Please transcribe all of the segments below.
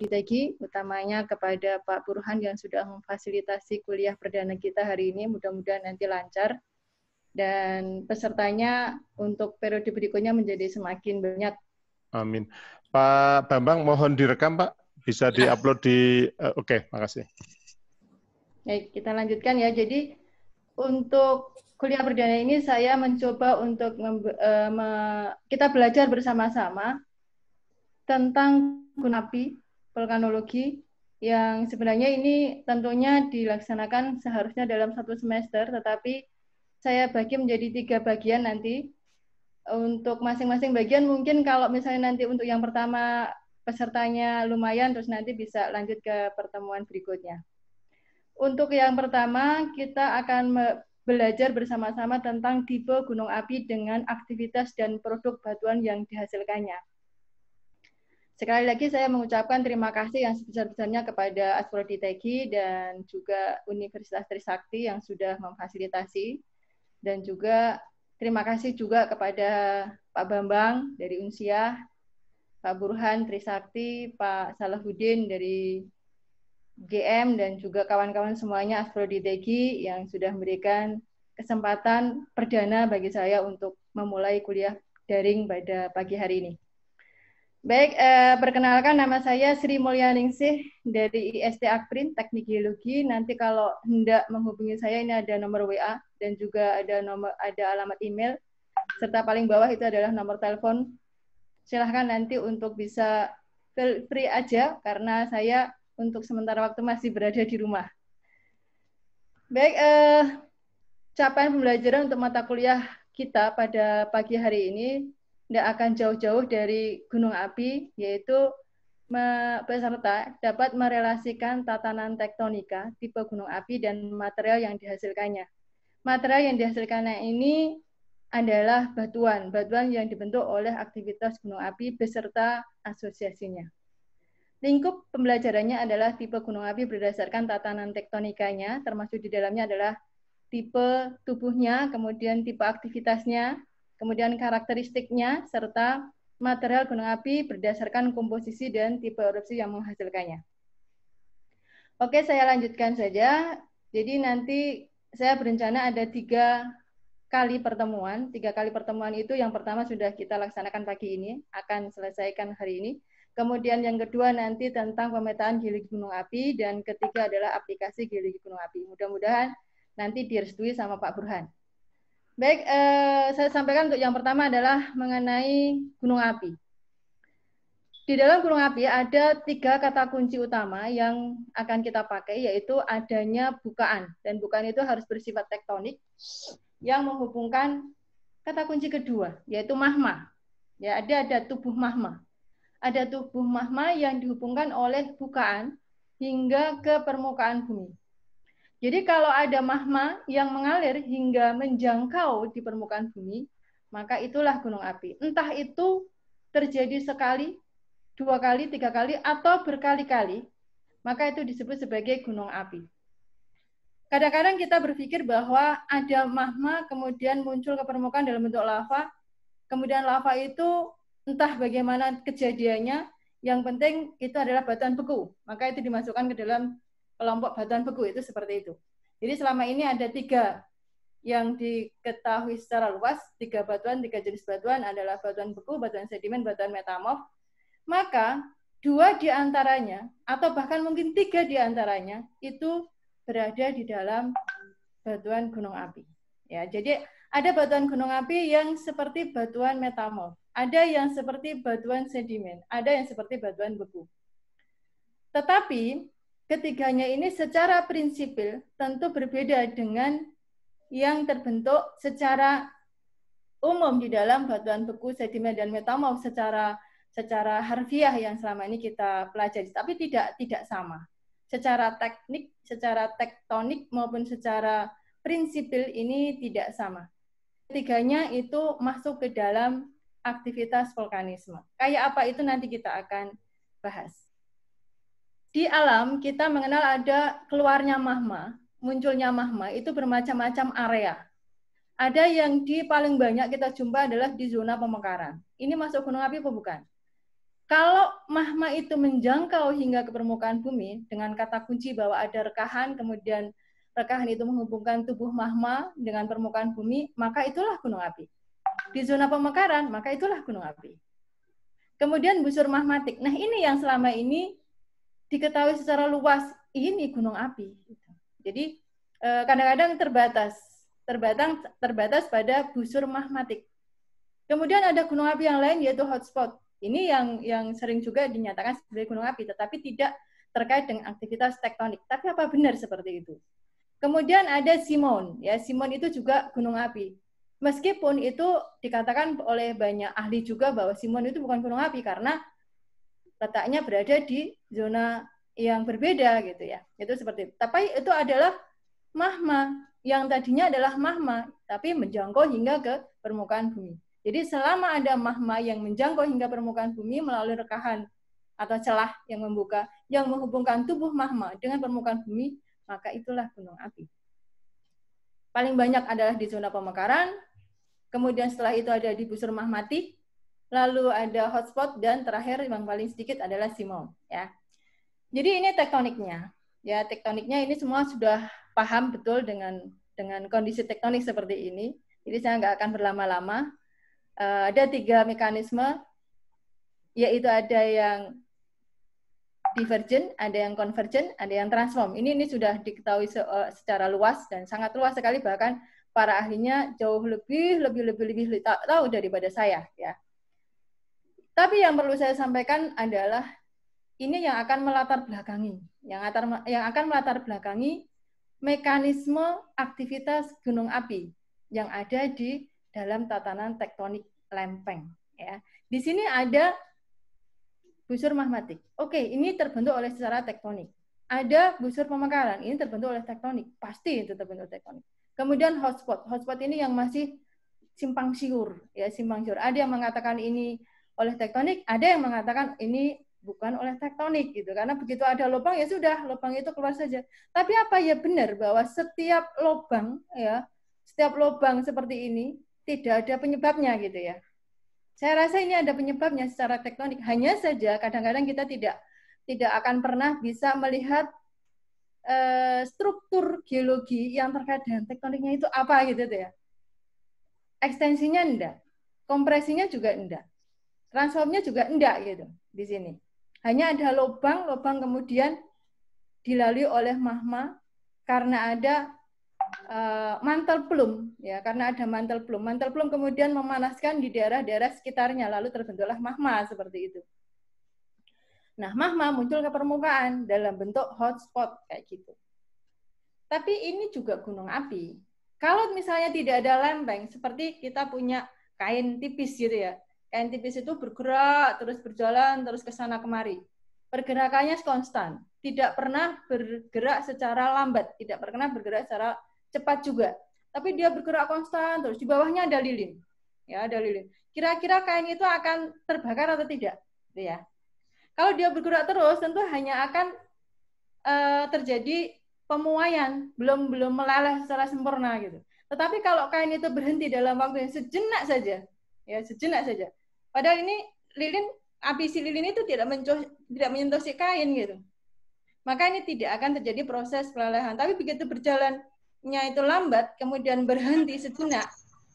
Ditagi utamanya kepada Pak Burhan yang sudah memfasilitasi kuliah perdana kita hari ini. Mudah-mudahan nanti lancar. Dan pesertanya untuk periode berikutnya menjadi semakin banyak. Amin. Pak Bambang, mohon direkam Pak. Bisa diupload di... Uh, Oke, okay, makasih. Baik, kita lanjutkan ya. Jadi untuk kuliah perdana ini saya mencoba untuk eh, kita belajar bersama-sama tentang gunapi vulkanologi yang sebenarnya ini tentunya dilaksanakan seharusnya dalam satu semester, tetapi saya bagi menjadi tiga bagian nanti. Untuk masing-masing bagian mungkin kalau misalnya nanti untuk yang pertama pesertanya lumayan, terus nanti bisa lanjut ke pertemuan berikutnya. Untuk yang pertama, kita akan belajar bersama-sama tentang tipe gunung api dengan aktivitas dan produk batuan yang dihasilkannya. Sekali lagi saya mengucapkan terima kasih yang sebesar-besarnya kepada Asprodi dan juga Universitas Trisakti yang sudah memfasilitasi dan juga terima kasih juga kepada Pak Bambang dari Unsiah, Pak Burhan Trisakti, Pak Salahuddin dari GM dan juga kawan-kawan semuanya Asprodi yang sudah memberikan kesempatan perdana bagi saya untuk memulai kuliah daring pada pagi hari ini. Baik, eh, perkenalkan nama saya Sri Mulyaningsih dari IST Akprin Teknik Geologi. Nanti kalau hendak menghubungi saya ini ada nomor WA dan juga ada nomor ada alamat email serta paling bawah itu adalah nomor telepon. Silahkan nanti untuk bisa feel free aja karena saya untuk sementara waktu masih berada di rumah. Baik, eh, capaian pembelajaran untuk mata kuliah kita pada pagi hari ini tidak akan jauh-jauh dari gunung api, yaitu peserta dapat merelasikan tatanan tektonika, tipe gunung api, dan material yang dihasilkannya. Material yang dihasilkannya ini adalah batuan, batuan yang dibentuk oleh aktivitas gunung api beserta asosiasinya. Lingkup pembelajarannya adalah tipe gunung api berdasarkan tatanan tektonikanya, termasuk di dalamnya adalah tipe tubuhnya, kemudian tipe aktivitasnya, kemudian karakteristiknya, serta material gunung api berdasarkan komposisi dan tipe erupsi yang menghasilkannya. Oke, saya lanjutkan saja. Jadi nanti saya berencana ada tiga kali pertemuan. Tiga kali pertemuan itu yang pertama sudah kita laksanakan pagi ini, akan selesaikan hari ini. Kemudian yang kedua nanti tentang pemetaan geologi gunung api, dan ketiga adalah aplikasi geologi gunung api. Mudah-mudahan nanti direstui sama Pak Burhan. Baik, eh, saya sampaikan untuk yang pertama adalah mengenai gunung api. Di dalam gunung api ada tiga kata kunci utama yang akan kita pakai, yaitu adanya bukaan. Dan bukaan itu harus bersifat tektonik, yang menghubungkan kata kunci kedua, yaitu mahma. Ya, ada ada tubuh mahma. Ada tubuh mahma yang dihubungkan oleh bukaan hingga ke permukaan bumi. Jadi kalau ada mahma yang mengalir hingga menjangkau di permukaan bumi, maka itulah gunung api. Entah itu terjadi sekali, dua kali, tiga kali, atau berkali-kali, maka itu disebut sebagai gunung api. Kadang-kadang kita berpikir bahwa ada mahma kemudian muncul ke permukaan dalam bentuk lava, kemudian lava itu entah bagaimana kejadiannya, yang penting itu adalah batuan beku, maka itu dimasukkan ke dalam kelompok batuan beku itu seperti itu. Jadi selama ini ada tiga yang diketahui secara luas, tiga batuan, tiga jenis batuan adalah batuan beku, batuan sedimen, batuan metamorf. Maka dua di antaranya atau bahkan mungkin tiga di antaranya itu berada di dalam batuan gunung api. Ya, jadi ada batuan gunung api yang seperti batuan metamorf, ada yang seperti batuan sedimen, ada yang seperti batuan beku. Tetapi Ketiganya ini secara prinsipil tentu berbeda dengan yang terbentuk secara umum di dalam batuan beku, sedimen dan metamorf secara secara harfiah yang selama ini kita pelajari, tapi tidak tidak sama. Secara teknik, secara tektonik maupun secara prinsipil ini tidak sama. Ketiganya itu masuk ke dalam aktivitas vulkanisme. Kayak apa itu nanti kita akan bahas di alam kita mengenal ada keluarnya mahma, munculnya mahma itu bermacam-macam area. Ada yang di paling banyak kita jumpa adalah di zona pemekaran. Ini masuk gunung api apa bukan? Kalau mahma itu menjangkau hingga ke permukaan bumi dengan kata kunci bahwa ada rekahan, kemudian rekahan itu menghubungkan tubuh mahma dengan permukaan bumi, maka itulah gunung api. Di zona pemekaran, maka itulah gunung api. Kemudian busur mahmatik. Nah, ini yang selama ini diketahui secara luas ini gunung api. Gitu. Jadi eh, kadang-kadang terbatas, terbatas terbatas pada busur magmatik. Kemudian ada gunung api yang lain yaitu hotspot. Ini yang yang sering juga dinyatakan sebagai gunung api, tetapi tidak terkait dengan aktivitas tektonik. Tapi apa benar seperti itu? Kemudian ada Simon, ya Simon itu juga gunung api. Meskipun itu dikatakan oleh banyak ahli juga bahwa Simon itu bukan gunung api karena letaknya berada di zona yang berbeda gitu ya. Itu seperti itu. Tapi itu adalah mahma yang tadinya adalah mahma tapi menjangkau hingga ke permukaan bumi. Jadi selama ada mahma yang menjangkau hingga permukaan bumi melalui rekahan atau celah yang membuka yang menghubungkan tubuh mahma dengan permukaan bumi, maka itulah gunung api. Paling banyak adalah di zona pemekaran, kemudian setelah itu ada di busur mahmati, lalu ada hotspot dan terakhir yang paling sedikit adalah simul ya. Jadi ini tektoniknya. Ya, tektoniknya ini semua sudah paham betul dengan dengan kondisi tektonik seperti ini. Jadi saya nggak akan berlama-lama. Uh, ada tiga mekanisme, yaitu ada yang divergent, ada yang convergent, ada yang transform. Ini ini sudah diketahui se eh, secara luas dan sangat luas sekali bahkan para ahlinya jauh lebih lebih lebih lebih tahu daripada saya ya. Tapi yang perlu saya sampaikan adalah ini yang akan melatar belakangi, yang akan yang akan melatar belakangi mekanisme aktivitas gunung api yang ada di dalam tatanan tektonik lempeng. Ya, di sini ada busur magmatik. Oke, ini terbentuk oleh secara tektonik. Ada busur pemekaran, ini terbentuk oleh tektonik. Pasti itu terbentuk tektonik. Kemudian hotspot. Hotspot ini yang masih simpang siur, ya simpang siur. Ada yang mengatakan ini oleh tektonik, ada yang mengatakan ini bukan oleh tektonik gitu karena begitu ada lubang ya sudah lubang itu keluar saja tapi apa ya benar bahwa setiap lubang ya setiap lubang seperti ini tidak ada penyebabnya gitu ya saya rasa ini ada penyebabnya secara tektonik hanya saja kadang-kadang kita tidak tidak akan pernah bisa melihat eh, struktur geologi yang terkait dengan tektoniknya itu apa gitu ya ekstensinya enggak kompresinya juga enggak Transformnya juga enggak gitu di sini. Hanya ada lubang, lubang kemudian dilalui oleh mahma karena ada uh, mantel plum ya karena ada mantel plum mantel plum kemudian memanaskan di daerah-daerah sekitarnya lalu terbentuklah mahma seperti itu nah mahma muncul ke permukaan dalam bentuk hotspot kayak gitu tapi ini juga gunung api kalau misalnya tidak ada lempeng seperti kita punya kain tipis gitu ya Kain itu bergerak, terus berjalan, terus ke sana kemari. Pergerakannya konstan, tidak pernah bergerak secara lambat, tidak pernah bergerak secara cepat juga. Tapi dia bergerak konstan, terus di bawahnya ada lilin. Ya, ada lilin. Kira-kira kain itu akan terbakar atau tidak? Gitu ya. Kalau dia bergerak terus, tentu hanya akan e, terjadi pemuaian, belum belum meleleh secara sempurna gitu. Tetapi kalau kain itu berhenti dalam waktu yang sejenak saja, ya sejenak saja, Padahal ini lilin apisi lilin itu tidak mencoh, tidak menyentuh si kain gitu. Maka ini tidak akan terjadi proses pelelehan. Tapi begitu berjalannya itu lambat, kemudian berhenti sejenak,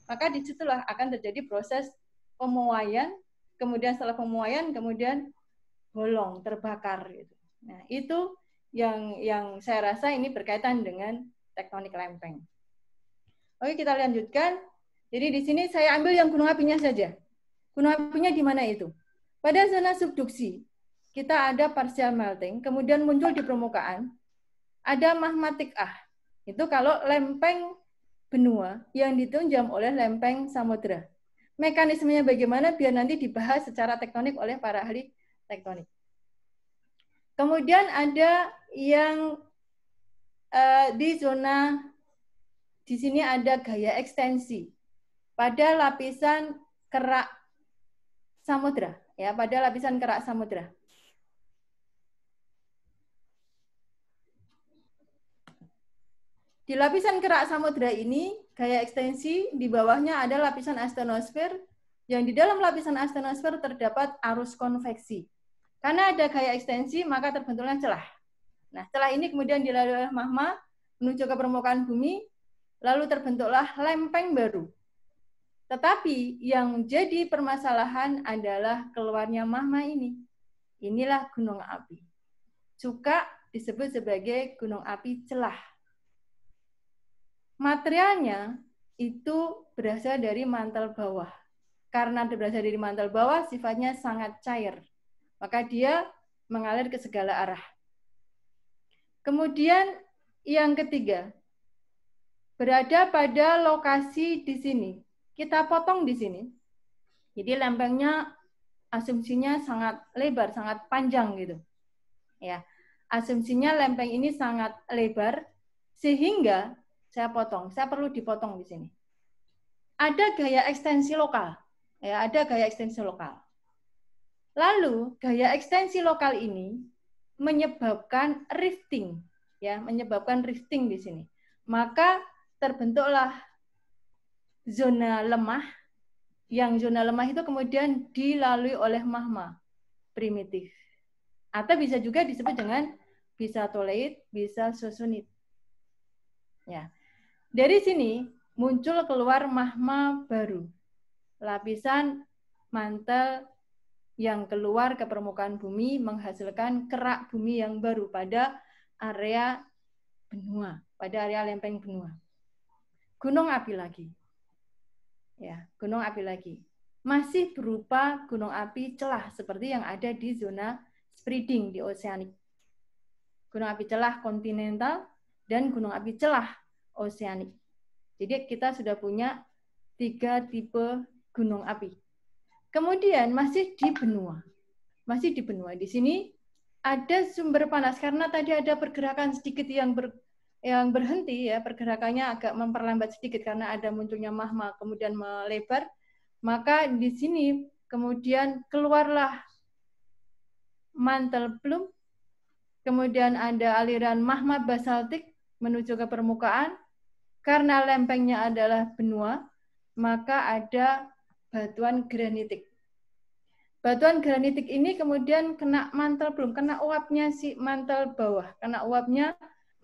maka disitulah akan terjadi proses pemuaian, kemudian setelah pemuaian, kemudian bolong, terbakar gitu. Nah, itu yang yang saya rasa ini berkaitan dengan tektonik lempeng. Oke, kita lanjutkan. Jadi di sini saya ambil yang gunung apinya saja. Kunapinya di mana itu? Pada zona subduksi, kita ada partial melting, kemudian muncul di permukaan, ada magmatik ah. Itu kalau lempeng benua yang ditunjam oleh lempeng samudera. Mekanismenya bagaimana biar nanti dibahas secara tektonik oleh para ahli tektonik. Kemudian ada yang uh, di zona di sini ada gaya ekstensi. Pada lapisan kerak samudra, ya pada lapisan kerak samudra. Di lapisan kerak samudra ini, gaya ekstensi di bawahnya ada lapisan astenosfer yang di dalam lapisan astenosfer terdapat arus konveksi. Karena ada gaya ekstensi, maka terbentuknya celah. Nah, celah ini kemudian dilalui oleh magma menuju ke permukaan bumi, lalu terbentuklah lempeng baru. Tetapi yang jadi permasalahan adalah keluarnya mahma ini. Inilah gunung api. Cuka disebut sebagai gunung api celah. Materialnya itu berasal dari mantel bawah. Karena berasal dari mantel bawah, sifatnya sangat cair. Maka dia mengalir ke segala arah. Kemudian yang ketiga, berada pada lokasi di sini, kita potong di sini. Jadi lempengnya asumsinya sangat lebar, sangat panjang gitu. Ya. Asumsinya lempeng ini sangat lebar sehingga saya potong. Saya perlu dipotong di sini. Ada gaya ekstensi lokal. Ya, ada gaya ekstensi lokal. Lalu gaya ekstensi lokal ini menyebabkan rifting ya, menyebabkan rifting di sini. Maka terbentuklah zona lemah yang zona lemah itu kemudian dilalui oleh mahma primitif. Atau bisa juga disebut dengan bisa toleit, bisa susunit. Ya. Dari sini muncul keluar mahma baru. Lapisan mantel yang keluar ke permukaan bumi menghasilkan kerak bumi yang baru pada area benua, pada area lempeng benua. Gunung api lagi ya gunung api lagi masih berupa gunung api celah seperti yang ada di zona spreading di oceanik gunung api celah kontinental dan gunung api celah oceanik jadi kita sudah punya tiga tipe gunung api kemudian masih di benua masih di benua di sini ada sumber panas karena tadi ada pergerakan sedikit yang ber, yang berhenti ya pergerakannya agak memperlambat sedikit karena ada munculnya mahma kemudian melebar maka di sini kemudian keluarlah mantel plum kemudian ada aliran mahma basaltik menuju ke permukaan karena lempengnya adalah benua maka ada batuan granitik batuan granitik ini kemudian kena mantel belum kena uapnya si mantel bawah kena uapnya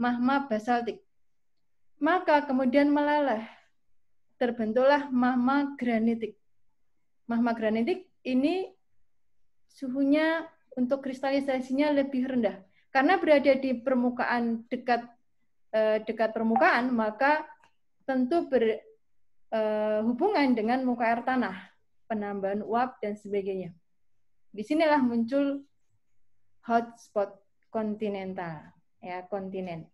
mahma basaltik. Maka kemudian meleleh, terbentuklah mahma granitik. Mahma granitik ini suhunya untuk kristalisasinya lebih rendah. Karena berada di permukaan dekat eh, dekat permukaan, maka tentu berhubungan eh, dengan muka air tanah, penambahan uap dan sebagainya. Disinilah muncul hotspot kontinental, ya kontinen.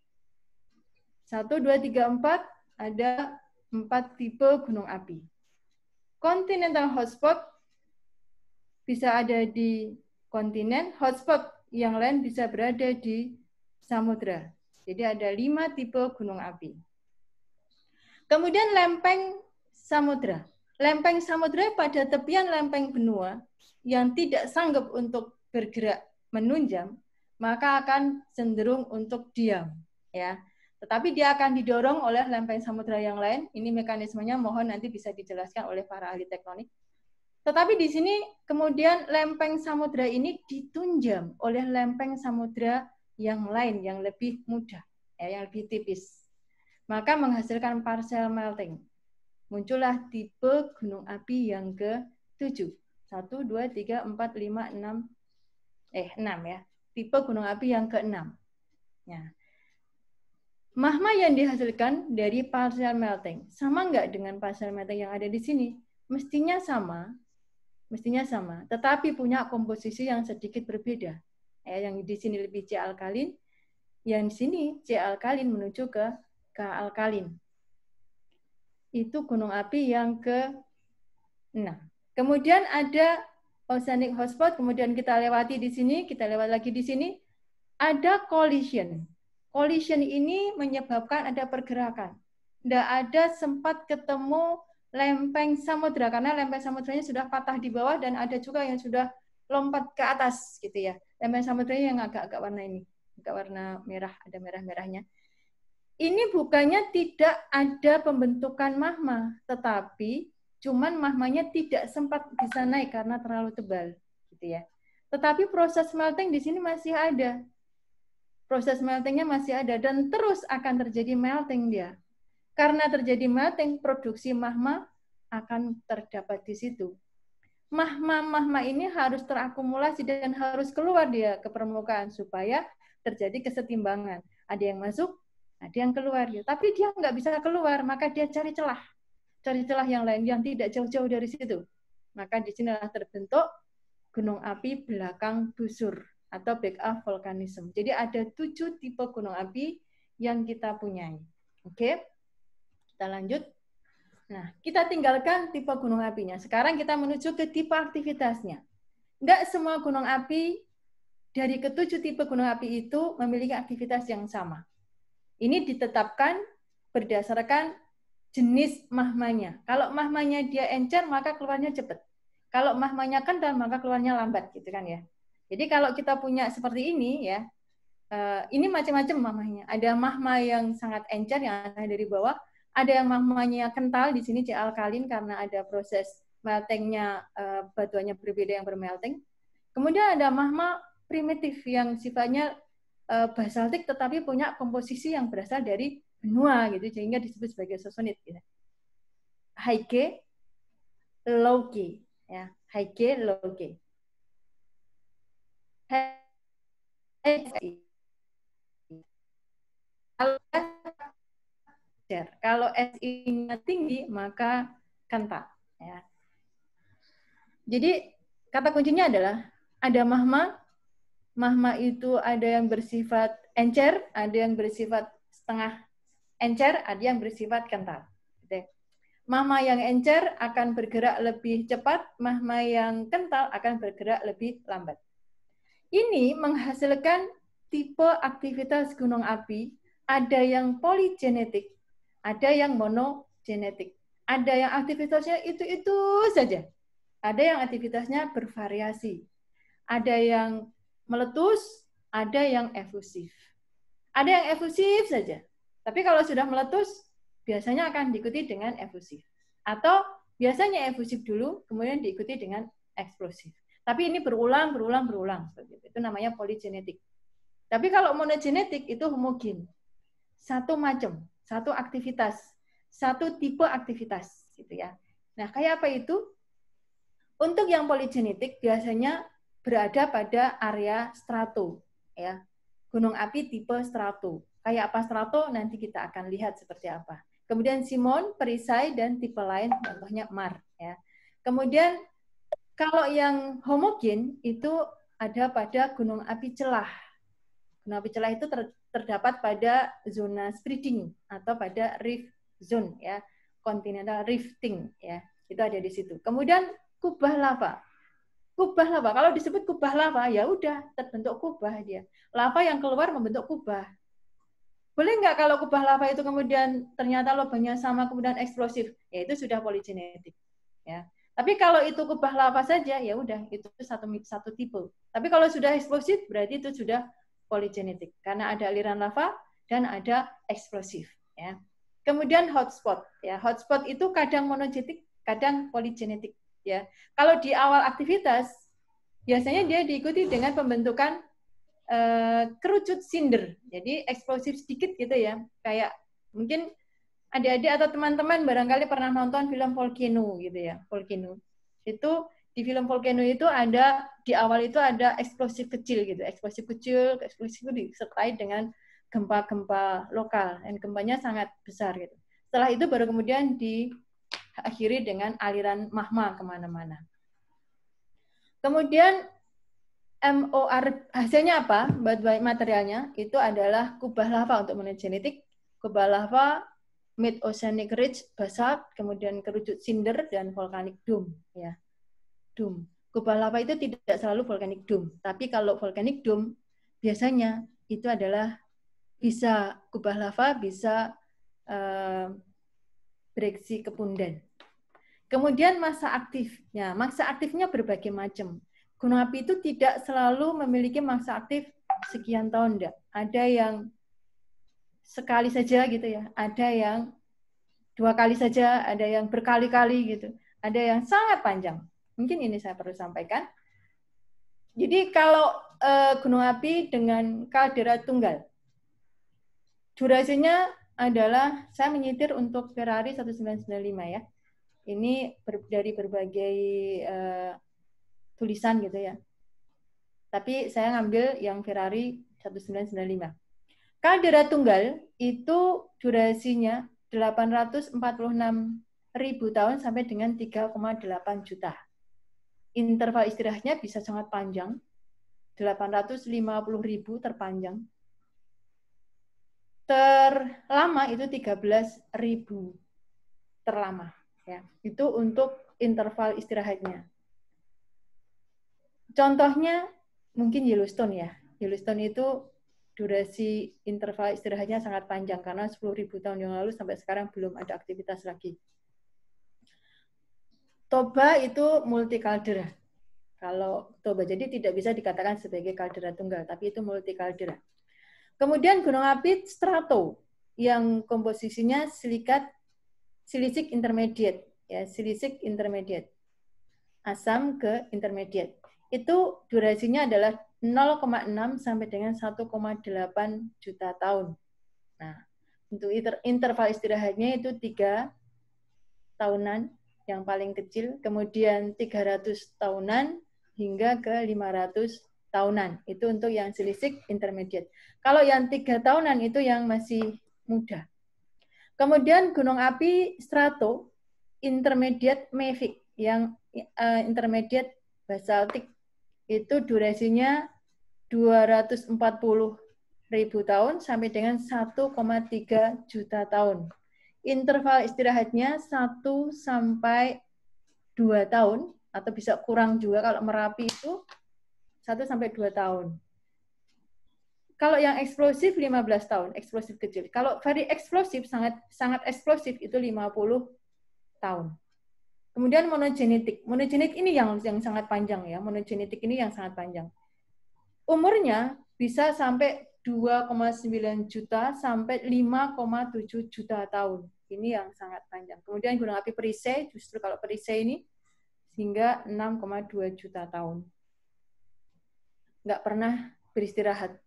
1, 2, 3, 4 ada empat tipe gunung api. Continental hotspot bisa ada di kontinen, hotspot yang lain bisa berada di samudra. Jadi ada lima tipe gunung api. Kemudian lempeng samudra. Lempeng samudra pada tepian lempeng benua yang tidak sanggup untuk bergerak menunjam, maka akan cenderung untuk diam. Ya, tetapi dia akan didorong oleh lempeng samudera yang lain. Ini mekanismenya mohon nanti bisa dijelaskan oleh para ahli tektonik. Tetapi di sini kemudian lempeng samudera ini ditunjam oleh lempeng samudera yang lain yang lebih mudah, ya, yang lebih tipis. Maka menghasilkan parcel melting. Muncullah tipe gunung api yang ke-7. 1, 2, 3, 4, 5, 6, eh 6 ya. Tipe gunung api yang ke-6. Ya. Mahma yang dihasilkan dari partial melting sama nggak dengan partial melting yang ada di sini? Mestinya sama, mestinya sama, tetapi punya komposisi yang sedikit berbeda. Eh, yang di sini lebih C alkalin, yang di sini C alkalin menuju ke K alkalin. Itu gunung api yang ke 6. Kemudian ada oceanic hotspot, kemudian kita lewati di sini, kita lewat lagi di sini, ada collision collision ini menyebabkan ada pergerakan. Tidak ada sempat ketemu lempeng samudra karena lempeng samudranya sudah patah di bawah dan ada juga yang sudah lompat ke atas gitu ya. Lempeng samudranya yang agak-agak warna ini, agak warna merah, ada merah-merahnya. Ini bukannya tidak ada pembentukan mahma, tetapi cuman mahmanya tidak sempat bisa naik karena terlalu tebal gitu ya. Tetapi proses melting di sini masih ada proses meltingnya masih ada dan terus akan terjadi melting dia. Karena terjadi melting, produksi mahma akan terdapat di situ. Mahma-mahma ini harus terakumulasi dan harus keluar dia ke permukaan supaya terjadi kesetimbangan. Ada yang masuk, ada yang keluar. Dia. Tapi dia nggak bisa keluar, maka dia cari celah. Cari celah yang lain yang tidak jauh-jauh dari situ. Maka di sinilah terbentuk gunung api belakang busur atau backup volcanism. Jadi ada tujuh tipe gunung api yang kita punyai. Oke, kita lanjut. Nah, kita tinggalkan tipe gunung apinya. Sekarang kita menuju ke tipe aktivitasnya. Enggak semua gunung api dari ketujuh tipe gunung api itu memiliki aktivitas yang sama. Ini ditetapkan berdasarkan jenis mahmanya. Kalau mahmanya dia encer, maka keluarnya cepat. Kalau mahmanya kental, maka keluarnya lambat, gitu kan ya. Jadi kalau kita punya seperti ini ya, uh, ini macam-macam mamanya. Ada mahma yang sangat encer yang ada dari bawah, ada yang mahmanya kental di sini alkalin karena ada proses meltingnya uh, batuannya berbeda yang bermelting. Kemudian ada mahma primitif yang sifatnya uh, basaltik tetapi punya komposisi yang berasal dari benua gitu sehingga disebut sebagai sosonit gitu. Haike, Loki ya, Haike, Loki. Kalau SI-nya tinggi, maka kanta. Ya. Jadi kata kuncinya adalah ada mahma, mahma itu ada yang bersifat encer, ada yang bersifat setengah encer, ada yang bersifat kental. Gitu ya. Mahma yang encer akan bergerak lebih cepat, mahma yang kental akan bergerak lebih lambat. Ini menghasilkan tipe aktivitas gunung api, ada yang poligenetik, ada yang monogenetik, ada yang aktivitasnya itu-itu saja. Ada yang aktivitasnya bervariasi. Ada yang meletus, ada yang efusif. Ada yang efusif saja. Tapi kalau sudah meletus, biasanya akan diikuti dengan efusif. Atau biasanya efusif dulu, kemudian diikuti dengan eksplosif. Tapi ini berulang, berulang, berulang. Itu namanya poligenetik. Tapi kalau monogenetik itu homogen. Satu macam, satu aktivitas, satu tipe aktivitas gitu ya. Nah, kayak apa itu? Untuk yang poligenetik biasanya berada pada area strato ya. Gunung api tipe strato. Kayak apa strato nanti kita akan lihat seperti apa. Kemudian Simon, Perisai dan tipe lain contohnya Mar ya. Kemudian kalau yang homogen itu ada pada gunung api celah. Gunung api celah itu ter, terdapat pada zona spreading atau pada rift zone ya, continental rifting ya. Itu ada di situ. Kemudian kubah lava. Kubah lava. Kalau disebut kubah lava ya udah terbentuk kubah dia. Lava yang keluar membentuk kubah. Boleh nggak kalau kubah lava itu kemudian ternyata lubangnya sama kemudian eksplosif? Ya itu sudah poligenetik ya. Tapi kalau itu kubah lava saja, ya udah itu satu satu tipe. Tapi kalau sudah eksplosif, berarti itu sudah poligenetik karena ada aliran lava dan ada eksplosif. Ya. Kemudian hotspot. Ya, hotspot itu kadang monogenetik, kadang poligenetik. Ya, kalau di awal aktivitas biasanya dia diikuti dengan pembentukan eh, kerucut sinder. Jadi eksplosif sedikit gitu ya, kayak mungkin adik-adik atau teman-teman barangkali pernah nonton film Volcano gitu ya, Volcano. Itu di film Volcano itu ada di awal itu ada eksplosif kecil gitu, eksplosif kecil, eksplosif itu disertai dengan gempa-gempa lokal dan gempanya sangat besar gitu. Setelah itu baru kemudian diakhiri dengan aliran magma kemana-mana. Kemudian MOR hasilnya apa? Buat materialnya itu adalah kubah lava untuk mengenai genetik, kubah lava mid oceanic ridge basalt, kemudian kerucut cinder dan volcanic dome ya. Dome. Kubah lava itu tidak selalu volcanic dome, tapi kalau volcanic dome biasanya itu adalah bisa kubah lava bisa uh, eh, breksi kepundan. Kemudian masa aktifnya, masa aktifnya berbagai macam. Gunung api itu tidak selalu memiliki masa aktif sekian tahun, enggak. Ada yang sekali saja gitu ya, ada yang dua kali saja, ada yang berkali-kali gitu, ada yang sangat panjang. Mungkin ini saya perlu sampaikan. Jadi kalau uh, gunung api dengan kaldera tunggal, durasinya adalah saya menyitir untuk Ferrari 1995 ya. Ini ber, dari berbagai uh, tulisan gitu ya. Tapi saya ngambil yang Ferrari 1995. Kaldera tunggal itu durasinya 846 ribu tahun sampai dengan 3,8 juta. Interval istirahatnya bisa sangat panjang, 850 ribu terpanjang. Terlama itu 13 ribu terlama. Ya. Itu untuk interval istirahatnya. Contohnya mungkin Yellowstone ya. Yellowstone itu durasi interval istirahatnya sangat panjang karena 10.000 tahun yang lalu sampai sekarang belum ada aktivitas lagi. Toba itu multi kaldera. Kalau Toba jadi tidak bisa dikatakan sebagai kaldera tunggal, tapi itu multi kaldera. Kemudian gunung api strato yang komposisinya silikat silisik intermediate ya silisik intermediate asam ke intermediate itu durasinya adalah 0,6 sampai dengan 1,8 juta tahun. Nah, untuk interval istirahatnya itu tiga tahunan yang paling kecil, kemudian 300 tahunan hingga ke 500 tahunan. Itu untuk yang silisik intermediate. Kalau yang tiga tahunan itu yang masih muda. Kemudian gunung api strato intermediate Mafic yang eh, intermediate basaltik itu durasinya 240 ribu tahun sampai dengan 1,3 juta tahun. Interval istirahatnya 1 sampai 2 tahun atau bisa kurang juga kalau Merapi itu 1 sampai 2 tahun. Kalau yang eksplosif 15 tahun, eksplosif kecil. Kalau very eksplosif sangat sangat eksplosif itu 50 tahun. Kemudian monogenetik. Monogenetik ini yang yang sangat panjang ya. Monogenetik ini yang sangat panjang. Umurnya bisa sampai 2,9 juta sampai 5,7 juta tahun. Ini yang sangat panjang. Kemudian gunung api perisai, justru kalau perisai ini hingga 6,2 juta tahun. Nggak pernah beristirahat.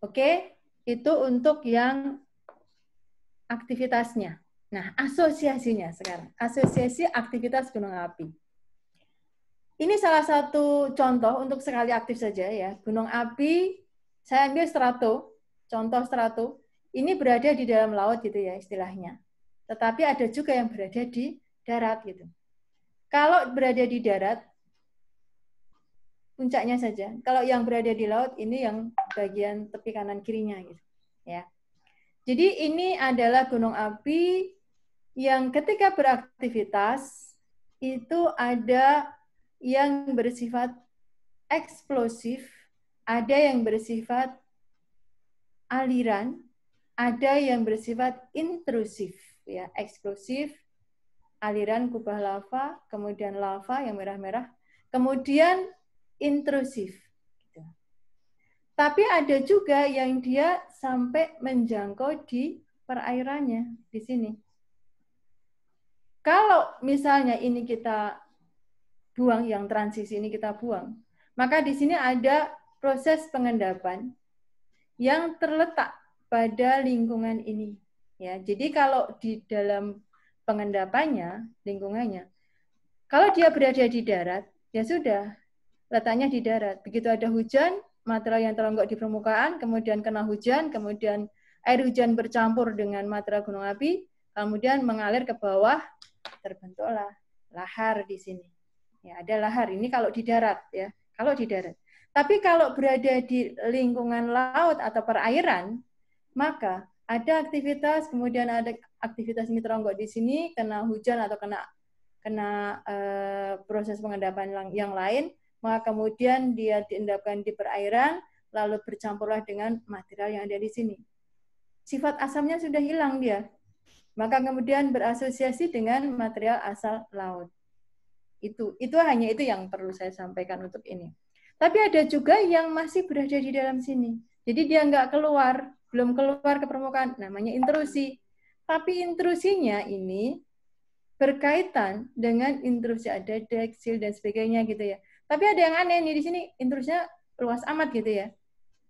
Oke, itu untuk yang aktivitasnya. Nah, asosiasinya sekarang. Asosiasi aktivitas gunung api. Ini salah satu contoh untuk sekali aktif saja ya. Gunung api, saya ambil strato, contoh strato. Ini berada di dalam laut gitu ya istilahnya. Tetapi ada juga yang berada di darat gitu. Kalau berada di darat, puncaknya saja. Kalau yang berada di laut, ini yang bagian tepi kanan kirinya gitu. Ya. Jadi ini adalah gunung api yang ketika beraktivitas itu ada yang bersifat eksplosif, ada yang bersifat aliran, ada yang bersifat intrusif, ya, eksplosif, aliran kubah lava, kemudian lava yang merah-merah, kemudian intrusif. Gitu. Tapi ada juga yang dia sampai menjangkau di perairannya di sini. Kalau misalnya ini kita buang yang transisi ini kita buang, maka di sini ada proses pengendapan yang terletak pada lingkungan ini. Ya, jadi kalau di dalam pengendapannya, lingkungannya, kalau dia berada di darat, ya sudah, letaknya di darat. Begitu ada hujan, material yang teronggok di permukaan, kemudian kena hujan, kemudian air hujan bercampur dengan material gunung api, kemudian mengalir ke bawah, terbentuklah lahar di sini. Ya, ada lahar ini kalau di darat ya, kalau di darat. Tapi kalau berada di lingkungan laut atau perairan, maka ada aktivitas, kemudian ada aktivitas mitronggo di sini kena hujan atau kena kena e, proses pengendapan yang lain, maka kemudian dia diendapkan di perairan, lalu bercampurlah dengan material yang ada di sini. Sifat asamnya sudah hilang dia, maka kemudian berasosiasi dengan material asal laut. Itu itu hanya itu yang perlu saya sampaikan untuk ini. Tapi ada juga yang masih berada di dalam sini. Jadi dia nggak keluar, belum keluar ke permukaan, namanya intrusi. Tapi intrusinya ini berkaitan dengan intrusi ada deksil dan sebagainya gitu ya. Tapi ada yang aneh nih di sini intrusinya luas amat gitu ya.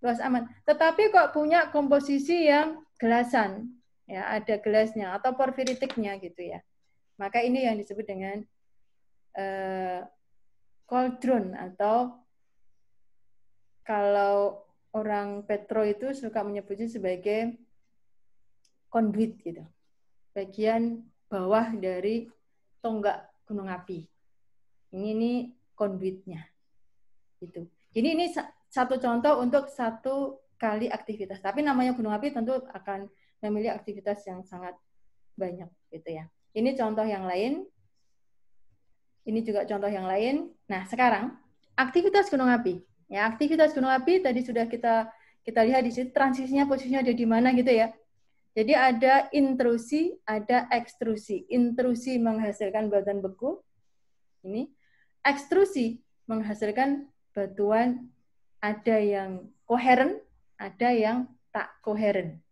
Luas amat. Tetapi kok punya komposisi yang gelasan ya ada gelasnya atau porfiritiknya gitu ya. Maka ini yang disebut dengan uh, eh, cauldron atau kalau orang Petro itu suka menyebutnya sebagai conduit gitu. Bagian bawah dari tonggak gunung api. Ini ini conduitnya. Gitu. Jadi ini satu contoh untuk satu kali aktivitas. Tapi namanya gunung api tentu akan memilih aktivitas yang sangat banyak gitu ya. Ini contoh yang lain. Ini juga contoh yang lain. Nah, sekarang aktivitas gunung api. Ya, aktivitas gunung api tadi sudah kita kita lihat di situ transisinya posisinya ada di mana gitu ya. Jadi ada intrusi, ada ekstrusi. Intrusi menghasilkan batuan beku. Ini ekstrusi menghasilkan batuan ada yang koheren, ada yang tak koheren.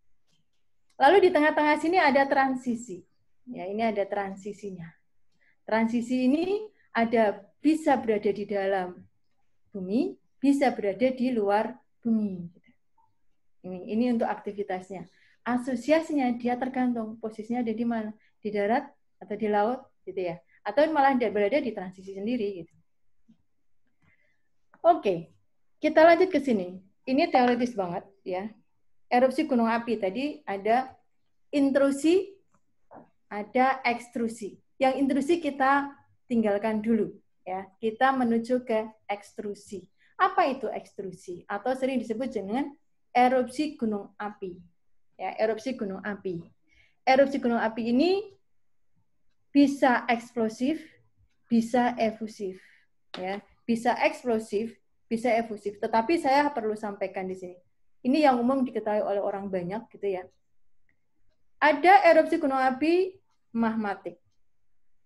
Lalu di tengah-tengah sini ada transisi. Ya, ini ada transisinya. Transisi ini ada bisa berada di dalam bumi, bisa berada di luar bumi. Ini, ini untuk aktivitasnya. Asosiasinya dia tergantung posisinya ada di mana, di darat atau di laut, gitu ya. Atau malah dia berada di transisi sendiri. Gitu. Oke, kita lanjut ke sini. Ini teoritis banget, ya erupsi gunung api tadi ada intrusi, ada ekstrusi. Yang intrusi kita tinggalkan dulu ya. Kita menuju ke ekstrusi. Apa itu ekstrusi atau sering disebut dengan erupsi gunung api. Ya, erupsi gunung api. Erupsi gunung api ini bisa eksplosif, bisa efusif ya. Bisa eksplosif, bisa efusif. Tetapi saya perlu sampaikan di sini ini yang umum diketahui oleh orang banyak gitu ya. Ada erupsi gunung api magmatik,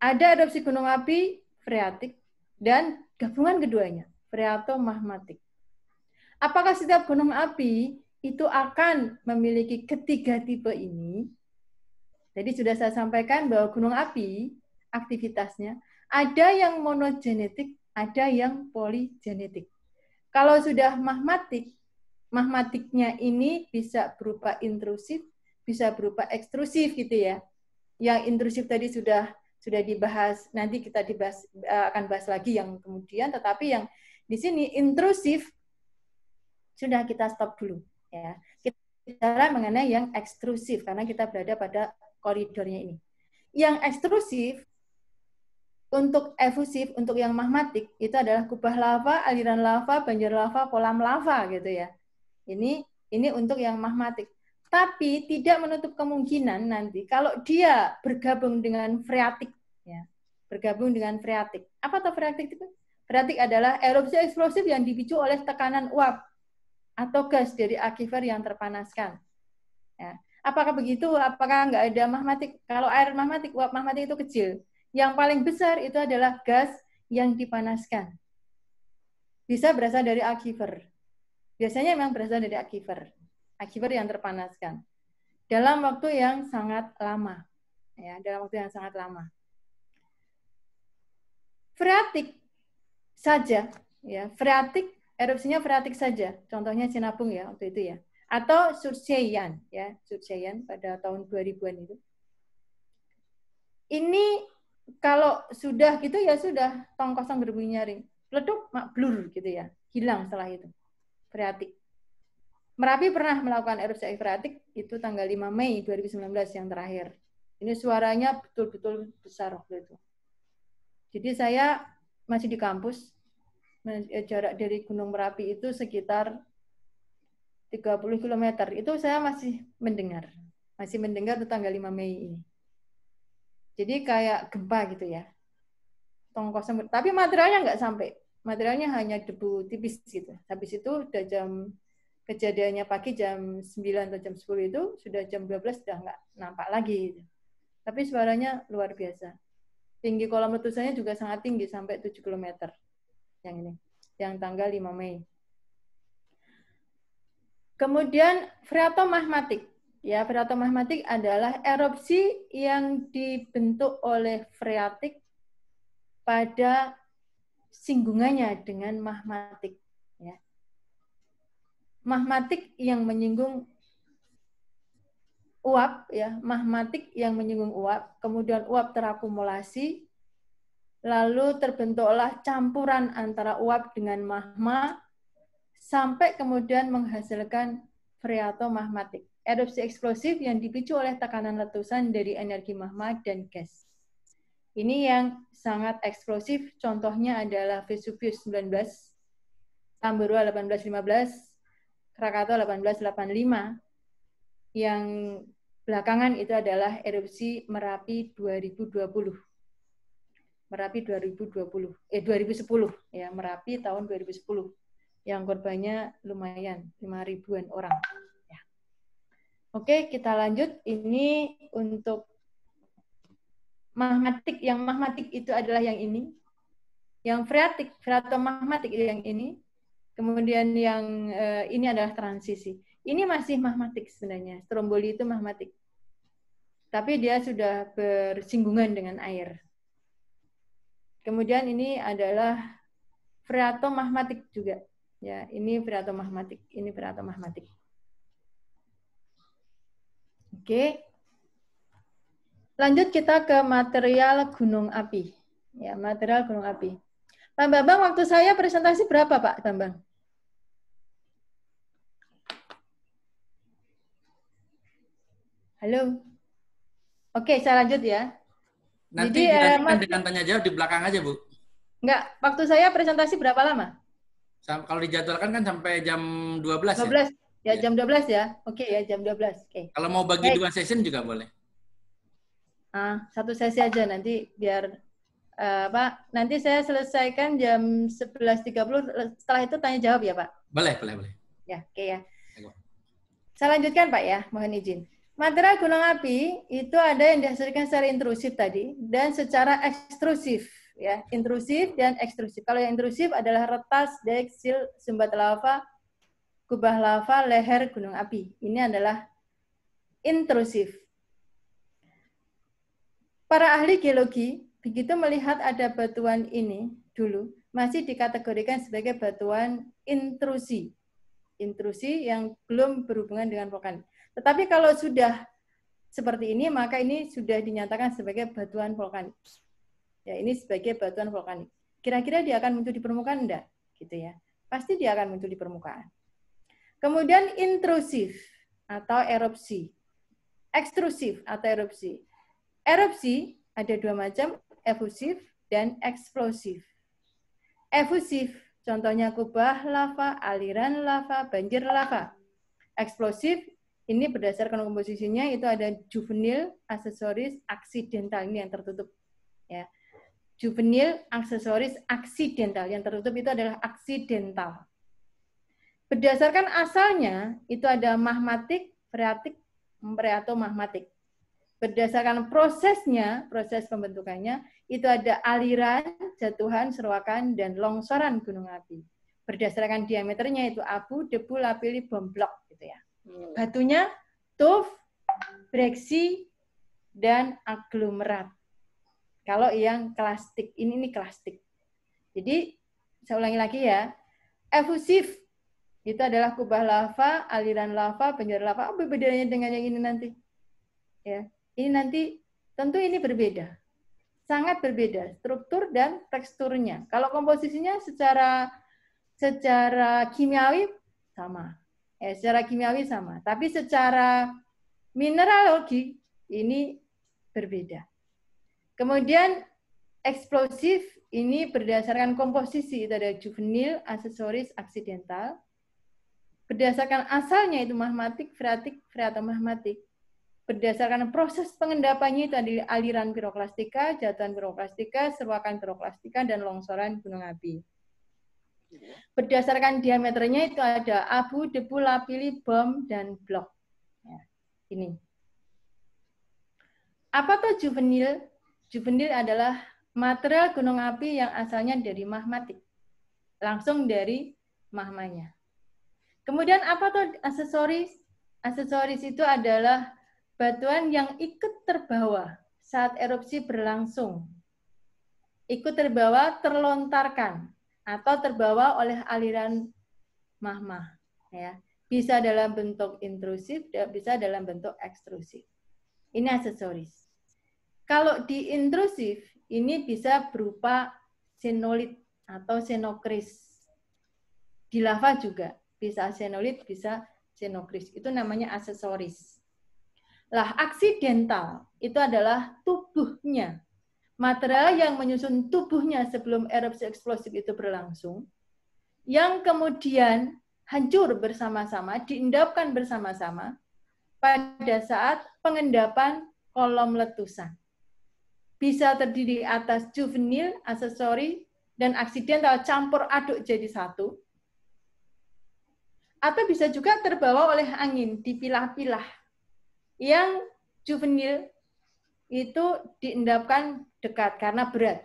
Ada erupsi gunung api freatik dan gabungan keduanya, freato magmatik. Apakah setiap gunung api itu akan memiliki ketiga tipe ini? Jadi sudah saya sampaikan bahwa gunung api aktivitasnya ada yang monogenetik, ada yang poligenetik. Kalau sudah magmatik mahmatiknya ini bisa berupa intrusif, bisa berupa ekstrusif gitu ya. Yang intrusif tadi sudah sudah dibahas, nanti kita dibahas eh, akan bahas lagi yang kemudian tetapi yang di sini intrusif sudah kita stop dulu ya. Kita bicara mengenai yang ekstrusif karena kita berada pada koridornya ini. Yang ekstrusif untuk efusif, untuk yang mahmatik itu adalah kubah lava, aliran lava, banjir lava, kolam lava gitu ya. Ini ini untuk yang mahmatik. Tapi tidak menutup kemungkinan nanti kalau dia bergabung dengan freatik ya. Bergabung dengan freatik. Apa tuh freatik itu? Freatik adalah erupsi eksplosif yang dipicu oleh tekanan uap atau gas dari akifer yang terpanaskan. Ya. Apakah begitu? Apakah enggak ada mahmatik? Kalau air mahmatik, uap mahmatik itu kecil. Yang paling besar itu adalah gas yang dipanaskan. Bisa berasal dari akifer. Biasanya memang berasal dari akiver, akiver yang terpanaskan dalam waktu yang sangat lama, ya dalam waktu yang sangat lama. Freatik saja, ya freatik erupsinya freatik saja. Contohnya Cinapung ya waktu itu ya. Atau surceyan, ya, surceyan pada tahun 2000-an itu. Ini kalau sudah gitu ya sudah tong kosong berbunyi nyaring, Pleduk mak blur gitu ya. Hilang setelah itu freatik. Merapi pernah melakukan erupsi air freatik itu tanggal 5 Mei 2019 yang terakhir. Ini suaranya betul-betul besar waktu itu. Jadi saya masih di kampus, eh, jarak dari Gunung Merapi itu sekitar 30 km. Itu saya masih mendengar. Masih mendengar itu tanggal 5 Mei ini. Jadi kayak gempa gitu ya. Tongkos Tapi materialnya nggak sampai materialnya hanya debu tipis gitu. Habis itu udah jam kejadiannya pagi jam 9 atau jam 10 itu sudah jam 12 sudah nggak nampak lagi. Gitu. Tapi suaranya luar biasa. Tinggi kolam letusannya juga sangat tinggi sampai 7 km. Yang ini, yang tanggal 5 Mei. Kemudian freatomagmatik. Ya, freatomagmatik adalah erupsi yang dibentuk oleh freatik pada singgungannya dengan mahmatik. Ya. Mahmatik yang menyinggung uap, ya, mahmatik yang menyinggung uap, kemudian uap terakumulasi, lalu terbentuklah campuran antara uap dengan mahma, sampai kemudian menghasilkan mahmatik, erupsi eksplosif yang dipicu oleh tekanan letusan dari energi mahma dan gas. Ini yang sangat eksplosif, contohnya adalah Vesuvius 19, Tambora 1815, Krakatau 1885, yang belakangan itu adalah erupsi Merapi 2020. Merapi 2020, eh 2010 ya, Merapi tahun 2010 yang korbannya lumayan 5 ribuan orang. Ya. Oke, kita lanjut. Ini untuk magmatik yang magmatik itu adalah yang ini yang freatik freatomagmatik yang ini kemudian yang uh, ini adalah transisi ini masih magmatik sebenarnya stromboli itu magmatik tapi dia sudah bersinggungan dengan air kemudian ini adalah magmatik juga ya ini magmatik ini magmatik oke okay. Lanjut kita ke material gunung api. Ya, material gunung api. Pak Bambang, waktu saya presentasi berapa, Pak Bambang? Halo. Oke, saya lanjut ya. Nanti Jadi, eh, dengan tanya jawab di belakang aja, Bu. Enggak, waktu saya presentasi berapa lama? Sam kalau dijadwalkan kan sampai jam 12, 12. ya? 12. Ya, ya, jam 12 ya. Oke ya, jam 12. Oke. Kalau mau bagi Baik. dua session juga boleh ah satu sesi aja nanti biar uh, eh, Pak nanti saya selesaikan jam 11.30 setelah itu tanya jawab ya Pak boleh boleh boleh ya oke okay, ya saya lanjutkan Pak ya mohon izin Material gunung api itu ada yang dihasilkan secara intrusif tadi dan secara ekstrusif ya intrusif dan ekstrusif. Kalau yang intrusif adalah retas, deksil, sumbat lava, kubah lava, leher gunung api. Ini adalah intrusif. Para ahli geologi begitu melihat ada batuan ini dulu masih dikategorikan sebagai batuan intrusi. Intrusi yang belum berhubungan dengan vulkanik. Tetapi kalau sudah seperti ini, maka ini sudah dinyatakan sebagai batuan vulkanik. Ya, ini sebagai batuan vulkanik. Kira-kira dia akan muncul di permukaan enggak? Gitu ya. Pasti dia akan muncul di permukaan. Kemudian intrusif atau erupsi. Ekstrusif atau erupsi. Erupsi ada dua macam, efusif dan eksplosif. Efusif, contohnya kubah lava, aliran lava, banjir lava. Eksplosif, ini berdasarkan komposisinya itu ada juvenil, aksesoris, aksidental ini yang tertutup. Ya. Juvenil, aksesoris, aksidental yang tertutup itu adalah aksidental. Berdasarkan asalnya itu ada mahmatik, freatik, preato mahmatik berdasarkan prosesnya, proses pembentukannya, itu ada aliran, jatuhan, seruakan, dan longsoran gunung api. Berdasarkan diameternya itu abu, debu, lapili, bomblok gitu ya. Hmm. Batunya tuf, breksi, dan aglomerat. Kalau yang klastik, ini ini klastik. Jadi saya ulangi lagi ya, efusif itu adalah kubah lava, aliran lava, penjara lava. Apa oh, bedanya dengan yang ini nanti? Ya, ini nanti tentu ini berbeda. Sangat berbeda struktur dan teksturnya. Kalau komposisinya secara secara kimiawi sama. Eh, secara kimiawi sama, tapi secara mineralogi ini berbeda. Kemudian eksplosif ini berdasarkan komposisi itu ada juvenil, aksesoris, aksidental. Berdasarkan asalnya itu magmatik, freatik, freatomagmatik berdasarkan proses pengendapannya itu ada aliran piroklastika, jatuhan piroklastika, seruakan piroklastika, dan longsoran gunung api. Berdasarkan diameternya itu ada abu, debu, lapili, bom, dan blok. Ya, ini. Apa tuh juvenil? Juvenil adalah material gunung api yang asalnya dari mahmatik. Langsung dari mahmanya. Kemudian apa tuh aksesoris? Aksesoris itu adalah batuan yang ikut terbawa saat erupsi berlangsung. Ikut terbawa terlontarkan atau terbawa oleh aliran mahma. ya. Bisa dalam bentuk intrusif, bisa dalam bentuk ekstrusif. Ini aksesoris. Kalau di intrusif ini bisa berupa senolit atau senokris. Di lava juga bisa senolit, bisa senokris. Itu namanya aksesoris lah, aksidental itu adalah tubuhnya. Material yang menyusun tubuhnya sebelum erupsi eksplosif itu berlangsung, yang kemudian hancur bersama-sama, diendapkan bersama-sama pada saat pengendapan kolom letusan. Bisa terdiri atas juvenil, aksesori, dan aksidental campur aduk jadi satu. Atau bisa juga terbawa oleh angin, dipilah-pilah yang juvenil itu diendapkan dekat karena berat.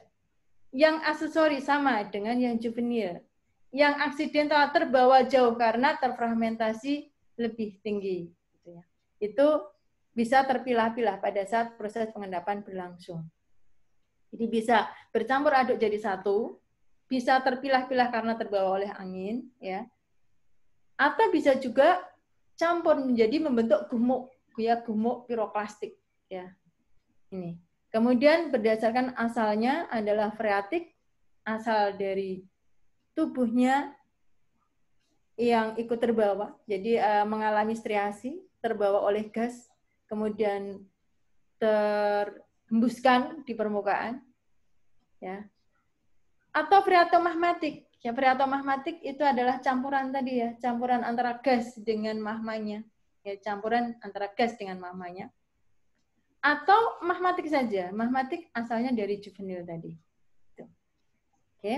Yang aksesori sama dengan yang juvenil. Yang aksidental terbawa jauh karena terfragmentasi lebih tinggi. Gitu ya. Itu bisa terpilah-pilah pada saat proses pengendapan berlangsung. Jadi bisa bercampur aduk jadi satu, bisa terpilah-pilah karena terbawa oleh angin, ya. Atau bisa juga campur menjadi membentuk gumuk Guya gemuk piroklastik ya. Ini. Kemudian berdasarkan asalnya adalah freatik, asal dari tubuhnya yang ikut terbawa, jadi uh, mengalami striasi, terbawa oleh gas, kemudian terhembuskan di permukaan, ya. Atau freatomahmatik, ya freatomahmatik itu adalah campuran tadi ya, campuran antara gas dengan mahmanya ya campuran antara gas dengan mahmanya. Atau mahmatik saja. Mahmatik asalnya dari juvenil tadi. Oke. Okay.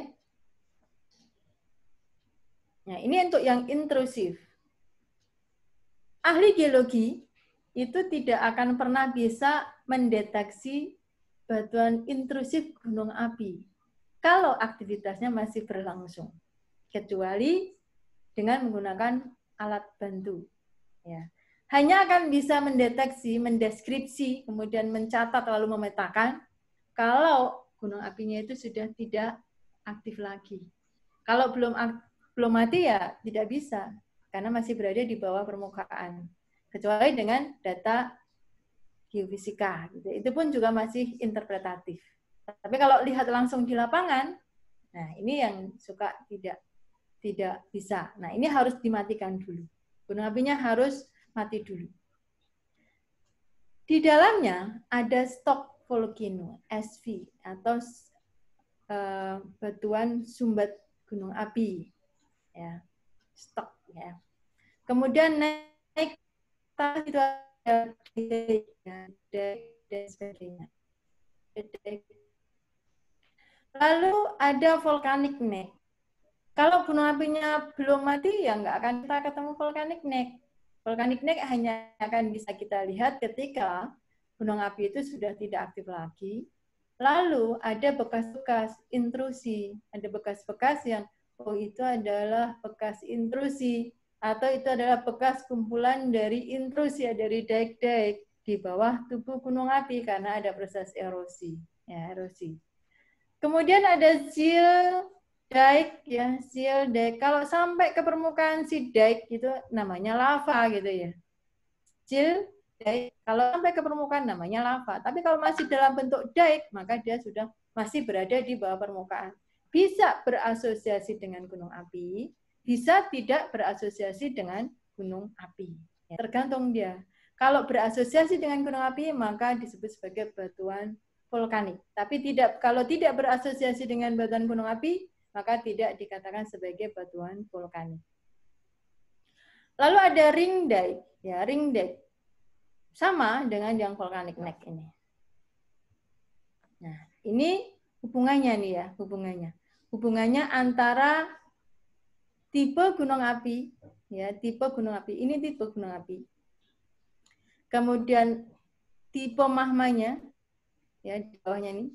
Nah, ini untuk yang intrusif. Ahli geologi itu tidak akan pernah bisa mendeteksi batuan intrusif gunung api kalau aktivitasnya masih berlangsung, kecuali dengan menggunakan alat bantu Ya. Hanya akan bisa mendeteksi, mendeskripsi, kemudian mencatat lalu memetakan kalau gunung apinya itu sudah tidak aktif lagi. Kalau belum belum mati ya tidak bisa karena masih berada di bawah permukaan. Kecuali dengan data geofisika gitu. Itu pun juga masih interpretatif. Tapi kalau lihat langsung di lapangan, nah ini yang suka tidak tidak bisa. Nah, ini harus dimatikan dulu. Gunung apinya harus mati dulu. Di dalamnya ada stok volcano, SV, atau uh, batuan sumbat gunung api. Ya, stok. Ya. Kemudian naik itu ada dan sebagainya. Lalu ada volcanic neck. Kalau gunung apinya belum mati, ya nggak akan kita ketemu vulkanik neck. Vulkanik neck hanya akan bisa kita lihat ketika gunung api itu sudah tidak aktif lagi. Lalu ada bekas-bekas intrusi, ada bekas-bekas yang oh itu adalah bekas intrusi atau itu adalah bekas kumpulan dari intrusi dari daik-daik di bawah tubuh gunung api karena ada proses erosi, ya erosi. Kemudian ada zil daik ya seal daik kalau sampai ke permukaan si daik itu namanya lava gitu ya seal daik kalau sampai ke permukaan namanya lava tapi kalau masih dalam bentuk daik maka dia sudah masih berada di bawah permukaan bisa berasosiasi dengan gunung api bisa tidak berasosiasi dengan gunung api ya, tergantung dia kalau berasosiasi dengan gunung api maka disebut sebagai batuan vulkanik tapi tidak kalau tidak berasosiasi dengan batuan gunung api maka tidak dikatakan sebagai batuan vulkanik. Lalu ada ring dike, ya ring dike sama dengan yang vulkanik neck ini. Nah, ini hubungannya nih ya, hubungannya. Hubungannya antara tipe gunung api, ya, tipe gunung api. Ini tipe gunung api. Kemudian tipe mahmanya ya di bawahnya ini.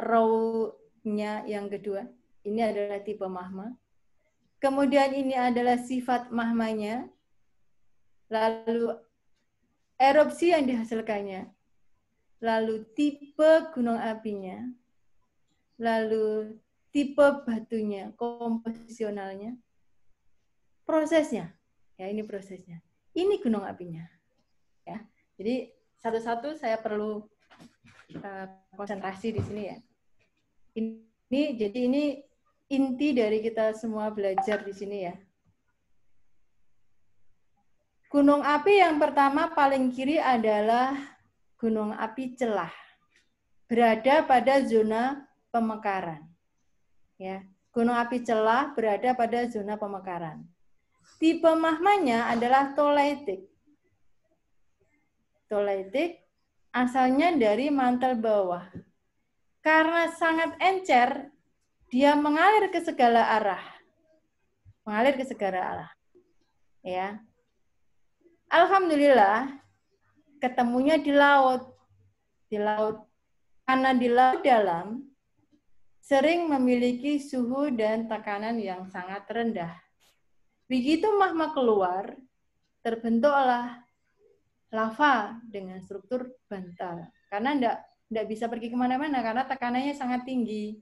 Raw nya yang kedua. Ini adalah tipe mahma. Kemudian ini adalah sifat mahmanya. Lalu erupsi yang dihasilkannya. Lalu tipe gunung apinya. Lalu tipe batunya, komposisionalnya. Prosesnya. Ya, ini prosesnya. Ini gunung apinya. Ya. Jadi satu-satu saya perlu uh, konsentrasi di sini ya. Ini jadi ini inti dari kita semua belajar di sini ya. Gunung api yang pertama paling kiri adalah gunung api celah. Berada pada zona pemekaran. Ya, gunung api celah berada pada zona pemekaran. Tipe mahmanya adalah toleitik. Toleitik asalnya dari mantel bawah. Karena sangat encer, dia mengalir ke segala arah. Mengalir ke segala arah. Ya. Alhamdulillah ketemunya di laut. Di laut karena di laut dalam sering memiliki suhu dan tekanan yang sangat rendah. Begitu mahma keluar, terbentuklah lava dengan struktur bantal. Karena tidak tidak bisa pergi kemana-mana karena tekanannya sangat tinggi.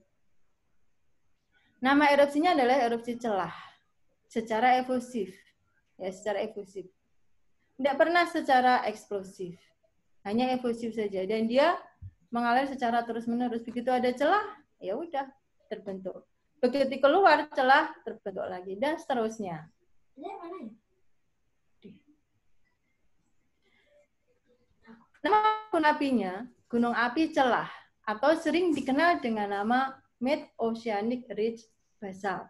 Nama erupsinya adalah erupsi celah secara efusif. Ya, secara efusif. Tidak pernah secara eksplosif. Hanya efusif saja. Dan dia mengalir secara terus-menerus. Begitu ada celah, ya udah terbentuk. Begitu keluar celah, terbentuk lagi. Dan seterusnya. Ya? Nama gunapinya gunung api celah atau sering dikenal dengan nama Mid Oceanic Ridge Basalt.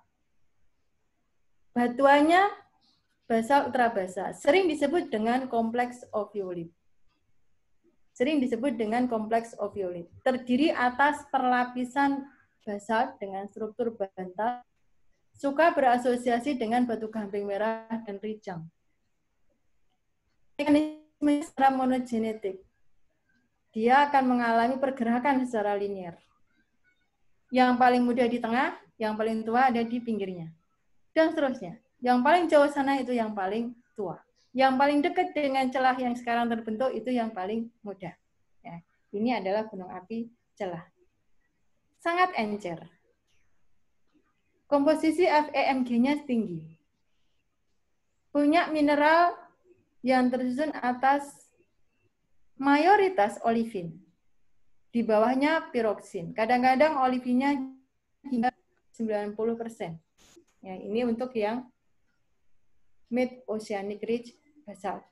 Batuannya basalt ultra basalt, sering disebut dengan kompleks ofiolit. Sering disebut dengan kompleks ofiolit. Terdiri atas perlapisan basalt dengan struktur bantal, suka berasosiasi dengan batu gamping merah dan rijang. Mekanisme secara monogenetik dia akan mengalami pergerakan secara linier. Yang paling muda di tengah, yang paling tua ada di pinggirnya. Dan seterusnya. Yang paling jauh sana itu yang paling tua. Yang paling dekat dengan celah yang sekarang terbentuk itu yang paling muda. Ya, ini adalah gunung api celah. Sangat encer. Komposisi FEMG-nya tinggi. Punya mineral yang tersusun atas mayoritas olivin. Di bawahnya piroksin. Kadang-kadang olivinnya hingga 90%. Ya, ini untuk yang mid oceanic ridge basalt.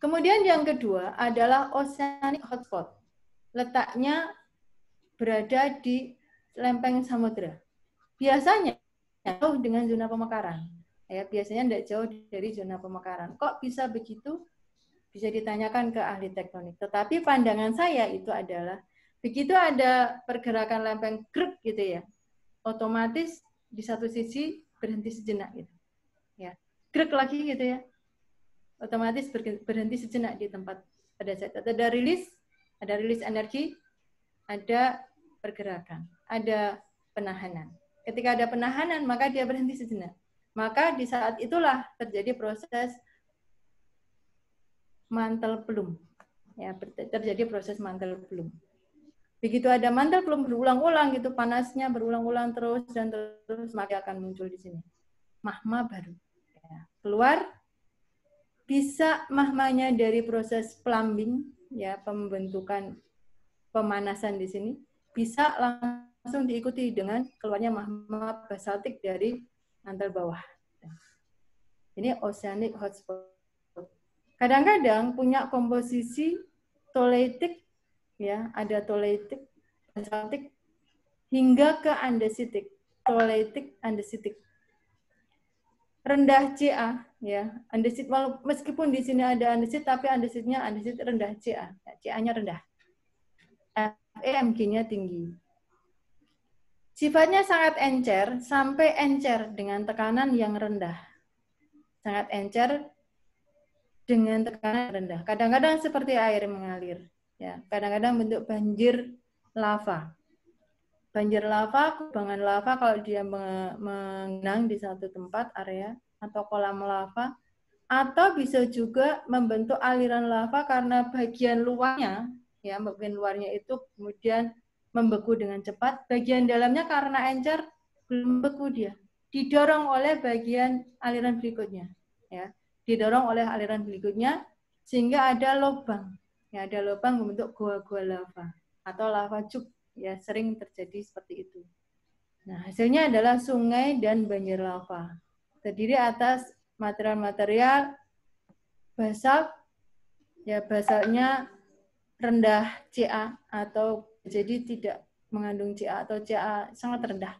Kemudian yang kedua adalah oceanic hotspot. Letaknya berada di lempeng samudera. Biasanya jauh dengan zona pemekaran ya biasanya tidak jauh dari zona pemekaran. Kok bisa begitu? Bisa ditanyakan ke ahli tektonik. Tetapi pandangan saya itu adalah begitu ada pergerakan lempeng grek gitu ya, otomatis di satu sisi berhenti sejenak gitu. Ya, grek lagi gitu ya. Otomatis berhenti sejenak di tempat pada saat ada rilis, ada rilis energi, ada pergerakan, ada penahanan. Ketika ada penahanan, maka dia berhenti sejenak maka di saat itulah terjadi proses mantel belum Ya, terjadi proses mantel belum Begitu ada mantel belum berulang-ulang gitu panasnya berulang-ulang terus dan terus maka akan muncul di sini. Mahma baru. Ya. Keluar bisa mahmanya dari proses plumbing ya pembentukan pemanasan di sini bisa langsung diikuti dengan keluarnya mahma basaltik dari antar bawah. Ini oceanic hotspot. Kadang-kadang punya komposisi toleitik, ya ada toleitik, basaltik, hingga ke andesitik, toleitik, andesitik. Rendah CA, ya andesit meskipun di sini ada andesit tapi andesitnya andesit rendah CA, ya, CA-nya rendah, FEMG-nya tinggi. Sifatnya sangat encer sampai encer dengan tekanan yang rendah. Sangat encer dengan tekanan rendah. Kadang-kadang seperti air mengalir, ya. Kadang-kadang bentuk banjir lava. Banjir lava, kubangan lava kalau dia mengenang di satu tempat area atau kolam lava atau bisa juga membentuk aliran lava karena bagian luarnya ya bagian luarnya itu kemudian membeku dengan cepat. Bagian dalamnya karena encer belum beku dia. Didorong oleh bagian aliran berikutnya. Ya. Didorong oleh aliran berikutnya sehingga ada lubang. Ya, ada lubang membentuk gua-gua lava atau lava cuk. Ya, sering terjadi seperti itu. Nah, hasilnya adalah sungai dan banjir lava. Terdiri atas material-material basalt, ya basaltnya rendah CA atau jadi tidak mengandung Ca atau Ca sangat rendah.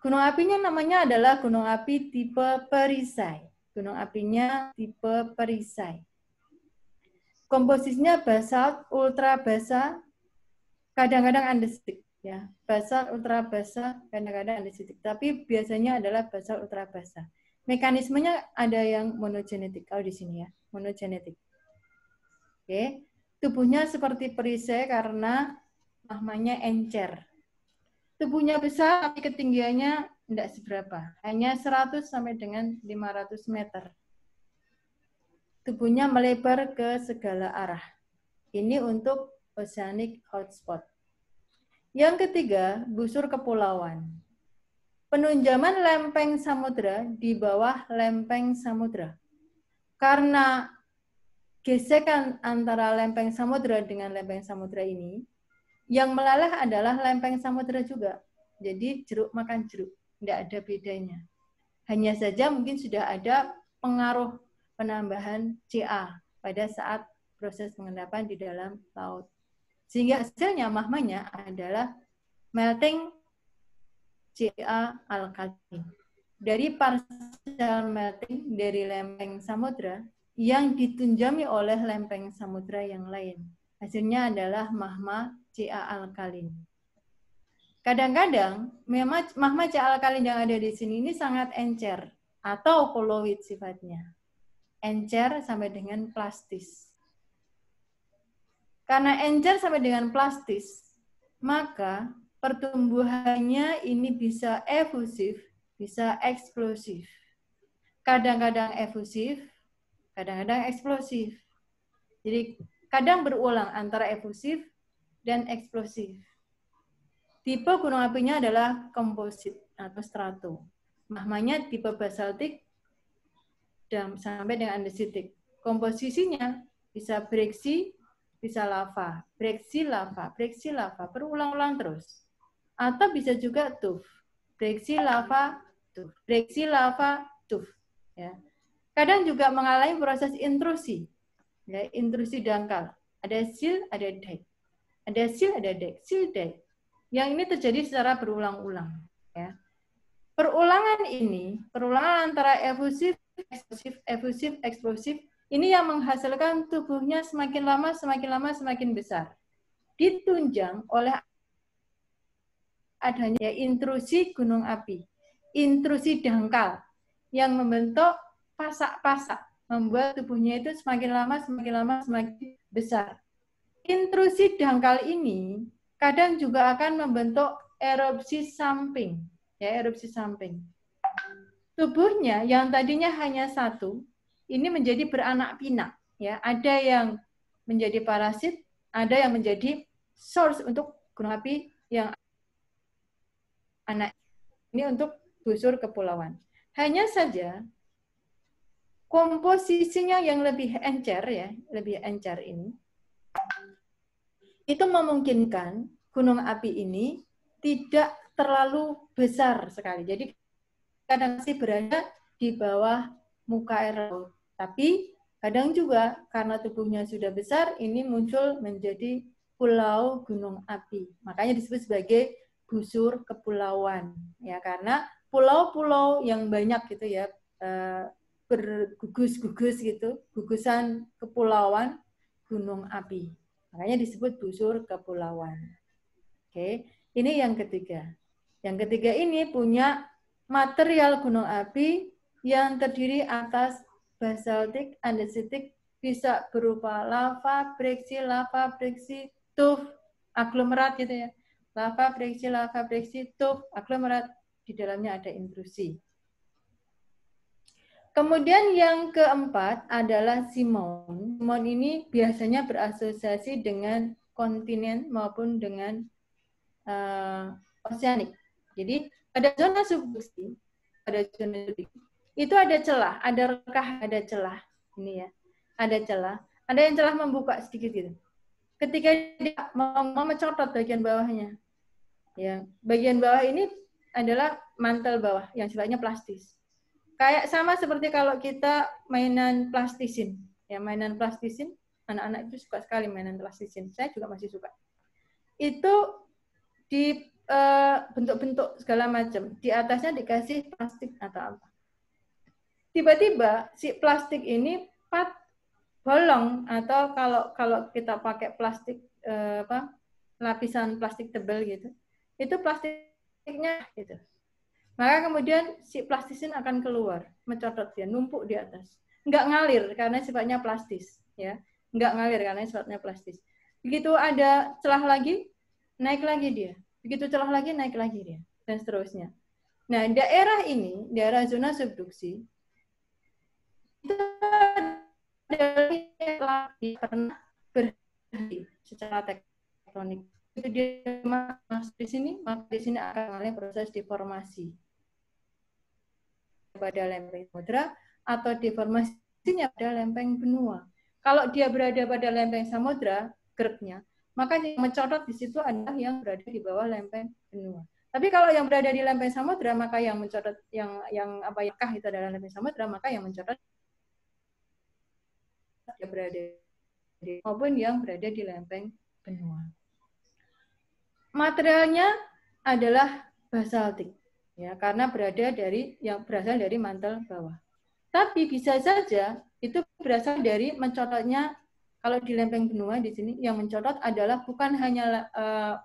Gunung apinya namanya adalah gunung api tipe perisai. Gunung apinya tipe perisai. Komposisinya basalt, ultra basa, kadang-kadang andesitik ya. Basalt, ultra basa, kadang-kadang andesitik, tapi biasanya adalah basalt ultra basa. Mekanismenya ada yang monogenetik kalau di sini ya, monogenetik. Oke. Tubuhnya seperti perisai karena mahmanya encer. Tubuhnya besar tapi ketinggiannya tidak seberapa, hanya 100 sampai dengan 500 meter. Tubuhnya melebar ke segala arah. Ini untuk oceanic hotspot. Yang ketiga, busur kepulauan. Penunjaman lempeng samudra di bawah lempeng samudra. Karena Gesekan antara lempeng samudera dengan lempeng samudera ini, yang meleleh adalah lempeng samudera juga. Jadi jeruk makan jeruk, tidak ada bedanya. Hanya saja mungkin sudah ada pengaruh penambahan Ca pada saat proses pengendapan di dalam laut. Sehingga hasilnya mahmanya adalah melting Ca alkali. Dari partial melting dari lempeng samudra yang ditunjami oleh lempeng samudra yang lain. Hasilnya adalah mahma Ca alkalin. Kadang-kadang mahma Ca alkalin yang ada di sini ini sangat encer atau koloid sifatnya. Encer sampai dengan plastis. Karena encer sampai dengan plastis, maka pertumbuhannya ini bisa efusif, bisa eksplosif. Kadang-kadang efusif, kadang-kadang eksplosif. Jadi kadang berulang antara efusif dan eksplosif. Tipe gunung apinya adalah komposit atau strato. Mahmanya tipe basaltik dan sampai dengan andesitik. Komposisinya bisa breksi, bisa lava, breksi lava, breksi lava, berulang-ulang terus. Atau bisa juga tuf, breksi lava, tuf, breksi lava, tuf. Ya. Kadang juga mengalami proses intrusi, ya, intrusi dangkal. Ada sil, ada dek. Ada sil, ada dek. Sil, dek. Yang ini terjadi secara berulang-ulang. Ya. Perulangan ini, perulangan antara efusif, eksplosif, efusif, eksplosif, ini yang menghasilkan tubuhnya semakin lama, semakin lama, semakin besar. Ditunjang oleh adanya intrusi gunung api, intrusi dangkal yang membentuk pasak-pasak, membuat tubuhnya itu semakin lama, semakin lama, semakin besar. Intrusi dangkal ini kadang juga akan membentuk erupsi samping. Ya, erupsi samping. Tubuhnya yang tadinya hanya satu, ini menjadi beranak pinak. Ya, ada yang menjadi parasit, ada yang menjadi source untuk gunung api yang anak ini untuk busur kepulauan. Hanya saja komposisinya yang lebih encer ya, lebih encer ini, itu memungkinkan gunung api ini tidak terlalu besar sekali. Jadi kadang sih berada di bawah muka air laut. Tapi kadang juga karena tubuhnya sudah besar, ini muncul menjadi pulau gunung api. Makanya disebut sebagai busur kepulauan ya karena pulau-pulau yang banyak gitu ya eh, bergugus-gugus gitu, gugusan kepulauan gunung api. Makanya disebut busur kepulauan. Oke, ini yang ketiga. Yang ketiga ini punya material gunung api yang terdiri atas basaltik, andesitik, bisa berupa lava, breksi lava, breksi tuf, aglomerat gitu ya. Lava, breksi lava, breksi tuf, aglomerat. Di dalamnya ada intrusi. Kemudian yang keempat adalah Simon. Simon ini biasanya berasosiasi dengan kontinen maupun dengan uh, eh, oceanik. Jadi pada zona subduksi, pada zona subduksi itu ada celah, ada rekah, ada celah. Ini ya, ada celah. Ada yang celah membuka sedikit gitu. Ketika dia mau, mau bagian bawahnya, ya bagian bawah ini adalah mantel bawah yang sifatnya plastis Kayak sama seperti kalau kita mainan plastisin. Ya, mainan plastisin, anak-anak itu suka sekali mainan plastisin. Saya juga masih suka. Itu di eh, bentuk-bentuk segala macam. Di atasnya dikasih plastik atau apa. Tiba-tiba si plastik ini pat bolong atau kalau kalau kita pakai plastik uh, apa lapisan plastik tebal gitu, itu plastiknya gitu. Maka kemudian si plastisin akan keluar, mencodot dia, numpuk di atas. Enggak ngalir karena sifatnya plastis. ya Enggak ngalir karena sifatnya plastis. Begitu ada celah lagi, naik lagi dia. Begitu celah lagi, naik lagi dia. Dan seterusnya. Nah, daerah ini, daerah zona subduksi, itu adalah pernah berhenti secara tektonik. Jadi dia masuk di sini, maka di sini akan mengalami proses deformasi pada lempeng samudra atau deformasinya pada lempeng benua. Kalau dia berada pada lempeng samudra, geraknya, maka yang mencorot di situ adalah yang berada di bawah lempeng benua. Tapi kalau yang berada di lempeng samudra, maka yang mencorot yang yang apa yakah itu adalah lempeng samudra, maka yang mencorot yang berada di maupun yang berada di lempeng benua. Materialnya adalah basaltik ya karena berada dari yang berasal dari mantel bawah. Tapi bisa saja itu berasal dari mencolotnya kalau di lempeng benua di sini yang mencolot adalah bukan hanya uh,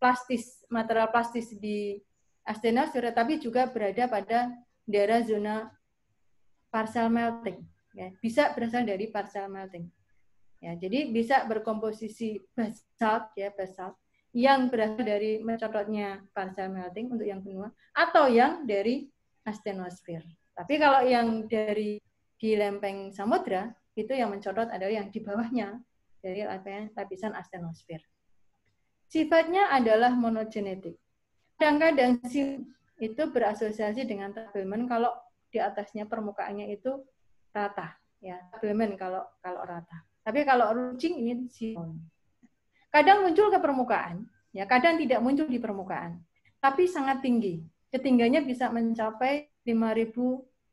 plastis material plastis di astenosfer tapi juga berada pada daerah zona parcel melting. Ya, bisa berasal dari parcel melting. Ya, jadi bisa berkomposisi basalt ya basalt yang berasal dari mencorotnya partial melting untuk yang benua atau yang dari astenosfer. Tapi kalau yang dari di lempeng samudra itu yang mencorot adalah yang di bawahnya dari lapisan astenosfer. Sifatnya adalah monogenetik. Kadang-kadang itu berasosiasi dengan tabelmen kalau di atasnya permukaannya itu rata, ya tabelmen kalau kalau rata. Tapi kalau runcing ini silikon. Kadang muncul ke permukaan, ya kadang tidak muncul di permukaan, tapi sangat tinggi. Ketinggiannya bisa mencapai 5.000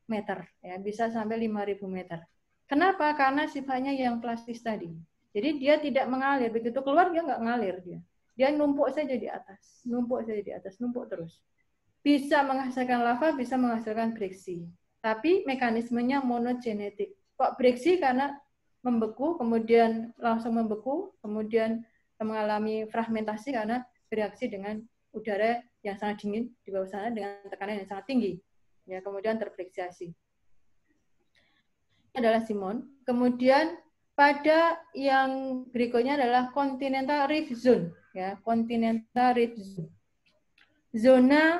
meter, ya bisa sampai 5.000 meter. Kenapa? Karena sifatnya yang plastis tadi. Jadi dia tidak mengalir, begitu keluar dia nggak ngalir dia. Dia numpuk saja di atas, numpuk saja di atas, numpuk terus. Bisa menghasilkan lava, bisa menghasilkan breksi, Tapi mekanismenya monogenetik. Kok breksi Karena membeku, kemudian langsung membeku, kemudian mengalami fragmentasi karena bereaksi dengan udara yang sangat dingin di bawah sana dengan tekanan yang sangat tinggi. Ya, kemudian terfleksiasi. Ini adalah Simon. Kemudian pada yang berikutnya adalah continental rift zone, ya, continental rift zone. Zona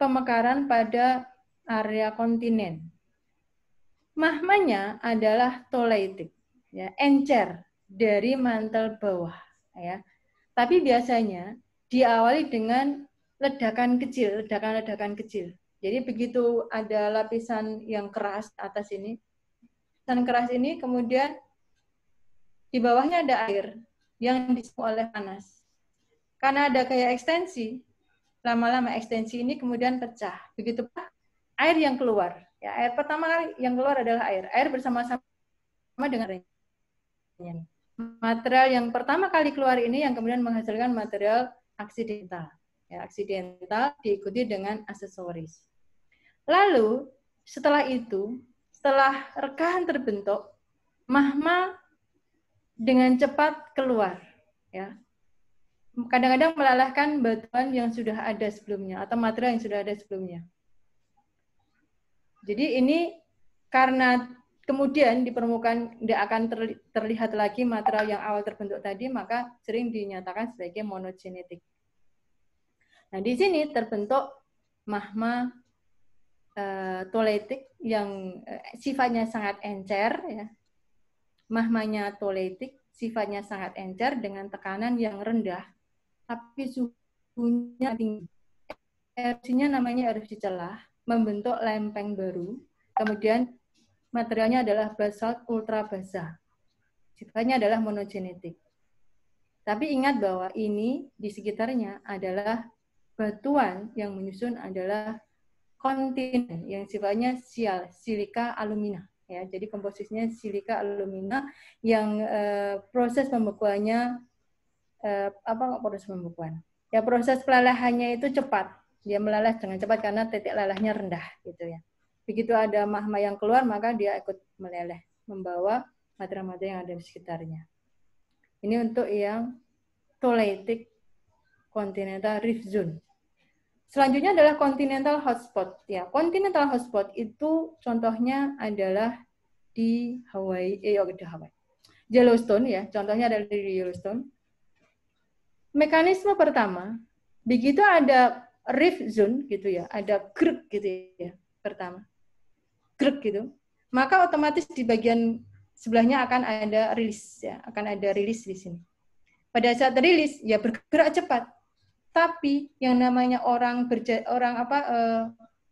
pemekaran pada area kontinen. Mahmanya adalah toleitik, ya, encer dari mantel bawah ya. Tapi biasanya diawali dengan ledakan kecil, ledakan-ledakan kecil. Jadi begitu ada lapisan yang keras atas ini, lapisan keras ini kemudian di bawahnya ada air yang disembuh oleh panas. Karena ada kayak ekstensi, lama-lama ekstensi ini kemudian pecah. Begitu air yang keluar. Ya, air pertama yang keluar adalah air. Air bersama-sama dengan airnya material yang pertama kali keluar ini yang kemudian menghasilkan material aksidental. Ya, aksidental diikuti dengan aksesoris. Lalu setelah itu, setelah rekahan terbentuk, mahma dengan cepat keluar. Ya, kadang-kadang melalahkan batuan yang sudah ada sebelumnya atau material yang sudah ada sebelumnya. Jadi ini karena kemudian di permukaan tidak akan terlihat lagi material yang awal terbentuk tadi, maka sering dinyatakan sebagai monogenetik. Nah, di sini terbentuk mahma uh, eh, toletik yang eh, sifatnya sangat encer, ya. mahmanya toletik sifatnya sangat encer dengan tekanan yang rendah, tapi suhunya tinggi. Erupsinya namanya erupsi celah, membentuk lempeng baru, kemudian materialnya adalah basalt ultra basah. Sifatnya adalah monogenetik. Tapi ingat bahwa ini di sekitarnya adalah batuan yang menyusun adalah kontinen yang sifatnya sial, silika alumina ya. Jadi komposisinya silika alumina yang eh, proses pembekuannya eh, apa proses pembekuan? Ya proses pelelehannya itu cepat. Dia meleleh dengan cepat karena titik lelehnya rendah gitu ya. Begitu ada mahma yang keluar, maka dia ikut meleleh, membawa matra-matra yang ada di sekitarnya. Ini untuk yang toletik Continental Rift Zone. Selanjutnya adalah continental hotspot. Ya, continental hotspot itu contohnya adalah di Hawaii, eh oh, di Hawaii. Yellowstone ya, contohnya adalah di Yellowstone. Mekanisme pertama, begitu ada rift zone gitu ya, ada grup gitu ya pertama grek gitu, maka otomatis di bagian sebelahnya akan ada rilis ya, akan ada rilis di sini. Pada saat rilis ya bergerak cepat. Tapi yang namanya orang berja orang apa eh,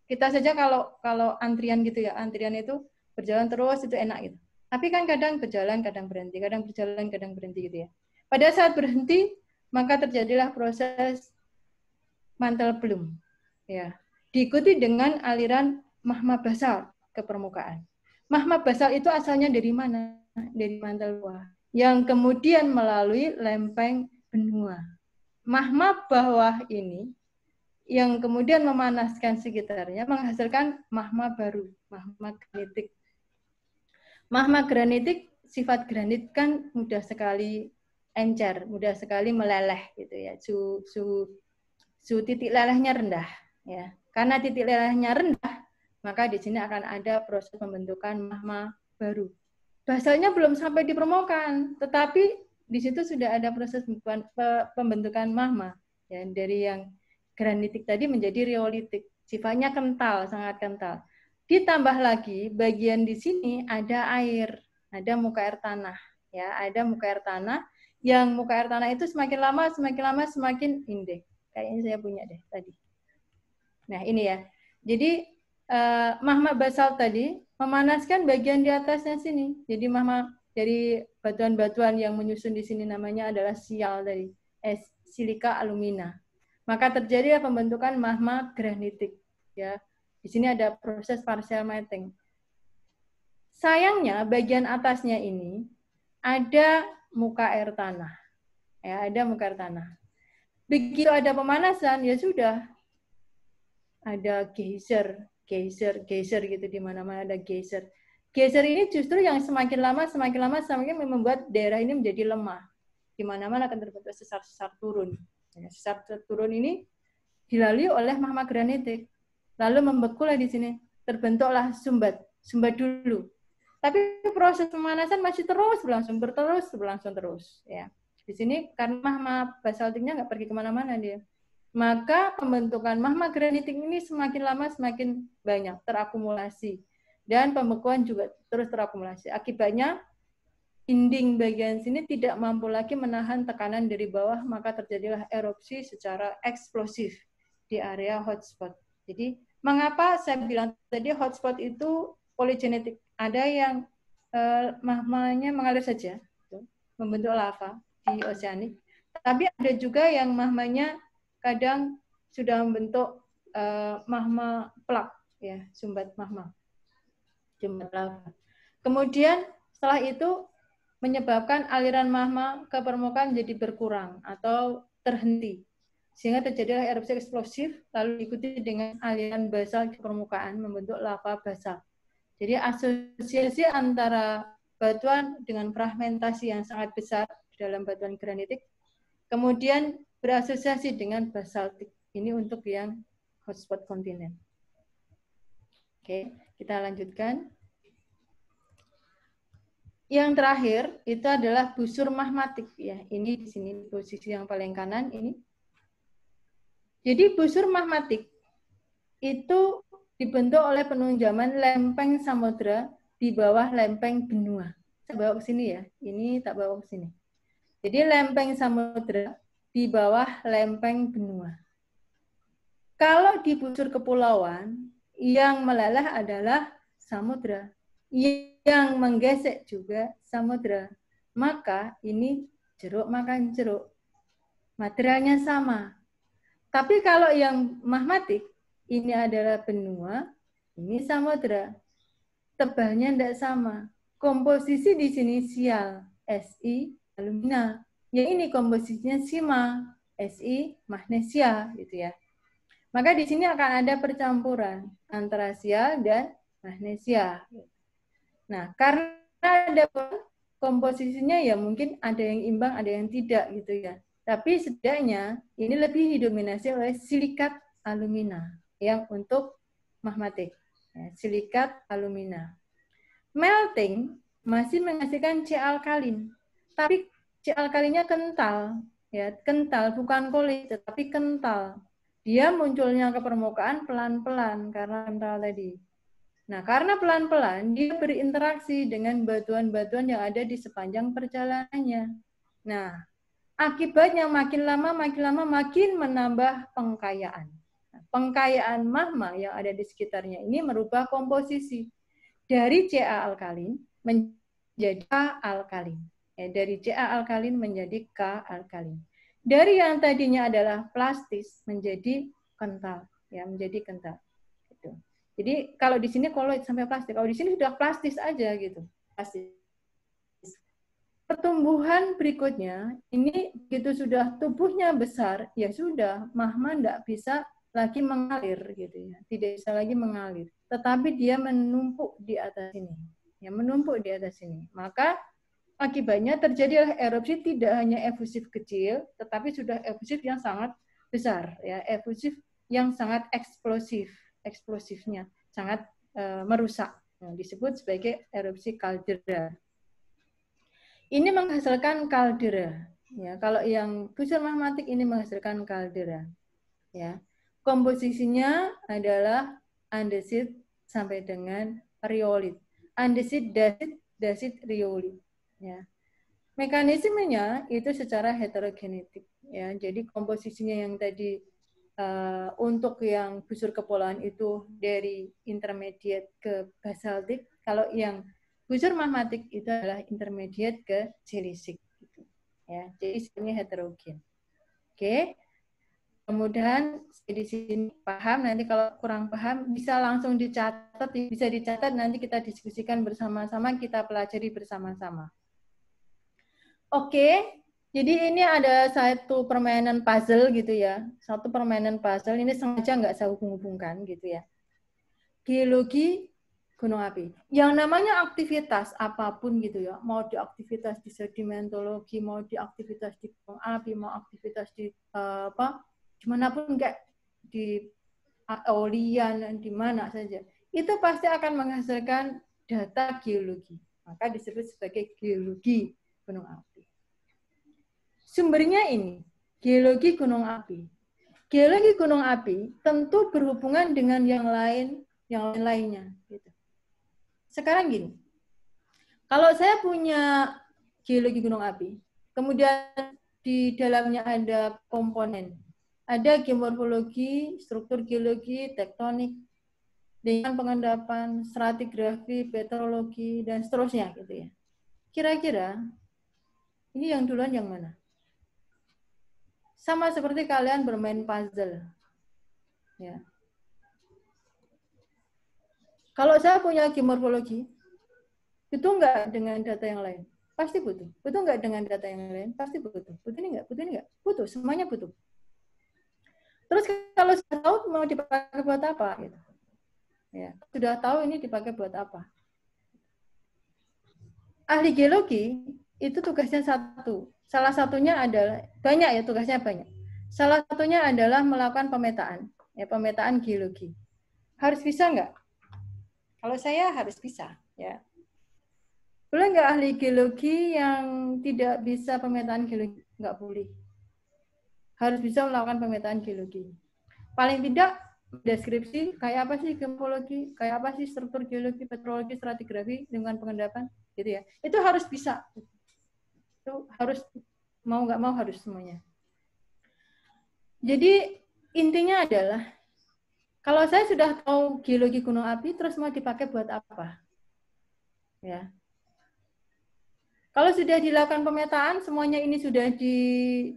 kita saja kalau kalau antrian gitu ya, antrian itu berjalan terus itu enak gitu. Tapi kan kadang berjalan, kadang berhenti, kadang berjalan, kadang berhenti gitu ya. Pada saat berhenti maka terjadilah proses mantel belum ya diikuti dengan aliran mahma basal ke permukaan. Mahma basal itu asalnya dari mana? Dari mantel luar. Yang kemudian melalui lempeng benua. Mahma bawah ini yang kemudian memanaskan sekitarnya menghasilkan mahma baru, mahma granitik. Mahma granitik, sifat granit kan mudah sekali encer, mudah sekali meleleh gitu ya. Su su su titik lelehnya rendah ya. Karena titik lelehnya rendah, maka di sini akan ada proses pembentukan mahma baru. Basalnya belum sampai di permukaan, tetapi di situ sudah ada proses pembentukan mahma ya dari yang granitik tadi menjadi riolitik. Sifatnya kental, sangat kental. Ditambah lagi bagian di sini ada air, ada muka air tanah ya, ada muka air tanah yang muka air tanah itu semakin lama semakin lama semakin indeks. Kayaknya saya punya deh tadi. Nah, ini ya. Jadi uh, mahma basal tadi memanaskan bagian di atasnya sini. Jadi mahma dari batuan-batuan yang menyusun di sini namanya adalah sial dari es silika alumina. Maka terjadi pembentukan mahma granitik. Ya, di sini ada proses partial melting. Sayangnya bagian atasnya ini ada muka air tanah. Ya, ada muka air tanah. Begitu ada pemanasan, ya sudah. Ada geyser, geyser, geyser gitu di mana-mana ada geyser. Geyser ini justru yang semakin lama, semakin lama, semakin membuat daerah ini menjadi lemah. Di mana-mana akan terbentuk sesar-sesar turun. Ya, Sesar turun ini dilalui oleh magma granitik. Lalu membekulah di sini. Terbentuklah sumbat. Sumbat dulu. Tapi proses pemanasan masih terus berlangsung, terus berlangsung terus. Ya. Di sini karena magma basaltiknya nggak pergi kemana-mana dia maka pembentukan magma granitik ini semakin lama semakin banyak terakumulasi dan pembekuan juga terus terakumulasi. Akibatnya dinding bagian sini tidak mampu lagi menahan tekanan dari bawah maka terjadilah erupsi secara eksplosif di area hotspot. Jadi mengapa saya bilang tadi hotspot itu poligenetik ada yang eh, mahmanya mengalir saja gitu. membentuk lava di oceanik, tapi ada juga yang mahmanya kadang sudah membentuk uh, mahma plak ya sumbat mahma sumbat lava kemudian setelah itu menyebabkan aliran mahma ke permukaan jadi berkurang atau terhenti sehingga terjadilah erupsi eksplosif lalu diikuti dengan aliran basal ke permukaan membentuk lava basal. Jadi asosiasi antara batuan dengan fragmentasi yang sangat besar dalam batuan granitik, kemudian berasosiasi dengan basaltik. Ini untuk yang hotspot kontinen. Oke, kita lanjutkan. Yang terakhir itu adalah busur magmatik ya. Ini di sini posisi yang paling kanan ini. Jadi busur magmatik itu dibentuk oleh penunjaman lempeng samudra di bawah lempeng benua. Saya bawa ke sini ya. Ini tak bawa ke sini. Jadi lempeng samudra di bawah lempeng benua. Kalau di busur kepulauan, yang meleleh adalah samudra. Yang menggesek juga samudra. Maka ini jeruk makan jeruk. Materialnya sama. Tapi kalau yang mahmatik, ini adalah benua, ini samudra. Tebalnya tidak sama. Komposisi di sini sial, SI, alumina ya ini komposisinya sima, Si magnesia gitu ya. Maka di sini akan ada percampuran antara sia dan magnesia. Nah, karena ada komposisinya ya mungkin ada yang imbang, ada yang tidak gitu ya. Tapi setidaknya ini lebih didominasi oleh silikat alumina yang untuk mahmatik. Ya, silikat alumina. Melting masih menghasilkan C alkalin, tapi si alkalinya kental, ya kental bukan koli tetapi kental. Dia munculnya ke permukaan pelan-pelan karena kental tadi. Nah, karena pelan-pelan dia berinteraksi dengan batuan-batuan yang ada di sepanjang perjalanannya. Nah, akibatnya makin lama, makin lama, makin menambah pengkayaan. Nah, pengkayaan magma yang ada di sekitarnya ini merubah komposisi dari Ca alkalin menjadi alkalin. Ya, dari Ca alkalin menjadi K alkalin. Dari yang tadinya adalah plastis menjadi kental, ya menjadi kental. Gitu. Jadi kalau di sini koloid sampai plastik, kalau di sini sudah plastis aja gitu, plastis. Pertumbuhan berikutnya, ini gitu sudah tubuhnya besar, ya sudah, mahma tidak bisa lagi mengalir gitu ya, tidak bisa lagi mengalir. Tetapi dia menumpuk di atas ini, ya menumpuk di atas ini. Maka Akibatnya terjadi erupsi tidak hanya efusif kecil, tetapi sudah efusif yang sangat besar, ya efusif yang sangat eksplosif, eksplosifnya sangat e, merusak. Nah, disebut sebagai erupsi kaldera. Ini menghasilkan kaldera. Ya, kalau yang fusion magmatik ini menghasilkan kaldera. Ya. Komposisinya adalah andesit sampai dengan riolit. Andesit, dasit, dasit, riolit. Ya. Mekanismenya itu secara heterogenetik ya. Jadi komposisinya yang tadi uh, untuk yang busur kepulauan itu dari intermediate ke basaltik, kalau yang busur magmatik itu adalah intermediate ke silisik gitu. Ya, jadi isinya heterogen. Oke. Okay. Kemudian di sini paham nanti kalau kurang paham bisa langsung dicatat, bisa dicatat nanti kita diskusikan bersama-sama, kita pelajari bersama-sama. Oke, jadi ini ada satu permainan puzzle gitu ya. Satu permainan puzzle ini sengaja nggak saya hubung-hubungkan gitu ya. Geologi gunung api. Yang namanya aktivitas apapun gitu ya, mau di aktivitas di sedimentologi, mau di aktivitas di gunung api, mau aktivitas di uh, apa, dimanapun kayak di olian, di mana saja, itu pasti akan menghasilkan data geologi. Maka disebut sebagai geologi gunung api. Sumbernya ini, geologi gunung api. Geologi gunung api tentu berhubungan dengan yang lain, yang lain lainnya. Gitu. Sekarang gini, kalau saya punya geologi gunung api, kemudian di dalamnya ada komponen, ada geomorfologi, struktur geologi, tektonik, dengan pengendapan, stratigrafi, petrologi, dan seterusnya gitu ya. Kira-kira ini yang duluan yang mana? Sama seperti kalian bermain puzzle. Ya. Kalau saya punya geomorfologi, butuh nggak dengan data yang lain? Pasti butuh. Butuh nggak dengan data yang lain? Pasti butuh. Butuh ini nggak? Butuh ini nggak? Butuh. Semuanya butuh. Terus kalau sudah tahu mau dipakai buat apa? Gitu. Ya, sudah tahu ini dipakai buat apa. Ahli geologi itu tugasnya satu, Salah satunya adalah banyak ya tugasnya banyak. Salah satunya adalah melakukan pemetaan, ya pemetaan geologi. Harus bisa nggak? Kalau saya harus bisa, ya. Boleh nggak ahli geologi yang tidak bisa pemetaan geologi? Nggak boleh. Harus bisa melakukan pemetaan geologi. Paling tidak deskripsi kayak apa sih geologi, kayak apa sih struktur geologi, petrologi, stratigrafi, dengan pengendapan, gitu ya. Itu harus bisa. Gitu itu harus mau nggak mau harus semuanya. Jadi intinya adalah kalau saya sudah tahu geologi gunung api terus mau dipakai buat apa? Ya. Kalau sudah dilakukan pemetaan semuanya ini sudah di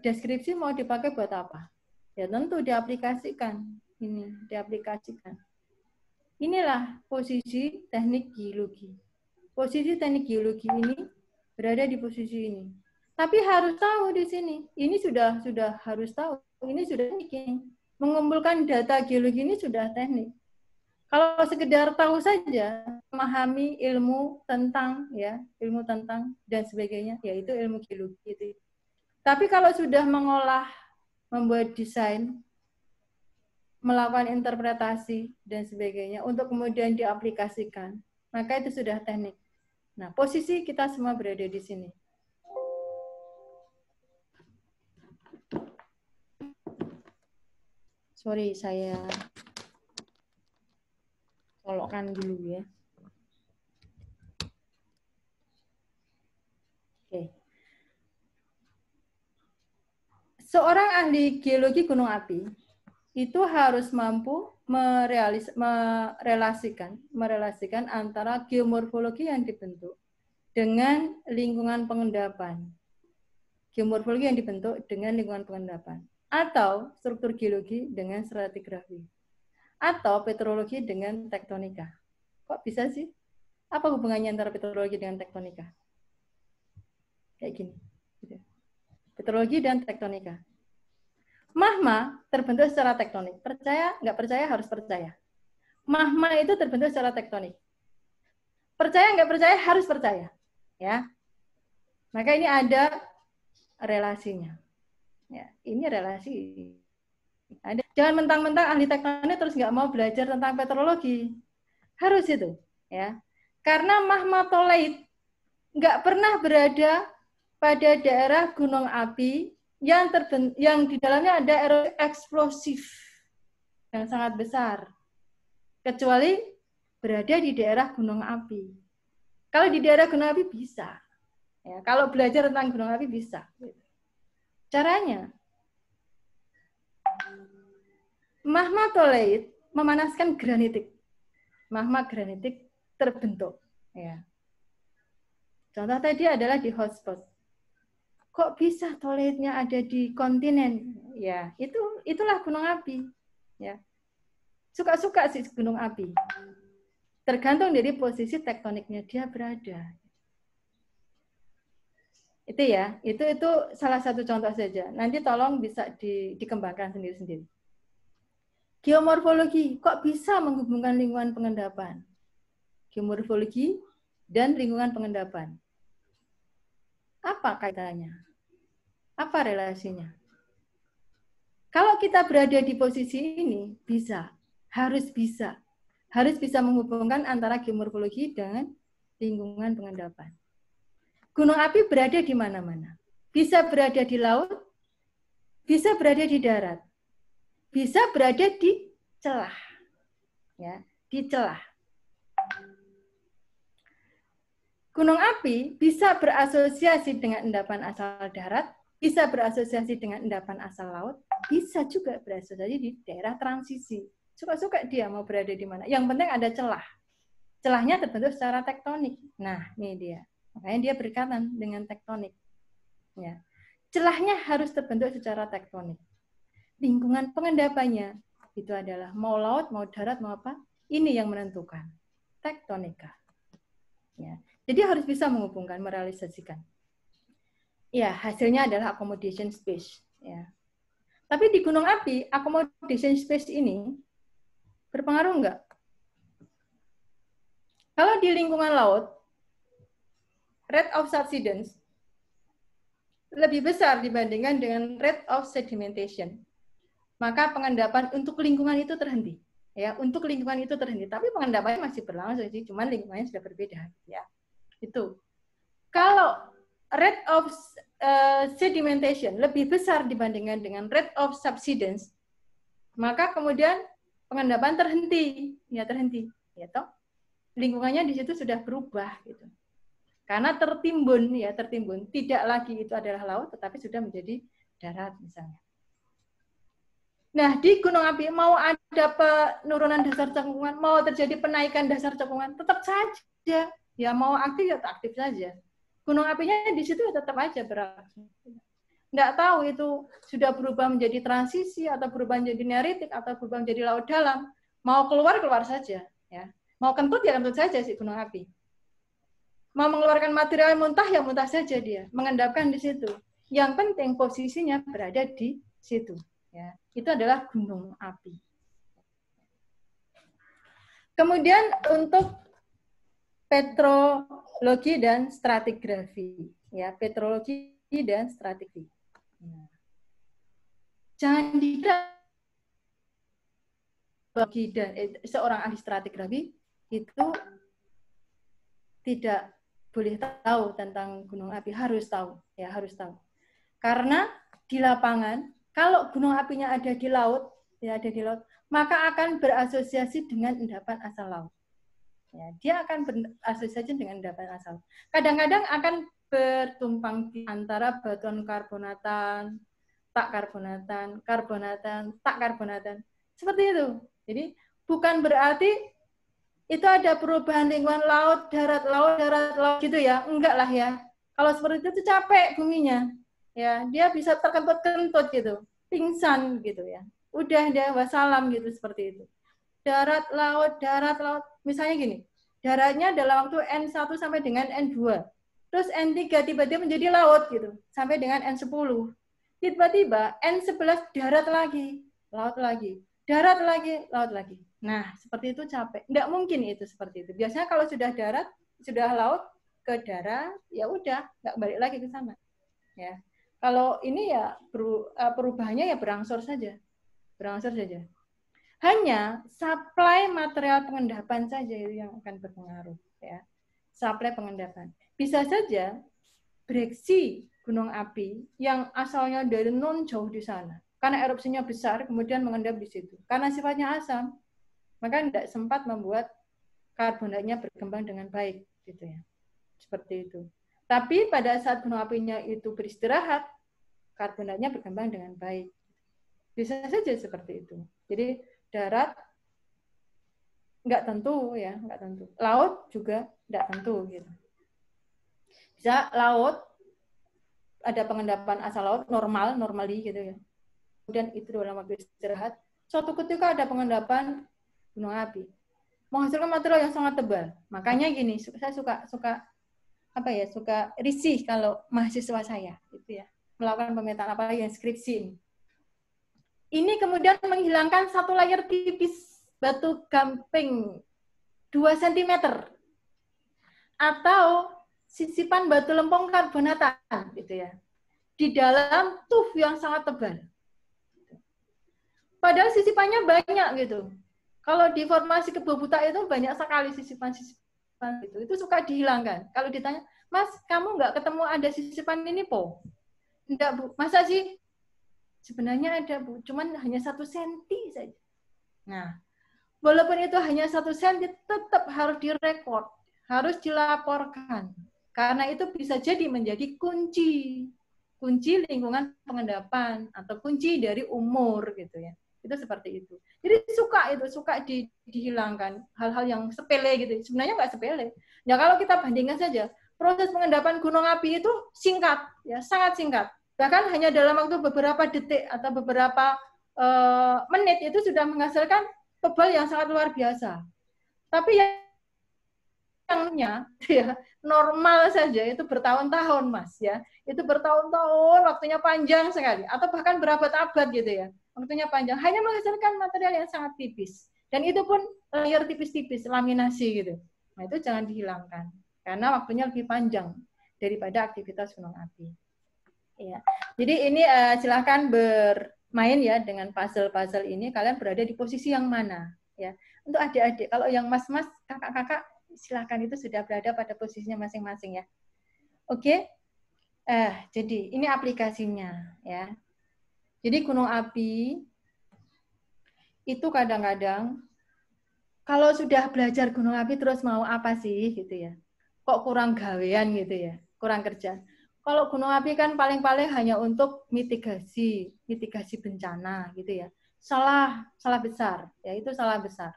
deskripsi mau dipakai buat apa? Ya tentu diaplikasikan ini, diaplikasikan. Inilah posisi teknik geologi. Posisi teknik geologi ini berada di posisi ini. Tapi harus tahu di sini, ini sudah sudah harus tahu, ini sudah teknik. Mengumpulkan data geologi ini sudah teknik. Kalau sekedar tahu saja, memahami ilmu tentang ya, ilmu tentang dan sebagainya, yaitu ilmu geologi itu. Tapi kalau sudah mengolah, membuat desain, melakukan interpretasi dan sebagainya untuk kemudian diaplikasikan, maka itu sudah teknik. Nah, posisi kita semua berada di sini. Sorry, saya colokkan dulu ya. Oke. Seorang ahli geologi gunung api itu harus mampu merealis, merelasikan merelasikan antara geomorfologi yang dibentuk dengan lingkungan pengendapan. Geomorfologi yang dibentuk dengan lingkungan pengendapan atau struktur geologi dengan stratigrafi atau petrologi dengan tektonika. Kok bisa sih? Apa hubungannya antara petrologi dengan tektonika? Kayak gini. Gitu. Petrologi dan tektonika. Mahma terbentuk secara tektonik. Percaya, nggak percaya harus percaya. Mahma itu terbentuk secara tektonik. Percaya, nggak percaya harus percaya. Ya, Maka ini ada relasinya. Ya, ini relasi. Ada. Jangan mentang-mentang ahli tektonik terus nggak mau belajar tentang petrologi. Harus itu. ya. Karena mahma toleit nggak pernah berada pada daerah gunung api yang terben yang di dalamnya ada erosi eksplosif yang sangat besar kecuali berada di daerah gunung api. Kalau di daerah gunung api bisa. Ya, kalau belajar tentang gunung api bisa. Caranya magma toleit memanaskan granitik. magma granitik terbentuk. Ya. Contoh tadi adalah di hotspot kok bisa toiletnya ada di kontinen ya itu itulah gunung api ya suka-suka sih gunung api tergantung dari posisi tektoniknya dia berada itu ya itu itu salah satu contoh saja nanti tolong bisa di, dikembangkan sendiri-sendiri geomorfologi kok bisa menghubungkan lingkungan pengendapan geomorfologi dan lingkungan pengendapan apa kaitannya? Apa relasinya? Kalau kita berada di posisi ini, bisa, harus bisa, harus bisa menghubungkan antara geomorfologi dengan lingkungan pengendapan. Gunung api berada di mana-mana. Bisa berada di laut, bisa berada di darat, bisa berada di celah. Ya, di celah. Gunung api bisa berasosiasi dengan endapan asal darat, bisa berasosiasi dengan endapan asal laut, bisa juga berasosiasi di daerah transisi. Suka-suka dia mau berada di mana. Yang penting ada celah. Celahnya terbentuk secara tektonik. Nah, ini dia. Makanya dia berkaitan dengan tektonik. Ya. Celahnya harus terbentuk secara tektonik. Lingkungan pengendapannya itu adalah mau laut, mau darat, mau apa, ini yang menentukan. Tektonika. Ya. Jadi harus bisa menghubungkan, merealisasikan. Ya, hasilnya adalah accommodation space. Ya. Tapi di Gunung Api, accommodation space ini berpengaruh enggak? Kalau di lingkungan laut, rate of subsidence lebih besar dibandingkan dengan rate of sedimentation. Maka pengendapan untuk lingkungan itu terhenti. Ya, untuk lingkungan itu terhenti, tapi pengendapannya masih berlangsung sih, cuman lingkungannya sudah berbeda, ya itu. Kalau rate of uh, sedimentation lebih besar dibandingkan dengan rate of subsidence, maka kemudian pengendapan terhenti, ya terhenti, ya toh. Lingkungannya di situ sudah berubah gitu. Karena tertimbun ya, tertimbun. Tidak lagi itu adalah laut tetapi sudah menjadi darat misalnya. Nah, di Gunung Api mau ada penurunan dasar cekungan, mau terjadi penaikan dasar cekungan, tetap saja ya mau aktif ya aktif saja gunung apinya di situ ya tetap aja beraksi nggak tahu itu sudah berubah menjadi transisi atau berubah menjadi neritik atau berubah menjadi laut dalam mau keluar keluar saja ya mau kentut ya kentut saja si gunung api mau mengeluarkan material muntah ya muntah saja dia mengendapkan di situ yang penting posisinya berada di situ ya itu adalah gunung api kemudian untuk petrologi dan stratigrafi. Ya, petrologi dan strategi. Jangan dikira bagi dan eh, seorang ahli stratigrafi itu tidak boleh tahu tentang gunung api harus tahu ya harus tahu karena di lapangan kalau gunung apinya ada di laut ya ada di laut maka akan berasosiasi dengan endapan asal laut Ya, dia akan berasosiasi dengan data asam. Kadang-kadang akan bertumpang di antara batuan karbonatan, tak karbonatan, karbonatan, tak karbonatan. Seperti itu. Jadi bukan berarti itu ada perubahan lingkungan laut, darat, laut, darat, laut gitu ya. Enggak lah ya. Kalau seperti itu tuh capek buminya. Ya, dia bisa terkentut-kentut gitu, pingsan gitu ya. Udah dia wassalam gitu seperti itu darat laut darat laut misalnya gini daratnya dalam waktu n1 sampai dengan n2 terus n3 tiba-tiba menjadi laut gitu sampai dengan n10 tiba-tiba n11 darat lagi laut lagi darat lagi laut lagi nah seperti itu capek nggak mungkin itu seperti itu biasanya kalau sudah darat sudah laut ke darat ya udah nggak balik lagi ke sana ya kalau ini ya eh, perubahannya ya berangsur saja berangsur saja hanya supply material pengendapan saja itu yang akan berpengaruh ya. Supply pengendapan. Bisa saja breksi gunung api yang asalnya dari non jauh di sana karena erupsinya besar kemudian mengendap di situ. Karena sifatnya asam, maka tidak sempat membuat karbonatnya berkembang dengan baik gitu ya. Seperti itu. Tapi pada saat gunung apinya itu beristirahat, karbonatnya berkembang dengan baik. Bisa saja seperti itu. Jadi darat nggak tentu ya nggak tentu laut juga nggak tentu gitu bisa laut ada pengendapan asal laut normal normally gitu ya kemudian itu dalam waktu istirahat suatu ketika ada pengendapan gunung api menghasilkan material yang sangat tebal makanya gini saya suka suka apa ya suka risih kalau mahasiswa saya itu ya melakukan pemetaan apa yang skripsi ini ini kemudian menghilangkan satu layer tipis batu gamping 2 cm atau sisipan batu lempung karbonatan gitu ya. Di dalam tuf yang sangat tebal. Padahal sisipannya banyak gitu. Kalau di formasi kebo buta itu banyak sekali sisipan-sisipan gitu. Itu suka dihilangkan. Kalau ditanya, Mas, kamu nggak ketemu ada sisipan ini, Po? Enggak, Bu. Masa sih? Sebenarnya ada bu, cuman hanya satu senti saja. Nah, walaupun itu hanya satu senti, tetap harus direkod, harus dilaporkan. Karena itu bisa jadi menjadi kunci, kunci lingkungan pengendapan atau kunci dari umur gitu ya. Itu seperti itu. Jadi suka itu, suka di, dihilangkan hal-hal yang sepele gitu. Sebenarnya nggak sepele. Ya kalau kita bandingkan saja, proses pengendapan gunung api itu singkat, ya sangat singkat Bahkan hanya dalam waktu beberapa detik atau beberapa uh, menit itu sudah menghasilkan tebal yang sangat luar biasa. Tapi ya, yang yangnya ya normal saja itu bertahun-tahun mas ya itu bertahun-tahun waktunya panjang sekali atau bahkan berabad-abad gitu ya waktunya panjang hanya menghasilkan material yang sangat tipis dan itu pun layer tipis-tipis laminasi gitu nah itu jangan dihilangkan karena waktunya lebih panjang daripada aktivitas gunung api Ya. Jadi ini uh, silahkan bermain ya dengan puzzle-puzzle ini. Kalian berada di posisi yang mana? Ya. Untuk adik-adik, kalau yang mas-mas, kakak-kakak, silahkan itu sudah berada pada posisinya masing-masing ya. Oke? Okay? Eh, jadi ini aplikasinya ya. Jadi gunung api itu kadang-kadang kalau sudah belajar gunung api terus mau apa sih gitu ya. Kok kurang gawean gitu ya, kurang kerja kalau gunung api kan paling-paling hanya untuk mitigasi, mitigasi bencana gitu ya. Salah, salah besar, ya itu salah besar.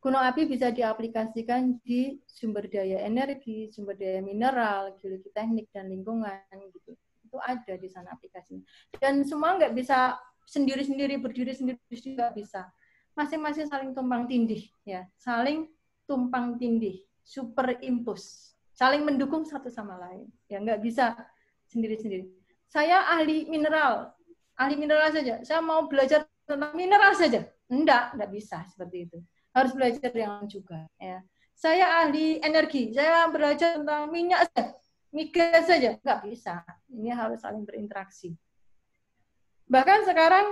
Gunung api bisa diaplikasikan di sumber daya energi, sumber daya mineral, geologi teknik dan lingkungan gitu. Itu ada di sana aplikasinya. Dan semua nggak bisa sendiri-sendiri berdiri sendiri juga bisa. Masing-masing saling tumpang tindih ya, saling tumpang tindih, super impuls saling mendukung satu sama lain. Ya nggak bisa sendiri-sendiri. Saya ahli mineral, ahli mineral saja. Saya mau belajar tentang mineral saja. Enggak, enggak bisa seperti itu. Harus belajar yang juga. Ya. Saya ahli energi, saya belajar tentang minyak saja, migas saja. Enggak bisa. Ini harus saling berinteraksi. Bahkan sekarang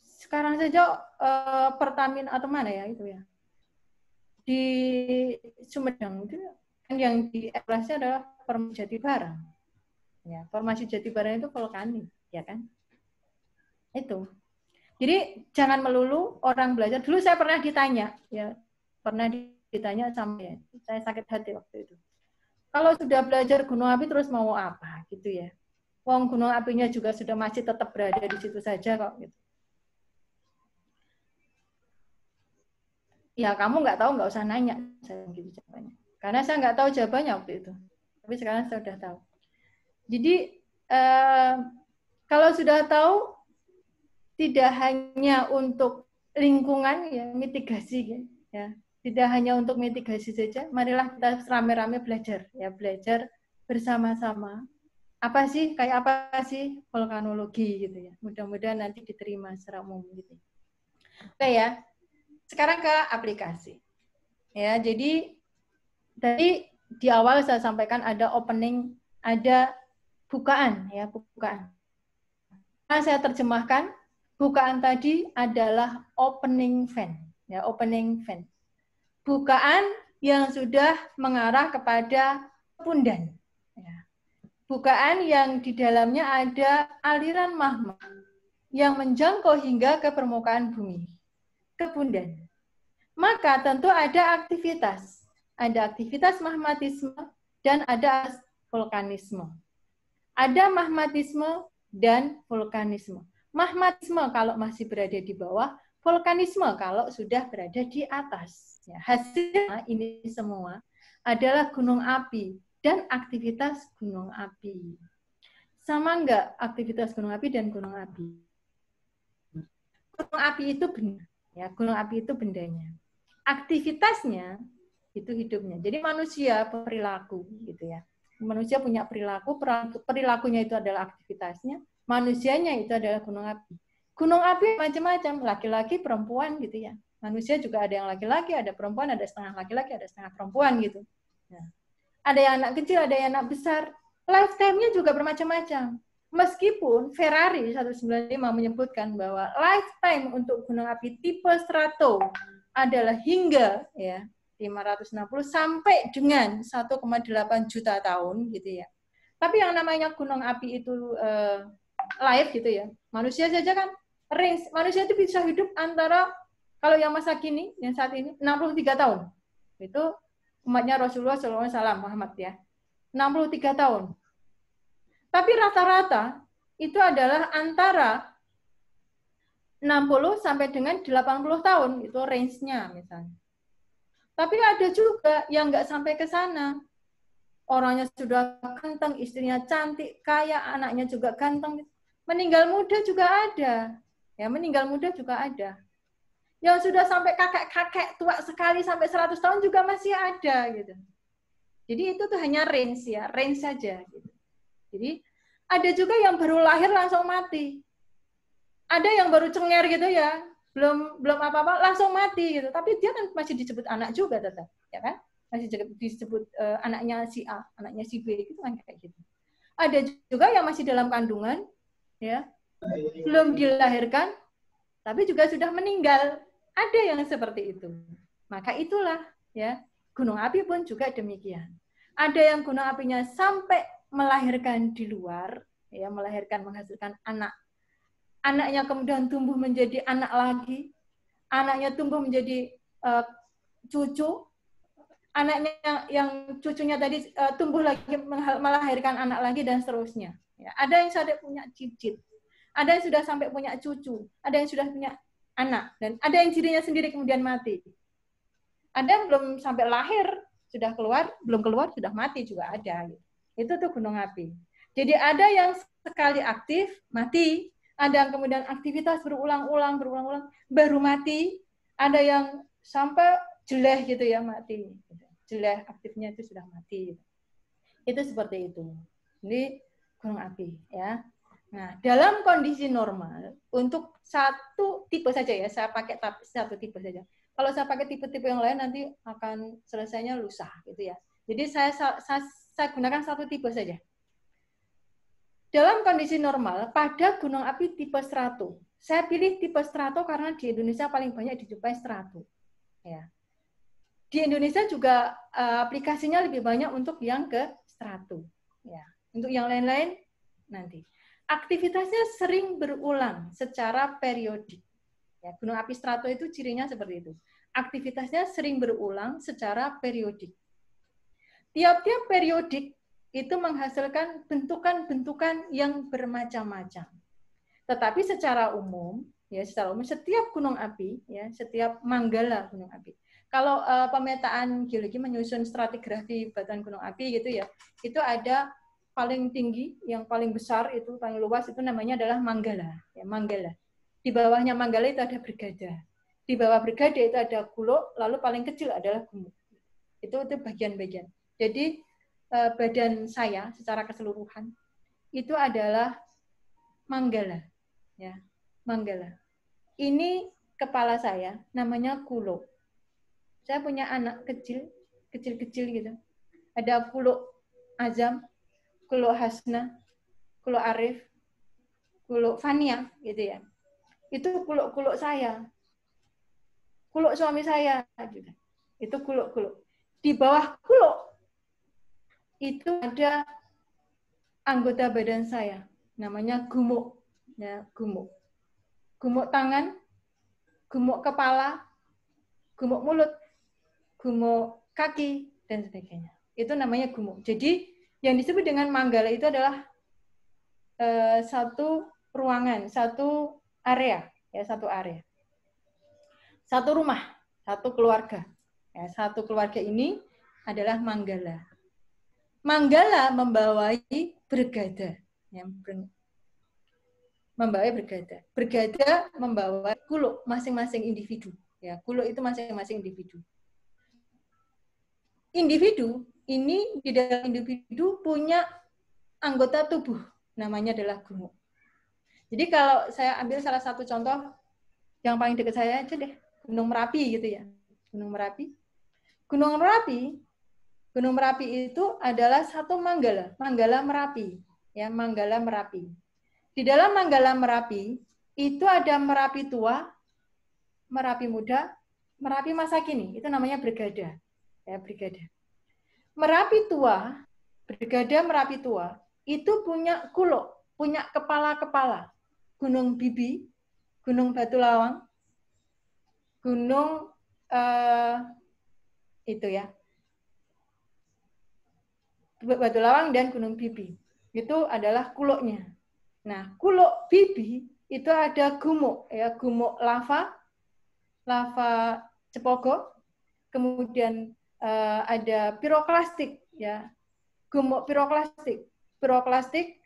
sekarang saja eh, Pertamina atau mana ya itu ya di Sumedang itu ya. Kan yang di dievaluasi adalah formasi jati barang. Ya, formasi jati barang itu vulkanik, ya kan? Itu. Jadi jangan melulu orang belajar. Dulu saya pernah ditanya, ya pernah ditanya sama ya, saya sakit hati waktu itu. Kalau sudah belajar gunung api terus mau apa gitu ya? Wong gunung apinya juga sudah masih tetap berada di situ saja kok gitu. Ya kamu nggak tahu nggak usah nanya, saya karena saya nggak tahu jawabannya waktu itu. Tapi sekarang saya sudah tahu. Jadi eh, kalau sudah tahu, tidak hanya untuk lingkungan ya mitigasi ya. ya, tidak hanya untuk mitigasi saja. Marilah kita rame-rame belajar ya belajar bersama-sama. Apa sih kayak apa sih vulkanologi gitu ya. Mudah-mudahan nanti diterima secara umum gitu. Oke ya. Sekarang ke aplikasi. Ya, jadi tadi di awal saya sampaikan ada opening, ada bukaan ya, bukaan. Nah, saya terjemahkan bukaan tadi adalah opening fan, ya, opening fan. Bukaan yang sudah mengarah kepada pundan. Ya. Bukaan yang di dalamnya ada aliran magma yang menjangkau hingga ke permukaan bumi, ke pundan. Maka tentu ada aktivitas ada aktivitas magmatisme dan ada vulkanisme. Ada magmatisme dan vulkanisme. Magmatisme kalau masih berada di bawah, vulkanisme kalau sudah berada di atas. Ya, hasilnya ini semua adalah gunung api dan aktivitas gunung api. Sama enggak aktivitas gunung api dan gunung api? Gunung api itu benda Ya, gunung api itu bendanya. Aktivitasnya itu hidupnya. Jadi manusia perilaku gitu ya. Manusia punya perilaku, perilakunya itu adalah aktivitasnya, manusianya itu adalah gunung api. Gunung api macam-macam, laki-laki, perempuan gitu ya. Manusia juga ada yang laki-laki, ada perempuan, ada setengah laki-laki, ada setengah perempuan gitu. Ya. ada yang anak kecil, ada yang anak besar. Lifetime-nya juga bermacam-macam. Meskipun Ferrari 195 menyebutkan bahwa lifetime untuk gunung api tipe strato adalah hingga ya 560 sampai dengan 1,8 juta tahun gitu ya. Tapi yang namanya gunung api itu uh, live gitu ya. Manusia saja kan range manusia itu bisa hidup antara kalau yang masa kini yang saat ini 63 tahun. Itu umatnya Rasulullah SAW Muhammad ya. 63 tahun. Tapi rata-rata itu adalah antara 60 sampai dengan 80 tahun itu range-nya misalnya. Tapi ada juga yang nggak sampai ke sana. Orangnya sudah ganteng, istrinya cantik, kaya, anaknya juga ganteng. Meninggal muda juga ada. Ya, meninggal muda juga ada. Yang sudah sampai kakek-kakek tua sekali sampai 100 tahun juga masih ada gitu. Jadi itu tuh hanya range ya, range saja gitu. Jadi ada juga yang baru lahir langsung mati. Ada yang baru cengker gitu ya, belum belum apa-apa langsung mati gitu. Tapi dia kan masih disebut anak juga tetap, ya kan? Masih disebut uh, anaknya si A, anaknya si B gitu kan kayak gitu. Ada juga yang masih dalam kandungan ya. Belum dilahirkan tapi juga sudah meninggal. Ada yang seperti itu. Maka itulah ya. Gunung api pun juga demikian. Ada yang gunung apinya sampai melahirkan di luar, ya melahirkan menghasilkan anak anaknya kemudian tumbuh menjadi anak lagi, anaknya tumbuh menjadi uh, cucu, anaknya yang, yang cucunya tadi uh, tumbuh lagi melahirkan anak lagi dan seterusnya. Ya, ada yang sudah punya cicit, ada yang sudah sampai punya cucu, ada yang sudah punya anak, dan ada yang cirinya sendiri kemudian mati. Ada yang belum sampai lahir sudah keluar, belum keluar sudah mati juga ada. Itu tuh gunung api. Jadi ada yang sekali aktif mati, ada yang kemudian aktivitas berulang-ulang, berulang-ulang, baru mati, ada yang sampai jeleh gitu ya mati. Jeleh aktifnya itu sudah mati. Itu seperti itu. ini gunung api ya. Nah, dalam kondisi normal untuk satu tipe saja ya, saya pakai satu tipe saja. Kalau saya pakai tipe-tipe yang lain nanti akan selesainya lusa gitu ya. Jadi saya saya, saya gunakan satu tipe saja. Dalam kondisi normal, pada gunung api tipe strato. Saya pilih tipe strato karena di Indonesia paling banyak dijumpai strato. Ya. Di Indonesia juga eh, aplikasinya lebih banyak untuk yang ke strato. Ya. Untuk yang lain-lain nanti. Aktivitasnya sering berulang secara periodik. Ya, gunung api strato itu cirinya seperti itu. Aktivitasnya sering berulang secara periodik. Tiap-tiap periodik itu menghasilkan bentukan-bentukan yang bermacam-macam. Tetapi secara umum, ya secara umum setiap gunung api, ya setiap manggala gunung api. Kalau uh, pemetaan geologi menyusun stratigrafi batuan gunung api gitu ya, itu ada paling tinggi, yang paling besar itu paling luas itu namanya adalah manggala, ya manggala. Di bawahnya manggala itu ada bergada. Di bawah bergada itu ada gulo, lalu paling kecil adalah gumuk. Itu itu bagian-bagian. Jadi Eh, badan saya secara keseluruhan itu adalah manggala ya manggala ini kepala saya namanya kulo saya punya anak kecil kecil-kecil gitu ada kulo azam kulo hasna kulo arif kulo fania gitu ya itu kulo kulo saya kulo suami saya gitu. itu kulo kulo di bawah kulo itu ada anggota badan saya namanya gumuk ya gumuk gumuk tangan gumuk kepala gumuk mulut gumuk kaki dan sebagainya itu namanya gumuk jadi yang disebut dengan manggala itu adalah eh, satu ruangan satu area ya satu area satu rumah satu keluarga ya satu keluarga ini adalah manggala Manggala membawai Bergada. Ya, membawa Bergada. Bergada membawa kuluk masing-masing individu. Ya, kuluk itu masing-masing individu. Individu ini di dalam individu punya anggota tubuh namanya adalah guru. Jadi kalau saya ambil salah satu contoh yang paling dekat saya aja deh, Gunung Merapi gitu ya. Gunung Merapi. Gunung Merapi Gunung Merapi itu adalah satu manggala, manggala Merapi, ya manggala Merapi. Di dalam manggala Merapi itu ada Merapi tua, Merapi muda, Merapi masa kini. Itu namanya bergada, ya bergada. Merapi tua, bergada Merapi tua itu punya kulo, punya kepala-kepala. Gunung Bibi, Gunung Batu Lawang, Gunung eh, itu ya, Batu Lawang dan Gunung Bibi. Itu adalah kuloknya. Nah, kulok Bibi itu ada gumuk ya, gumuk lava, lava cepogo, kemudian uh, ada piroklastik ya, gumuk piroklastik, piroklastik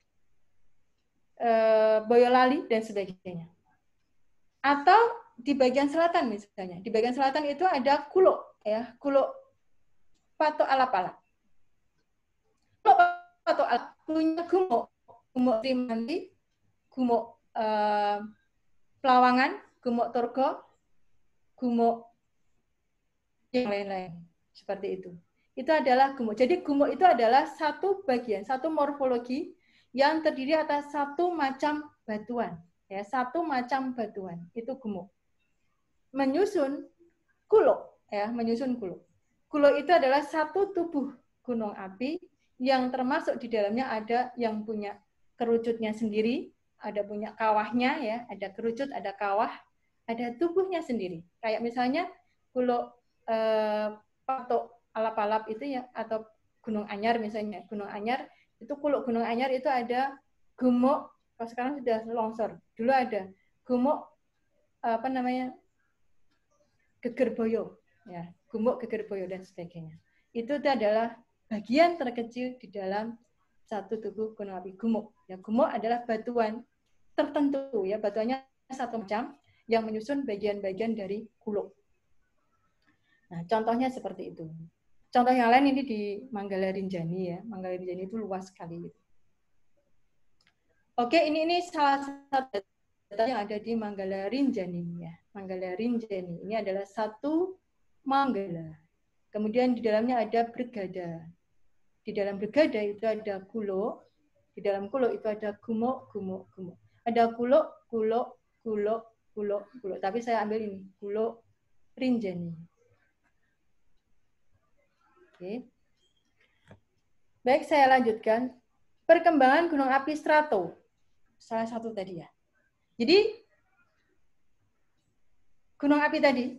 uh, Boyolali dan sebagainya. Atau di bagian selatan misalnya, di bagian selatan itu ada kulok ya, kulok patok alap-alap atau punya gumuk gumuk timanti gumuk uh, eh, pelawangan gumuk torgo gumuk yang lain-lain seperti itu itu adalah gumo Jadi gumo itu adalah satu bagian, satu morfologi yang terdiri atas satu macam batuan, ya satu macam batuan itu gumo Menyusun kulo, ya menyusun kulo. Kulo itu adalah satu tubuh gunung api yang termasuk di dalamnya ada yang punya kerucutnya sendiri, ada punya kawahnya ya, ada kerucut, ada kawah, ada tubuhnya sendiri. Kayak misalnya pulau eh, patok alap-alap itu ya atau Gunung Anyar misalnya, Gunung Anyar itu pulau Gunung Anyar itu ada gemuk, kalau sekarang sudah longsor. Dulu ada gemuk apa namanya? gegerboyo ya, gemuk gegerboyo dan sebagainya. Itu adalah bagian terkecil di dalam satu tubuh gunung api gumuk. Ya, gumuk adalah batuan tertentu ya, batuannya satu macam yang menyusun bagian-bagian dari kuluk. Nah, contohnya seperti itu. Contoh yang lain ini di Manggala Rinjani ya. Manggala Rinjani itu luas sekali. Oke, ini ini salah satu data yang ada di Manggala Rinjani ya. Manggala Rinjani ini adalah satu Manggala. Kemudian di dalamnya ada Brigada. Di dalam bergada itu ada kulo, di dalam kulo itu ada gumo, gumo, gumo. Ada kulo, kulo, kulo, kulo, kulo. Tapi saya ambil ini, kulo rinjani. Oke. Baik, saya lanjutkan. Perkembangan gunung api strato. Salah satu tadi ya. Jadi, gunung api tadi,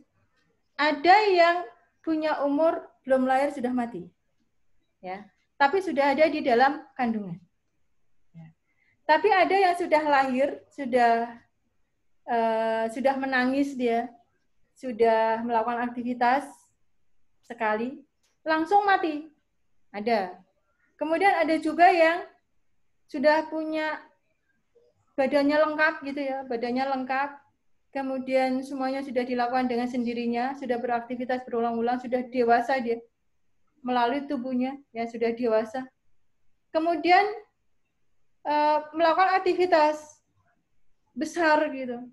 ada yang punya umur belum lahir sudah mati. Ya tapi sudah ada di dalam kandungan. Ya. Tapi ada yang sudah lahir, sudah uh, sudah menangis dia, sudah melakukan aktivitas sekali, langsung mati. Ada. Kemudian ada juga yang sudah punya badannya lengkap gitu ya, badannya lengkap, kemudian semuanya sudah dilakukan dengan sendirinya, sudah beraktivitas berulang-ulang, sudah dewasa dia, melalui tubuhnya yang sudah dewasa. Kemudian e, melakukan aktivitas besar gitu,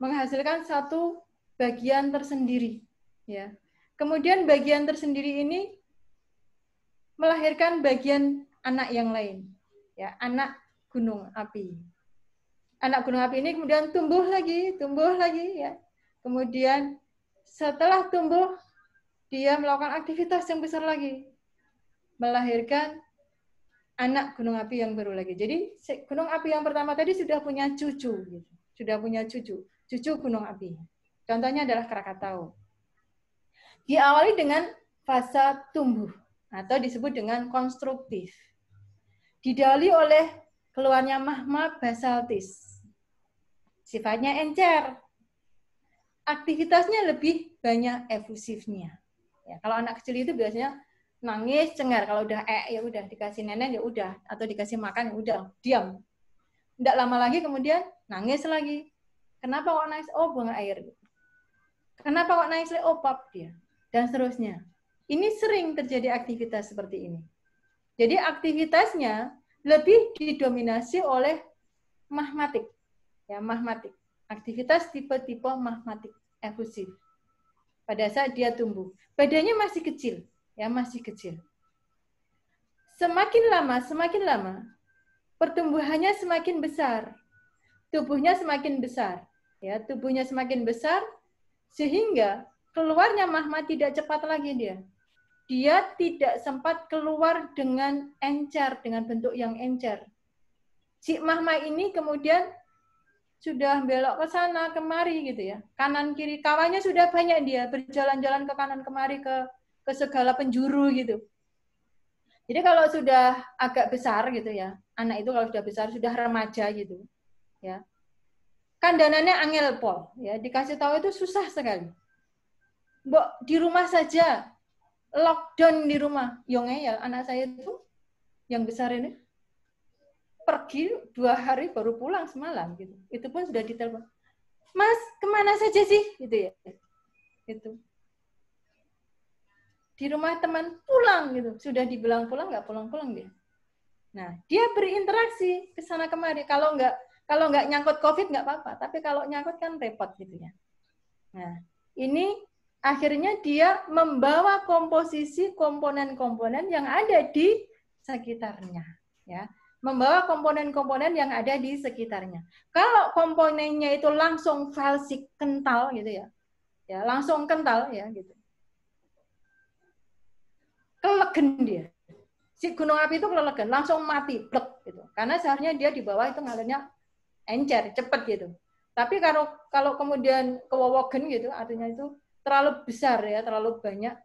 menghasilkan satu bagian tersendiri. Ya. Kemudian bagian tersendiri ini melahirkan bagian anak yang lain, ya anak gunung api. Anak gunung api ini kemudian tumbuh lagi, tumbuh lagi, ya. Kemudian setelah tumbuh dia melakukan aktivitas yang besar lagi, melahirkan anak gunung api yang baru lagi. Jadi gunung api yang pertama tadi sudah punya cucu, gitu. sudah punya cucu, cucu gunung api. Contohnya adalah Krakatau. Diawali dengan fase tumbuh atau disebut dengan konstruktif. Didali oleh keluarnya mahma basaltis. Sifatnya encer. Aktivitasnya lebih banyak efusifnya. Ya, kalau anak kecil itu biasanya nangis, cengar. Kalau udah eh ya udah dikasih nenek ya udah atau dikasih makan ya udah diam. Tidak lama lagi kemudian nangis lagi. Kenapa kok nangis? Oh buang air. Kenapa kok nangis? Oh pap dia. Dan seterusnya. Ini sering terjadi aktivitas seperti ini. Jadi aktivitasnya lebih didominasi oleh mahmatik. Ya, mahmatik. Aktivitas tipe-tipe mahmatik efusif pada saat dia tumbuh. Badannya masih kecil, ya masih kecil. Semakin lama, semakin lama, pertumbuhannya semakin besar, tubuhnya semakin besar, ya tubuhnya semakin besar, sehingga keluarnya mahma tidak cepat lagi dia. Dia tidak sempat keluar dengan encer, dengan bentuk yang encer. Si mahma ini kemudian sudah belok ke sana kemari gitu ya. Kanan kiri kawannya sudah banyak dia berjalan-jalan ke kanan kemari ke ke segala penjuru gitu. Jadi kalau sudah agak besar gitu ya, anak itu kalau sudah besar sudah remaja gitu ya. Kandanannya angel pol ya, dikasih tahu itu susah sekali. Mbok di rumah saja lockdown di rumah, yo ya anak saya itu yang besar ini pergi dua hari baru pulang semalam gitu. Itu pun sudah ditelepon. Mas, kemana saja sih? Gitu ya. Itu. Di rumah teman pulang gitu. Sudah dibilang pulang nggak pulang-pulang dia. Nah, dia berinteraksi ke sana kemari. Kalau nggak kalau nggak nyangkut COVID nggak apa-apa, tapi kalau nyangkut kan repot gitu ya. Nah, ini akhirnya dia membawa komposisi komponen-komponen yang ada di sekitarnya ya membawa komponen-komponen yang ada di sekitarnya. Kalau komponennya itu langsung falsik kental gitu ya, ya langsung kental ya gitu, kelegen dia. Si gunung api itu kelegen, langsung mati, blek gitu. Karena seharusnya dia di bawah itu ngalirnya encer, cepet gitu. Tapi kalau kalau kemudian kewowogen gitu, artinya itu terlalu besar ya, terlalu banyak,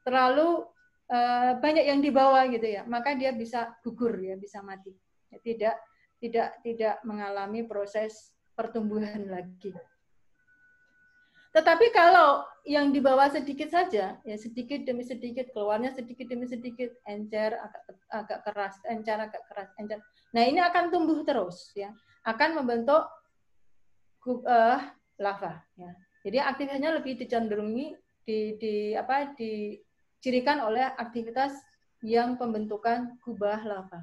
terlalu Eh, banyak yang dibawa gitu ya, maka dia bisa gugur ya, bisa mati. Ya, tidak tidak tidak mengalami proses pertumbuhan lagi. Tetapi kalau yang dibawa sedikit saja, ya sedikit demi sedikit keluarnya sedikit demi sedikit, encer agak agak keras, encer agak keras, encer. Nah ini akan tumbuh terus, ya, akan membentuk uh, eh, lava. Ya. Jadi aktivitasnya lebih dicenderungi di, di apa di dicirikan oleh aktivitas yang pembentukan kubah lava.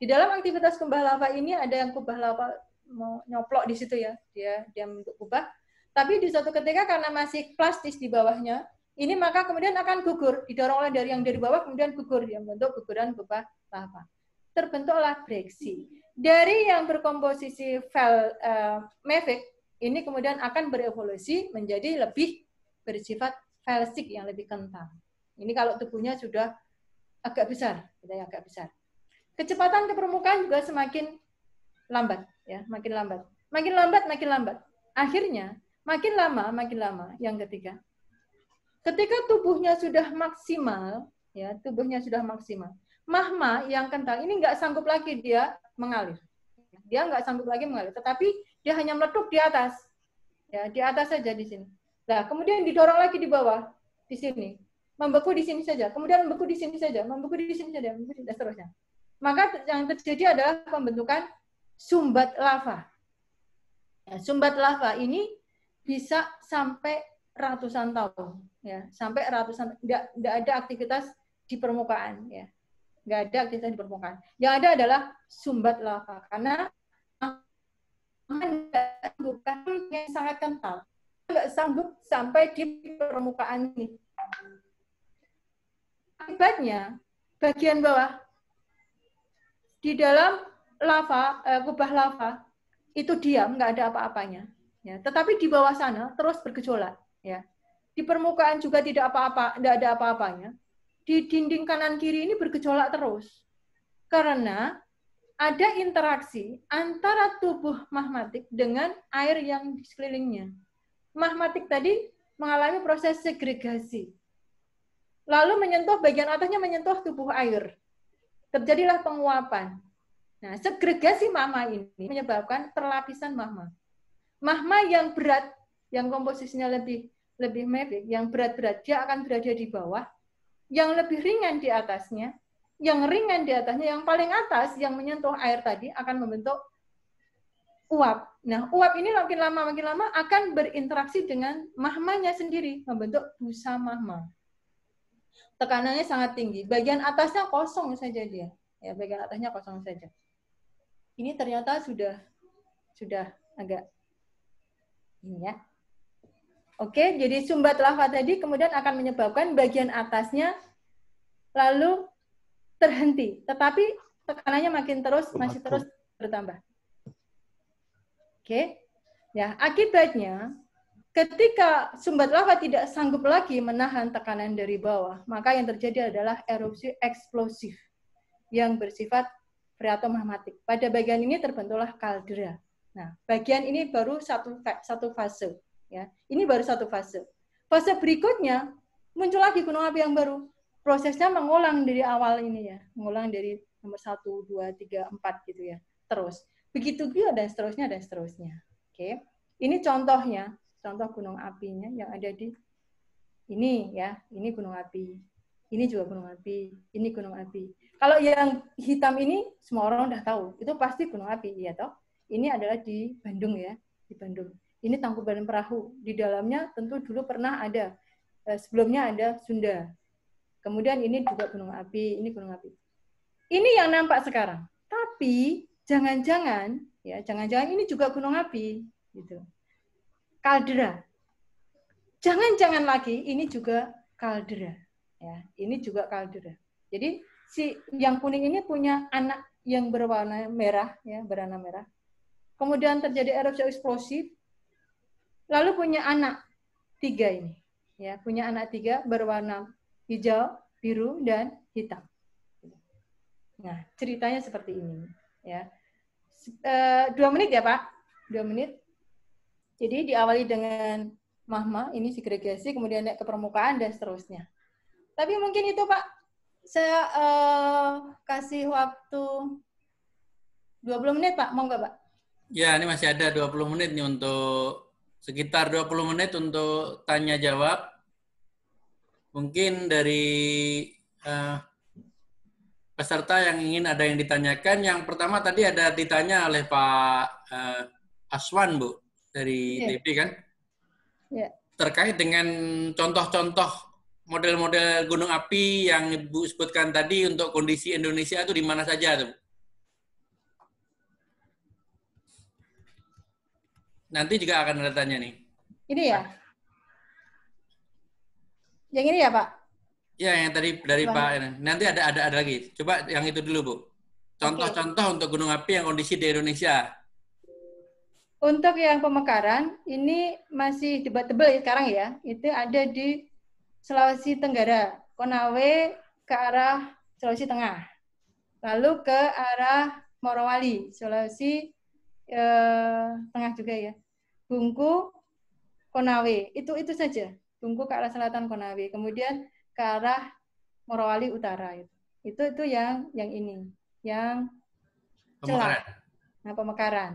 Di dalam aktivitas kubah lava ini ada yang kubah lava mau nyoplok di situ ya, dia dia membentuk kubah. Tapi di suatu ketika karena masih plastis di bawahnya, ini maka kemudian akan gugur, didorong oleh dari yang dari bawah kemudian gugur yang membentuk guguran kubah lava. Terbentuklah breksi. Dari yang berkomposisi fel uh, eh, mefik ini kemudian akan berevolusi menjadi lebih bersifat felsik yang lebih kental. Ini kalau tubuhnya sudah agak besar, sudah yang agak besar. Kecepatan ke permukaan juga semakin lambat, ya, makin lambat. Makin lambat, makin lambat. Akhirnya, makin lama, makin lama. Yang ketiga, ketika tubuhnya sudah maksimal, ya, tubuhnya sudah maksimal. Mahma yang kental ini nggak sanggup lagi dia mengalir. Dia nggak sanggup lagi mengalir, tetapi dia hanya meletup di atas. Ya, di atas saja di sini. Nah, kemudian didorong lagi di bawah, di sini membeku di sini saja, kemudian membeku di sini saja, membeku di sini saja, membeku di, dan seterusnya. Maka yang terjadi adalah pembentukan sumbat lava. Ya, sumbat lava ini bisa sampai ratusan tahun, ya, sampai ratusan, tidak, tidak ada aktivitas di permukaan, ya, nggak ada aktivitas di permukaan. Yang ada adalah sumbat lava, karena bukan yang sangat kental, nggak sanggup sampai di permukaan ini. Akibatnya, bagian bawah di dalam lava, eh, kubah lava itu diam, nggak ada apa-apanya. Ya, tetapi di bawah sana terus bergejolak. Ya, di permukaan juga tidak apa-apa, tidak ada apa-apanya. Di dinding kanan kiri ini bergejolak terus karena ada interaksi antara tubuh mahmatik dengan air yang di sekelilingnya. Mahmatik tadi mengalami proses segregasi lalu menyentuh bagian atasnya menyentuh tubuh air. Terjadilah penguapan. Nah, segregasi mahma ini menyebabkan perlapisan mahma. Mahma yang berat, yang komposisinya lebih lebih mepet, yang berat-berat dia akan berada di bawah, yang lebih ringan di atasnya, yang ringan di atasnya, yang paling atas yang menyentuh air tadi akan membentuk uap. Nah, uap ini makin lama makin lama akan berinteraksi dengan mahmanya sendiri, membentuk busa mahma tekanannya sangat tinggi. Bagian atasnya kosong saja dia. Ya, bagian atasnya kosong saja. Ini ternyata sudah sudah agak ini ya. Oke, jadi sumbat lava tadi kemudian akan menyebabkan bagian atasnya lalu terhenti, tetapi tekanannya makin terus masih terus bertambah. Oke. Ya, akibatnya Ketika sumbat lava tidak sanggup lagi menahan tekanan dari bawah, maka yang terjadi adalah erupsi eksplosif yang bersifat freatomagmatik. Pada bagian ini terbentuklah kaldera. Nah, bagian ini baru satu satu fase, ya. Ini baru satu fase. Fase berikutnya muncul lagi gunung api yang baru. Prosesnya mengulang dari awal ini ya, mengulang dari nomor satu, dua, tiga, empat gitu ya, terus. Begitu juga dan seterusnya dan seterusnya. Oke, ini contohnya contoh gunung apinya yang ada di ini ya, ini gunung api, ini juga gunung api, ini gunung api. Kalau yang hitam ini semua orang udah tahu, itu pasti gunung api ya toh. Ini adalah di Bandung ya, di Bandung. Ini Tangkuban Perahu. Di dalamnya tentu dulu pernah ada eh, sebelumnya ada Sunda. Kemudian ini juga gunung api, ini gunung api. Ini yang nampak sekarang. Tapi jangan-jangan ya, jangan-jangan ini juga gunung api gitu kaldera. Jangan-jangan lagi ini juga kaldera, ya. Ini juga kaldera. Jadi si yang kuning ini punya anak yang berwarna merah, ya, berwarna merah. Kemudian terjadi erupsi eksplosif, lalu punya anak tiga ini, ya, punya anak tiga berwarna hijau, biru, dan hitam. Nah, ceritanya seperti ini, ya. Eh, dua menit ya Pak, dua menit. Jadi diawali dengan mahma, ini segregasi, kemudian naik ke permukaan, dan seterusnya. Tapi mungkin itu Pak, saya uh, kasih waktu 20 menit Pak, mau nggak Pak? Ya, ini masih ada 20 menit nih untuk sekitar 20 menit untuk tanya jawab. Mungkin dari uh, peserta yang ingin ada yang ditanyakan, yang pertama tadi ada ditanya oleh Pak uh, Aswan, Bu dari yeah. DP kan? Yeah. Terkait dengan contoh-contoh model-model gunung api yang Ibu sebutkan tadi untuk kondisi Indonesia itu di mana saja tuh? Nanti juga akan ada tanya nih. Ini ya? Yang ini ya Pak? Ya yang tadi dari Bang. Pak. Nanti ada ada ada lagi. Coba yang itu dulu Bu. Contoh-contoh okay. untuk gunung api yang kondisi di Indonesia. Untuk yang pemekaran, ini masih debatable ya sekarang ya. Itu ada di Sulawesi Tenggara, Konawe ke arah Sulawesi Tengah. Lalu ke arah Morowali, Sulawesi eh, Tengah juga ya. Bungku, Konawe. Itu itu saja. Bungku ke arah selatan Konawe. Kemudian ke arah Morowali Utara. Itu itu, itu yang yang ini, yang celah. Pemekaran. Nah, pemekaran.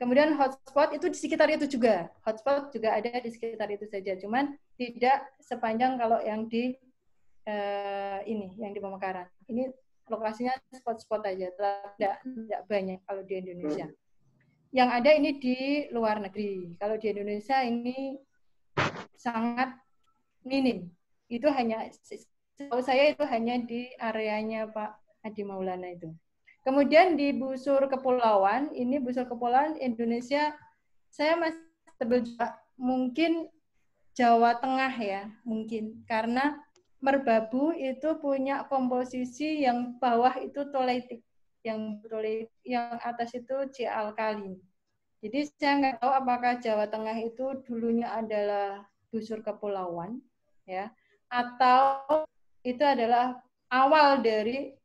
Kemudian hotspot itu di sekitar itu juga. Hotspot juga ada di sekitar itu saja, cuman tidak sepanjang kalau yang di eh, ini, yang di Pemekaran. Ini lokasinya spot-spot aja, tidak tidak banyak kalau di Indonesia. Yang ada ini di luar negeri. Kalau di Indonesia ini sangat minim. Itu hanya, kalau saya itu hanya di areanya Pak Adi Maulana itu. Kemudian di busur kepulauan, ini busur kepulauan Indonesia, saya masih tebel juga. Mungkin Jawa Tengah ya, mungkin. Karena merbabu itu punya komposisi yang bawah itu toletik, yang toletik, yang atas itu cialkalin. Jadi saya nggak tahu apakah Jawa Tengah itu dulunya adalah busur kepulauan, ya, atau itu adalah awal dari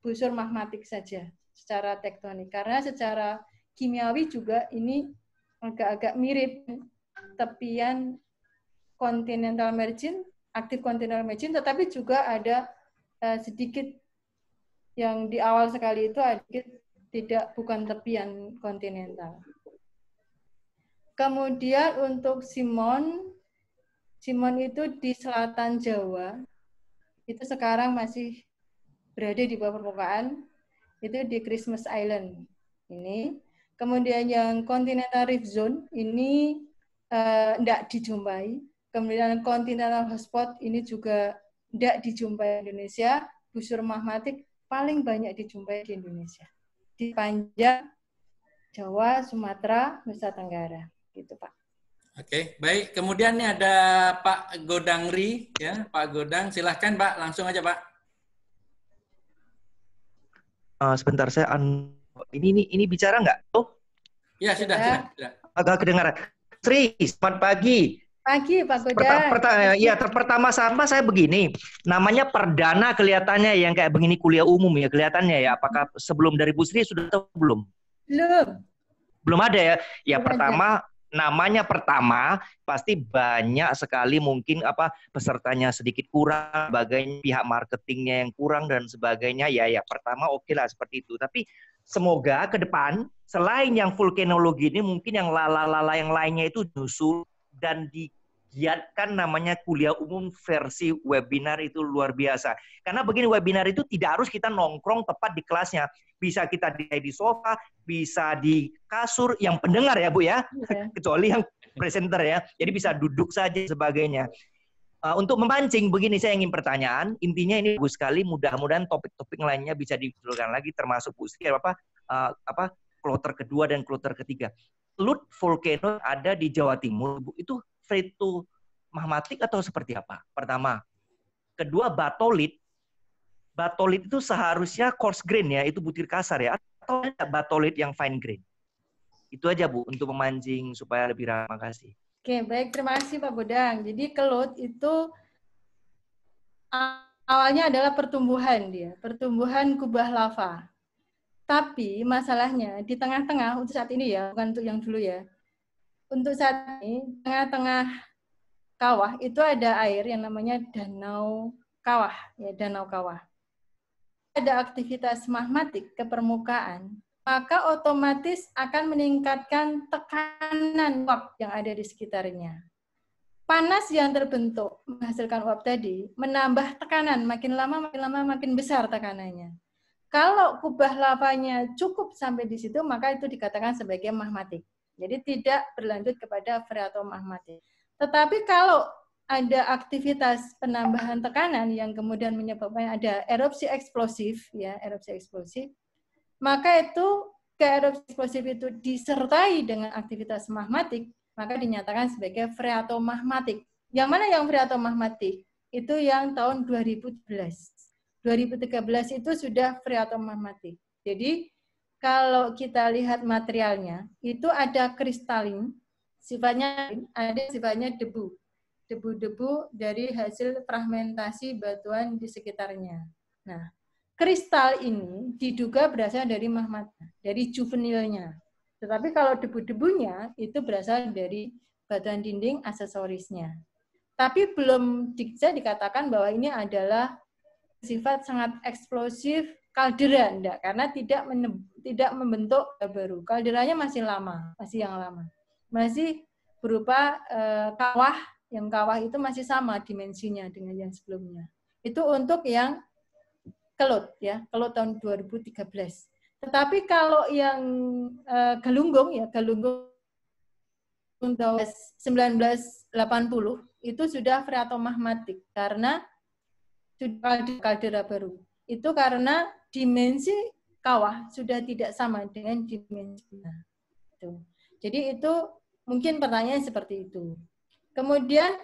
busur magmatik saja secara tektonik. Karena secara kimiawi juga ini agak-agak mirip tepian continental margin, aktif continental margin, tetapi juga ada eh, sedikit yang di awal sekali itu ada tidak bukan tepian kontinental. Kemudian untuk Simon, Simon itu di selatan Jawa, itu sekarang masih berada di bawah permukaan itu di Christmas Island ini. Kemudian yang Continental Rift Zone ini tidak eh, uh, dijumpai. Kemudian Continental Hotspot ini juga tidak dijumpai Indonesia. Busur magmatik paling banyak dijumpai di Indonesia. Di panjang Jawa, Sumatera, Nusa Tenggara. Gitu Pak. Oke, baik. Kemudian ini ada Pak Godangri, ya Pak Godang. Silahkan Pak, langsung aja Pak. Uh, sebentar saya un... ini ini ini bicara nggak? Oh. Ya sudah, ya. sudah. Agak kedengaran. Sri, selamat pagi. Pagi Pak Goda. Eh, iya, pertama, pertama, ya, pertama sama saya begini. Namanya perdana kelihatannya yang kayak begini kuliah umum ya kelihatannya ya. Apakah sebelum dari Bu Sri sudah atau belum? Belum. Belum ada ya. Ya Belum pertama ada namanya pertama pasti banyak sekali mungkin apa pesertanya sedikit kurang, bagian pihak marketingnya yang kurang dan sebagainya. Ya ya pertama oke okay lah seperti itu. Tapi semoga ke depan selain yang full vulkanologi ini mungkin yang lala yang lainnya itu justru dan di giatkan namanya kuliah umum versi webinar itu luar biasa. Karena begini webinar itu tidak harus kita nongkrong tepat di kelasnya. Bisa kita di, sofa, bisa di kasur, yang pendengar ya Bu ya, iya. kecuali yang presenter ya. Jadi bisa duduk saja sebagainya. Eh, untuk memancing, begini saya ingin pertanyaan. Intinya ini bagus sekali. Mudah-mudahan topik-topik lainnya bisa dibicarakan lagi, termasuk Bu Sri, apa, eh, apa kloter kedua dan kloter ketiga. Lut Volcano ada di Jawa Timur, Bu. Itu Freud mahmatik atau seperti apa? Pertama. Kedua, batolit. Batolit itu seharusnya coarse grain ya, itu butir kasar ya. Atau ada batolit yang fine grain. Itu aja Bu, untuk memancing supaya lebih ramah. kasih. Oke, baik. Terima kasih Pak Bodang. Jadi kelut itu awalnya adalah pertumbuhan dia, pertumbuhan kubah lava. Tapi masalahnya di tengah-tengah untuk saat ini ya, bukan untuk yang dulu ya untuk saat ini tengah-tengah kawah itu ada air yang namanya danau kawah ya danau kawah ada aktivitas magmatik ke permukaan maka otomatis akan meningkatkan tekanan uap yang ada di sekitarnya panas yang terbentuk menghasilkan uap tadi menambah tekanan makin lama makin lama makin besar tekanannya kalau kubah lavanya cukup sampai di situ maka itu dikatakan sebagai magmatik jadi tidak berlanjut kepada freatoma mati. Ya. Tetapi kalau ada aktivitas penambahan tekanan yang kemudian menyebabkan ada erupsi eksplosif, ya erupsi eksplosif, maka itu ke erupsi eksplosif itu disertai dengan aktivitas magmatik, maka dinyatakan sebagai magmatik. Yang mana yang magmatik? Itu yang tahun 2013. 2013 itu sudah magmatik. Jadi kalau kita lihat materialnya, itu ada kristalin, sifatnya ada sifatnya debu. Debu-debu dari hasil fragmentasi batuan di sekitarnya. Nah, kristal ini diduga berasal dari mahmat, dari juvenilnya. Tetapi kalau debu-debunya itu berasal dari batuan dinding aksesorisnya. Tapi belum bisa dikatakan bahwa ini adalah sifat sangat eksplosif kaldera enggak karena tidak tidak membentuk baru. Kalderanya masih lama, masih yang lama. Masih berupa e, kawah, yang kawah itu masih sama dimensinya dengan yang sebelumnya. Itu untuk yang kelut ya, kelut tahun 2013. Tetapi kalau yang e, galunggung ya, galunggung tahun 1980 itu sudah freatomahmatik karena sudah kaldera baru. Itu karena dimensi kawah sudah tidak sama dengan dimensi nah, Jadi itu mungkin pertanyaan seperti itu. Kemudian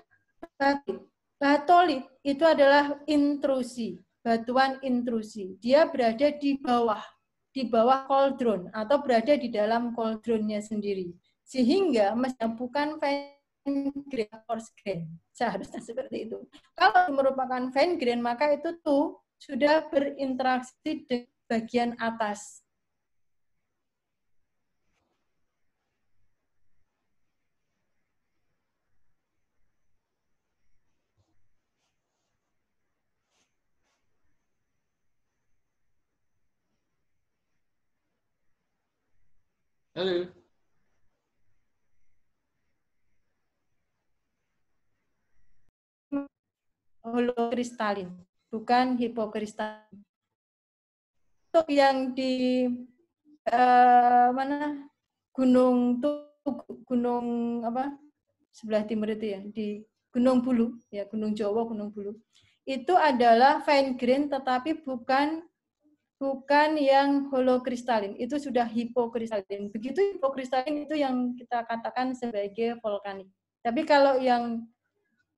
batolit. itu adalah intrusi, batuan intrusi. Dia berada di bawah, di bawah koldron atau berada di dalam koldronnya sendiri. Sehingga mestinya bukan Van Seharusnya seperti itu. Kalau merupakan Van maka itu tuh sudah berinteraksi dengan bagian atas. Halo. Halo kristalin bukan hipokristal Untuk yang di uh, mana Gunung Gunung apa sebelah timur itu ya di Gunung Bulu ya Gunung Jawa Gunung Bulu itu adalah fine grain tetapi bukan bukan yang holokristalin itu sudah hipokristalin begitu hipokristalin itu yang kita katakan sebagai vulkanik tapi kalau yang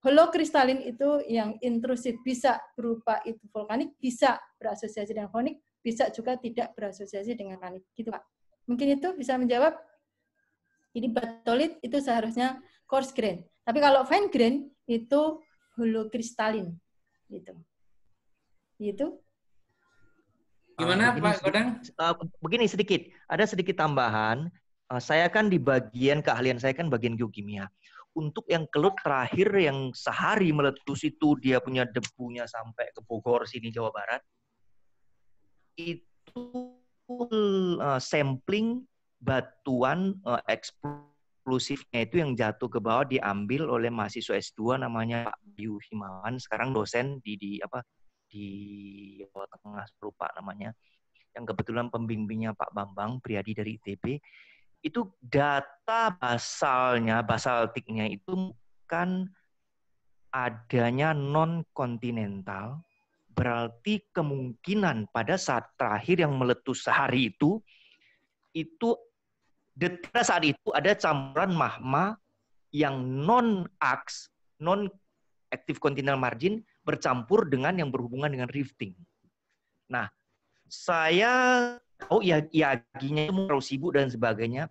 holokristalin itu yang intrusif bisa berupa itu vulkanik, bisa berasosiasi dengan fonik, bisa juga tidak berasosiasi dengan kanik. Gitu Pak. Mungkin itu bisa menjawab. Jadi batolit itu seharusnya coarse grain. Tapi kalau fine grain itu holokristalin. Gitu. Gitu. Gimana uh, Pak Godang? Uh, ah, begini sedikit, ada sedikit tambahan. Uh, saya kan di bagian keahlian saya kan bagian geokimia untuk yang kelut terakhir yang sehari meletus itu dia punya debunya sampai ke Bogor sini Jawa Barat itu eh, sampling batuan uh, eh, eksklusifnya itu yang jatuh ke bawah diambil oleh mahasiswa S2 namanya Pak Bayu Himawan sekarang dosen di di apa di Jawa Tengah lupa namanya yang kebetulan pembimbingnya Pak Bambang Priadi dari ITB itu data basalnya, basaltiknya itu kan adanya non-kontinental, berarti kemungkinan pada saat terakhir yang meletus sehari itu, itu detik saat itu ada campuran mahma yang non-aks, non-active continental margin, bercampur dengan yang berhubungan dengan rifting. Nah, saya tahu ya Yaginya ya terlalu sibuk dan sebagainya,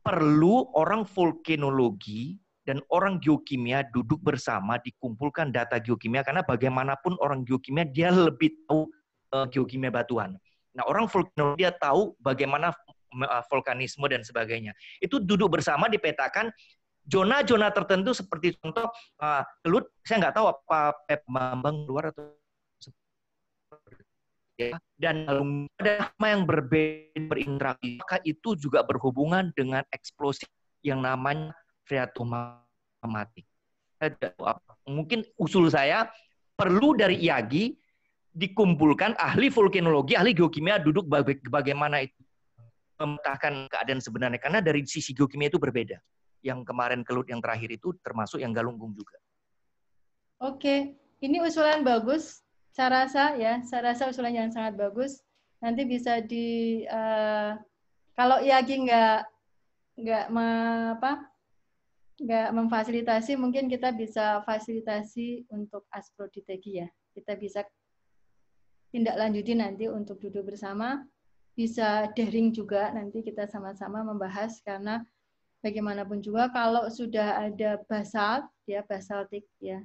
perlu orang vulkanologi dan orang geokimia duduk bersama dikumpulkan data geokimia karena bagaimanapun orang geokimia dia lebih tahu uh, geokimia batuan. Nah, orang vulkanologi dia tahu bagaimana eh, vulkanisme dan sebagainya. Itu duduk bersama dipetakan zona-zona tertentu seperti contoh uh, eh, telut saya nggak tahu apa Pep mambang luar atau ya, dan ada nama yang berbeda berinteraksi maka itu juga berhubungan dengan eksplosi yang namanya mati. Mungkin usul saya perlu dari IAGI dikumpulkan ahli vulkanologi, ahli geokimia duduk baga bagaimana itu memetakan keadaan sebenarnya karena dari sisi geokimia itu berbeda. Yang kemarin kelut yang terakhir itu termasuk yang galunggung juga. Oke, ini usulan bagus saya rasa ya, saya rasa usulan yang sangat bagus. Nanti bisa di uh, kalau Yagi nggak nggak me, apa nggak memfasilitasi, mungkin kita bisa fasilitasi untuk aspro di Tegi ya. Kita bisa tindak lanjuti nanti untuk duduk bersama, bisa daring juga nanti kita sama-sama membahas karena bagaimanapun juga kalau sudah ada basal ya basaltik ya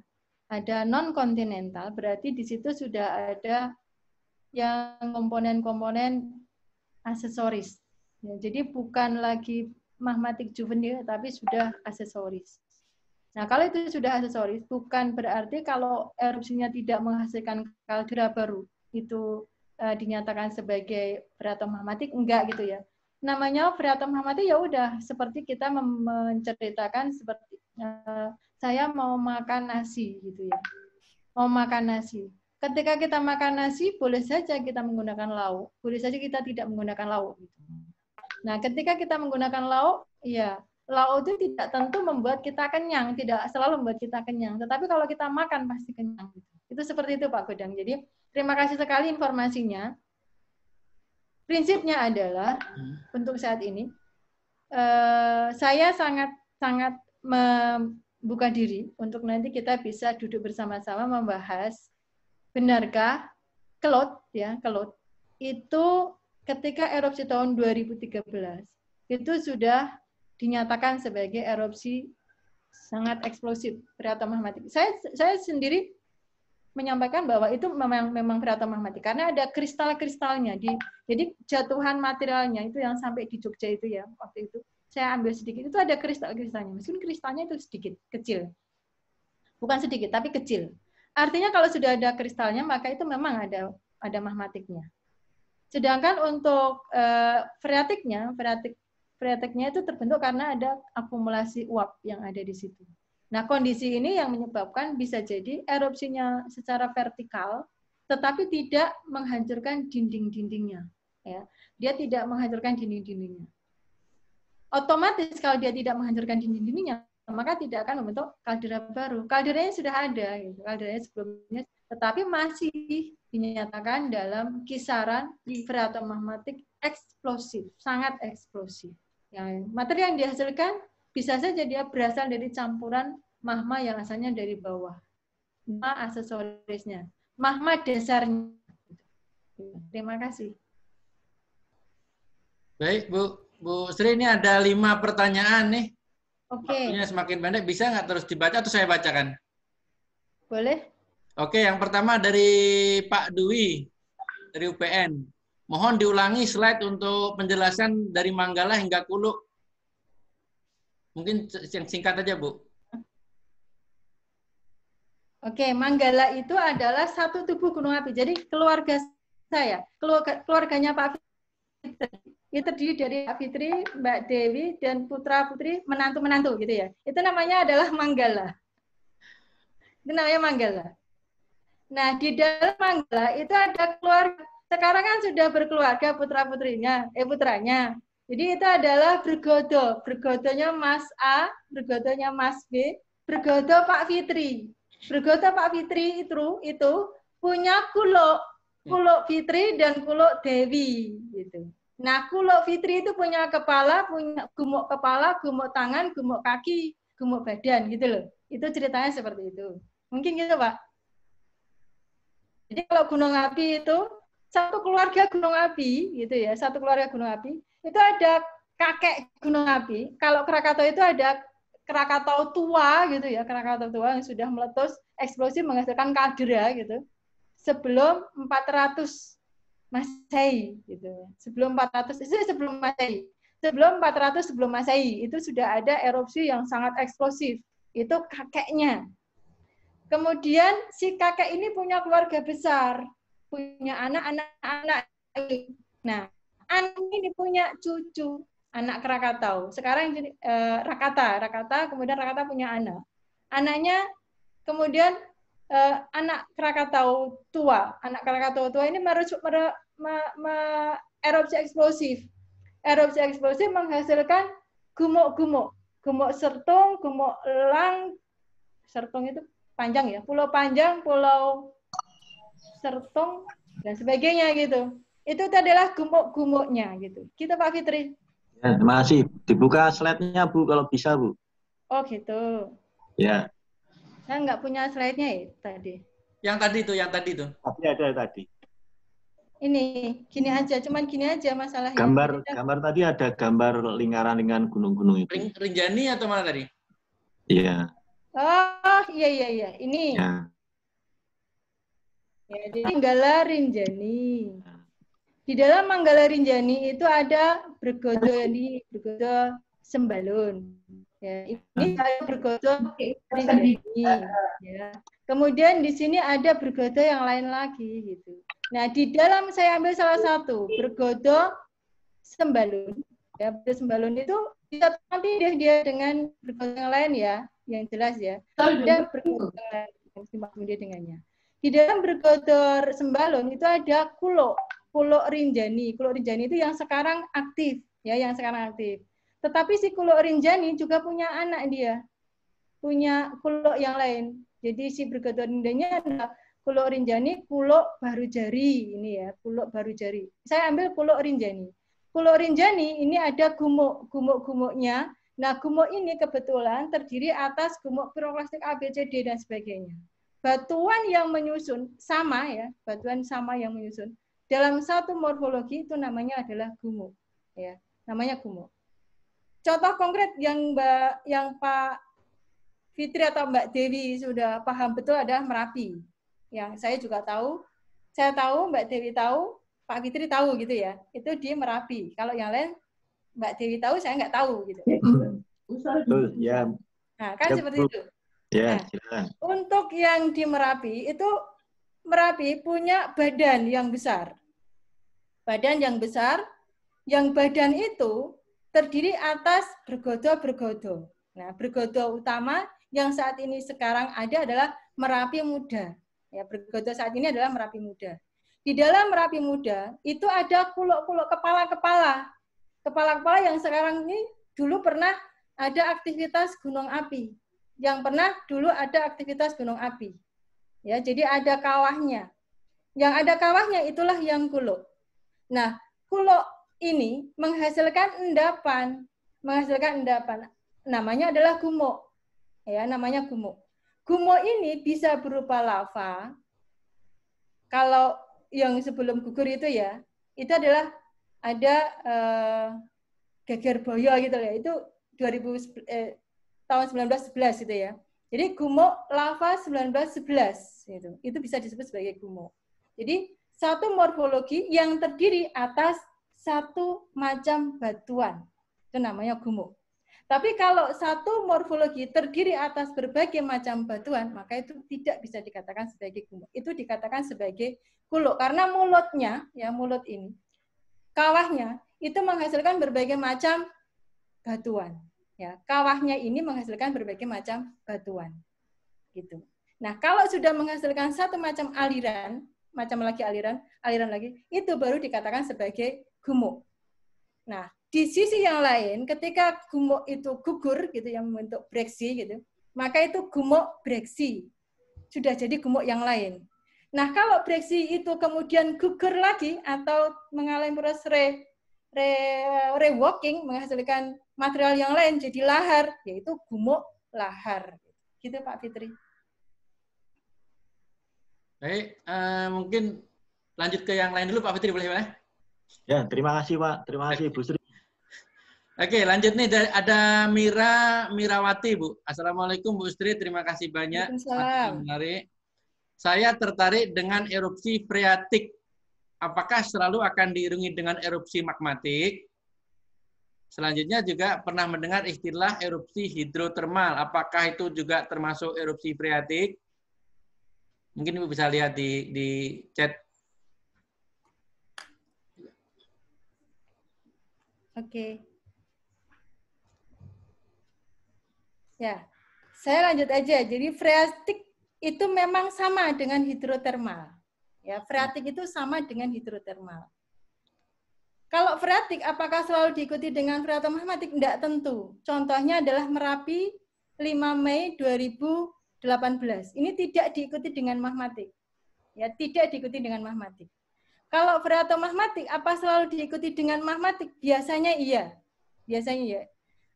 ada non kontinental berarti di situ sudah ada yang komponen-komponen aksesoris. Ya, jadi bukan lagi magmatik juvenil tapi sudah aksesoris. Nah, kalau itu sudah aksesoris bukan berarti kalau erupsinya tidak menghasilkan kaldera baru itu uh, dinyatakan sebagai freatom magmatik enggak gitu ya. Namanya freatom magmatik ya udah seperti kita menceritakan seperti uh, saya mau makan nasi gitu ya. Mau makan nasi. Ketika kita makan nasi, boleh saja kita menggunakan lauk, boleh saja kita tidak menggunakan lauk. Gitu. Nah, ketika kita menggunakan lauk, ya lauk itu tidak tentu membuat kita kenyang, tidak selalu membuat kita kenyang. Tetapi kalau kita makan pasti kenyang. Gitu. Itu seperti itu Pak Godang. Jadi terima kasih sekali informasinya. Prinsipnya adalah hmm. untuk saat ini eh, saya sangat sangat buka diri untuk nanti kita bisa duduk bersama-sama membahas benarkah kelot ya kelot itu ketika erupsi tahun 2013 itu sudah dinyatakan sebagai erupsi sangat eksplosif priata mati. Saya saya sendiri menyampaikan bahwa itu memang memang priata mati karena ada kristal-kristalnya di jadi jatuhan materialnya itu yang sampai di Jogja itu ya waktu itu saya ambil sedikit itu ada kristal-kristalnya. Meskipun kristalnya itu sedikit, kecil. Bukan sedikit, tapi kecil. Artinya kalau sudah ada kristalnya, maka itu memang ada ada mahmatiknya. Sedangkan untuk e, freatiknya, freatik freatiknya itu terbentuk karena ada akumulasi uap yang ada di situ. Nah, kondisi ini yang menyebabkan bisa jadi erupsinya secara vertikal tetapi tidak menghancurkan dinding-dindingnya ya. Dia tidak menghancurkan dinding-dindingnya otomatis kalau dia tidak menghancurkan dinding-dindingnya maka tidak akan membentuk kaldera baru. Kalderanya sudah ada, gitu. kalderanya sebelumnya, tetapi masih dinyatakan dalam kisaran magmatik eksplosif, sangat eksplosif. Ya, materi yang dihasilkan bisa saja dia berasal dari campuran magma yang asalnya dari bawah, Magma aksesorisnya, magma dasarnya. Terima kasih. Baik, Bu. Bu Sri ini ada lima pertanyaan nih. Oke. Okay. Waktunya semakin pendek, bisa nggak terus dibaca atau saya bacakan? Boleh. Oke, yang pertama dari Pak Dwi dari UPN. Mohon diulangi slide untuk penjelasan dari Manggala hingga Kulu. Mungkin yang singkat aja, Bu. Oke, Manggala itu adalah satu tubuh Gunung Api. Jadi keluarga saya, keluarganya Pak Fitri itu terdiri dari Pak Fitri, Mbak Dewi, dan putra-putri menantu-menantu gitu ya. Itu namanya adalah Manggala. Itu namanya Manggala. Nah, di dalam Manggala itu ada keluarga. Sekarang kan sudah berkeluarga putra-putrinya, eh putranya. Jadi itu adalah bergodo. Bergodonya Mas A, bergodonya Mas B, bergodo Pak Fitri. Bergodo Pak Fitri itu, itu punya kulok. Kulok Fitri dan kulok Dewi. gitu. Nah, kulo fitri itu punya kepala, punya gumuk kepala, gumuk tangan, gumuk kaki, gumuk badan gitu loh. Itu ceritanya seperti itu. Mungkin gitu, Pak. Jadi kalau gunung api itu satu keluarga gunung api gitu ya, satu keluarga gunung api itu ada kakek gunung api. Kalau Krakatau itu ada Krakatau tua gitu ya, Krakatau tua yang sudah meletus, eksplosi menghasilkan kaldera gitu. Sebelum 400 Masehi gitu. Sebelum 400 itu sebelum Masehi. Sebelum 400 sebelum Masehi itu sudah ada erupsi yang sangat eksplosif. Itu kakeknya. Kemudian si kakek ini punya keluarga besar, punya anak-anak-anak. Nah, anak ini punya cucu, anak Krakatau. Sekarang eh, Rakata, Rakata, kemudian Rakata punya anak. Anaknya kemudian uh, anak Krakatau tua. Anak Krakatau tua ini merujuk mere, me, me, erupsi eksplosif. Erupsi eksplosif menghasilkan gumuk-gumuk. Gumuk sertung, gumuk elang, sertung itu panjang ya, pulau panjang, pulau sertung, dan sebagainya gitu. Itu adalah gumuk-gumuknya gitu. Kita gitu, Pak Fitri. Ya, terima kasih. Dibuka slide-nya Bu kalau bisa Bu. Oh gitu. Ya. Saya nggak punya slide-nya ya tadi. Yang tadi itu, yang tadi itu. Tapi ada tadi. Ini, gini aja, cuman gini aja masalahnya. Gambar ya. gambar tadi ada gambar lingkaran-lingkaran gunung-gunung itu. Ring, Rinjani atau mana tadi? Iya. Oh, iya iya iya. Ini. Ya. Ya, jadi Manggala Rinjani. Iya. Di dalam Manggala Rinjani itu ada Bergodo di Bergodo Sembalun. Ya, ini nah. saya bergoto iya. ya. Kemudian di sini ada bergoto yang lain lagi gitu. Nah, di dalam saya ambil salah satu bergoto sembalun. Ya, sembalun itu kita nanti dia, dia dengan bergoto yang lain ya, yang jelas ya. Ada bergoto yang lain dia dengannya. Di dalam bergoto sembalun itu ada kulo, kulo rinjani. Kulo rinjani itu yang sekarang aktif ya, yang sekarang aktif. Tetapi si Kulo Rinjani juga punya anak dia, punya Kulo yang lain. Jadi si Brigadir Indahnya adalah Kulo Rinjani, Kulo baru jari ini ya, Kulo baru jari. Saya ambil Kulo Rinjani. Kulo Rinjani ini ada gumuk, gumuk-gumuknya. Nah, gumuk ini kebetulan terdiri atas gumuk piroklastik ABCD dan sebagainya. Batuan yang menyusun sama ya, batuan sama yang menyusun. Dalam satu morfologi itu namanya adalah gumuk ya, namanya gumuk contoh konkret yang Mbak yang Pak Fitri atau Mbak Dewi sudah paham betul adalah Merapi. Yang saya juga tahu, saya tahu, Mbak Dewi tahu, Pak Fitri tahu gitu ya. Itu di Merapi. Kalau yang lain Mbak Dewi tahu, saya nggak tahu gitu. Betul, ya. Nah, kan ya, seperti itu. Ya, nah, Untuk yang di Merapi itu Merapi punya badan yang besar. Badan yang besar, yang badan itu terdiri atas bergodo-bergodo. Nah, bergodo utama yang saat ini sekarang ada adalah Merapi Muda. Ya, bergodo saat ini adalah Merapi Muda. Di dalam Merapi Muda itu ada kuluk-kuluk kepala-kepala. Kepala-kepala yang sekarang ini dulu pernah ada aktivitas gunung api. Yang pernah dulu ada aktivitas gunung api. Ya, jadi ada kawahnya. Yang ada kawahnya itulah yang kuluk. Nah, kuluk ini menghasilkan endapan, menghasilkan endapan. Namanya adalah gumo. Ya, namanya gumo. Gumo ini bisa berupa lava. Kalau yang sebelum gugur itu ya, itu adalah ada eh, geger boyo gitu ya. Itu 2000 eh, tahun 1911 gitu ya. Jadi gumo lava 1911 gitu. Itu bisa disebut sebagai gumo. Jadi satu morfologi yang terdiri atas satu macam batuan. Itu namanya gumuk. Tapi kalau satu morfologi terdiri atas berbagai macam batuan, maka itu tidak bisa dikatakan sebagai gumuk. Itu dikatakan sebagai kuluk karena mulutnya, ya mulut ini, kawahnya itu menghasilkan berbagai macam batuan. Ya, kawahnya ini menghasilkan berbagai macam batuan. Gitu. Nah, kalau sudah menghasilkan satu macam aliran, macam lagi aliran, aliran lagi, itu baru dikatakan sebagai gemuk. Nah, di sisi yang lain, ketika gemuk itu gugur gitu yang membentuk breksi gitu, maka itu gemuk breksi. Sudah jadi gemuk yang lain. Nah, kalau breksi itu kemudian gugur lagi atau mengalami proses re, re, rewalking menghasilkan material yang lain jadi lahar, yaitu gemuk lahar. Gitu Pak Fitri. Baik, uh, mungkin lanjut ke yang lain dulu Pak Fitri boleh boleh Ya, terima kasih Pak. Terima kasih Bu Sri. Oke, lanjut nih ada Mira Mirawati Bu. Assalamualaikum Bu Sri, terima kasih banyak. Menarik. Saya tertarik dengan erupsi freatik. Apakah selalu akan diiringi dengan erupsi magmatik? Selanjutnya juga pernah mendengar istilah erupsi hidrotermal. Apakah itu juga termasuk erupsi freatik? Mungkin Ibu bisa lihat di, di chat Oke. Ya, saya lanjut aja. Jadi freatik itu memang sama dengan hidrotermal. Ya, freatik itu sama dengan hidrotermal. Kalau freatik, apakah selalu diikuti dengan freatomahmatik? Tidak tentu. Contohnya adalah Merapi 5 Mei 2018. Ini tidak diikuti dengan mahmatik. Ya, tidak diikuti dengan mahmatik. Kalau beratom matematik apa selalu diikuti dengan matematik? Biasanya iya. Biasanya iya.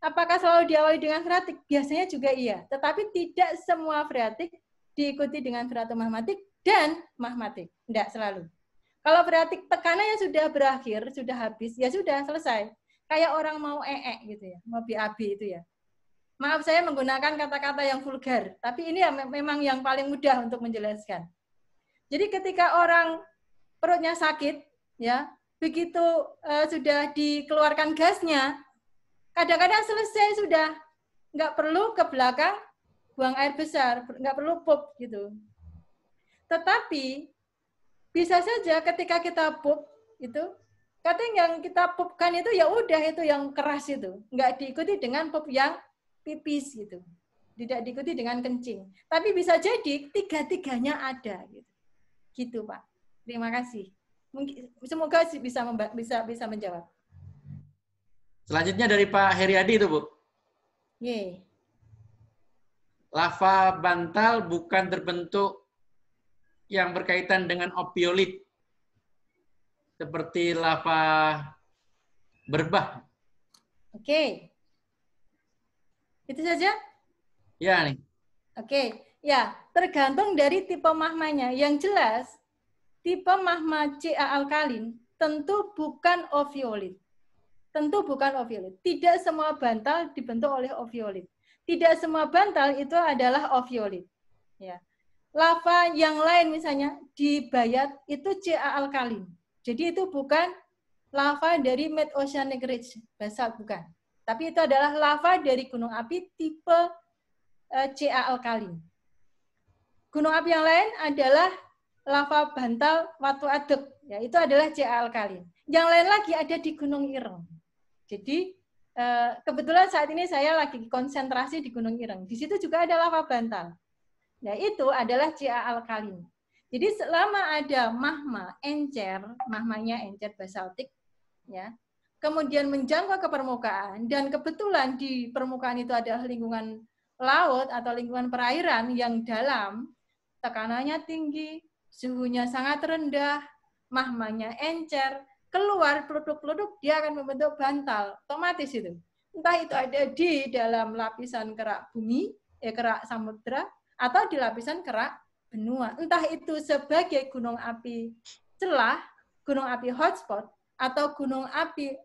Apakah selalu diawali dengan freatik? Biasanya juga iya. Tetapi tidak semua freatik diikuti dengan beratom matematik dan matematik. Tidak selalu. Kalau freatik tekanannya sudah berakhir, sudah habis, ya sudah selesai. Kayak orang mau ee -e gitu ya, mau BAB itu ya maaf saya menggunakan kata-kata yang vulgar, tapi ini ya memang yang paling mudah untuk menjelaskan. Jadi ketika orang perutnya sakit, ya begitu uh, sudah dikeluarkan gasnya, kadang-kadang selesai sudah nggak perlu ke belakang buang air besar, nggak perlu pup gitu. Tetapi bisa saja ketika kita pup itu, kadang yang kita pupkan itu ya udah itu yang keras itu, nggak diikuti dengan pup yang pipis gitu, tidak diikuti dengan kencing. Tapi bisa jadi tiga-tiganya ada gitu, gitu pak. Terima kasih. Mungkin, semoga bisa bisa bisa menjawab. Selanjutnya dari Pak Heriadi itu, Bu. Ye. Lava bantal bukan terbentuk yang berkaitan dengan opiolit seperti lava berbah. Oke. Okay. Itu saja? Ya, nih. Oke. Okay. Ya, tergantung dari tipe mahmanya. Yang jelas, tipe mahma Ca alkalin tentu bukan oviolit. Tentu bukan oviolit. Tidak semua bantal dibentuk oleh oviolit. Tidak semua bantal itu adalah oviolit. Ya. Lava yang lain misalnya di Bayat itu Ca alkalin. Jadi itu bukan lava dari Mid Oceanic Ridge, basal bukan. Tapi itu adalah lava dari gunung api tipe eh, Ca alkalin. Gunung api yang lain adalah lava bantal, watu adek Ya, itu adalah Ca alkalin. Yang lain lagi ada di Gunung Ireng. Jadi eh, kebetulan saat ini saya lagi konsentrasi di Gunung Ireng. Di situ juga ada lava bantal. Ya, itu adalah Ca alkalin. Jadi selama ada mahma encer, mahmanya encer basaltik, ya, kemudian menjangkau ke permukaan dan kebetulan di permukaan itu adalah lingkungan laut atau lingkungan perairan yang dalam, tekanannya tinggi, suhunya sangat rendah, mahmanya encer, keluar produk-produk dia akan membentuk bantal, otomatis itu. Entah itu ada di dalam lapisan kerak bumi, eh, kerak samudra, atau di lapisan kerak benua. Entah itu sebagai gunung api celah, gunung api hotspot, atau gunung api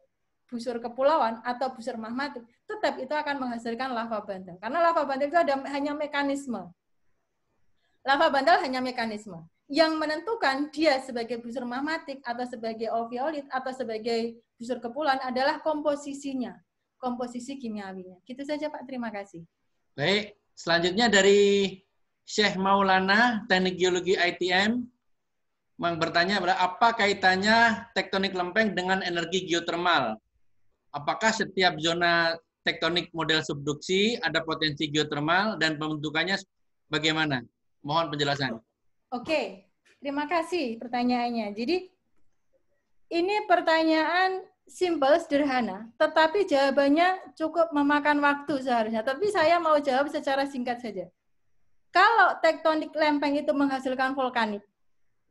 busur kepulauan atau busur magmatik, tetap itu akan menghasilkan lava bantal. Karena lava bantal itu ada hanya mekanisme. Lava bantal hanya mekanisme yang menentukan dia sebagai busur mahmatik atau sebagai oviolit atau sebagai busur kepulan adalah komposisinya, komposisi kimiawinya. Gitu saja Pak, terima kasih. Baik, selanjutnya dari Syekh Maulana, Teknik Geologi ITM, Mang bertanya apa kaitannya tektonik lempeng dengan energi geotermal? Apakah setiap zona tektonik model subduksi ada potensi geotermal dan pembentukannya bagaimana? Mohon penjelasan. Oke, terima kasih pertanyaannya. Jadi ini pertanyaan simpel sederhana, tetapi jawabannya cukup memakan waktu seharusnya. Tapi saya mau jawab secara singkat saja. Kalau tektonik lempeng itu menghasilkan vulkanik,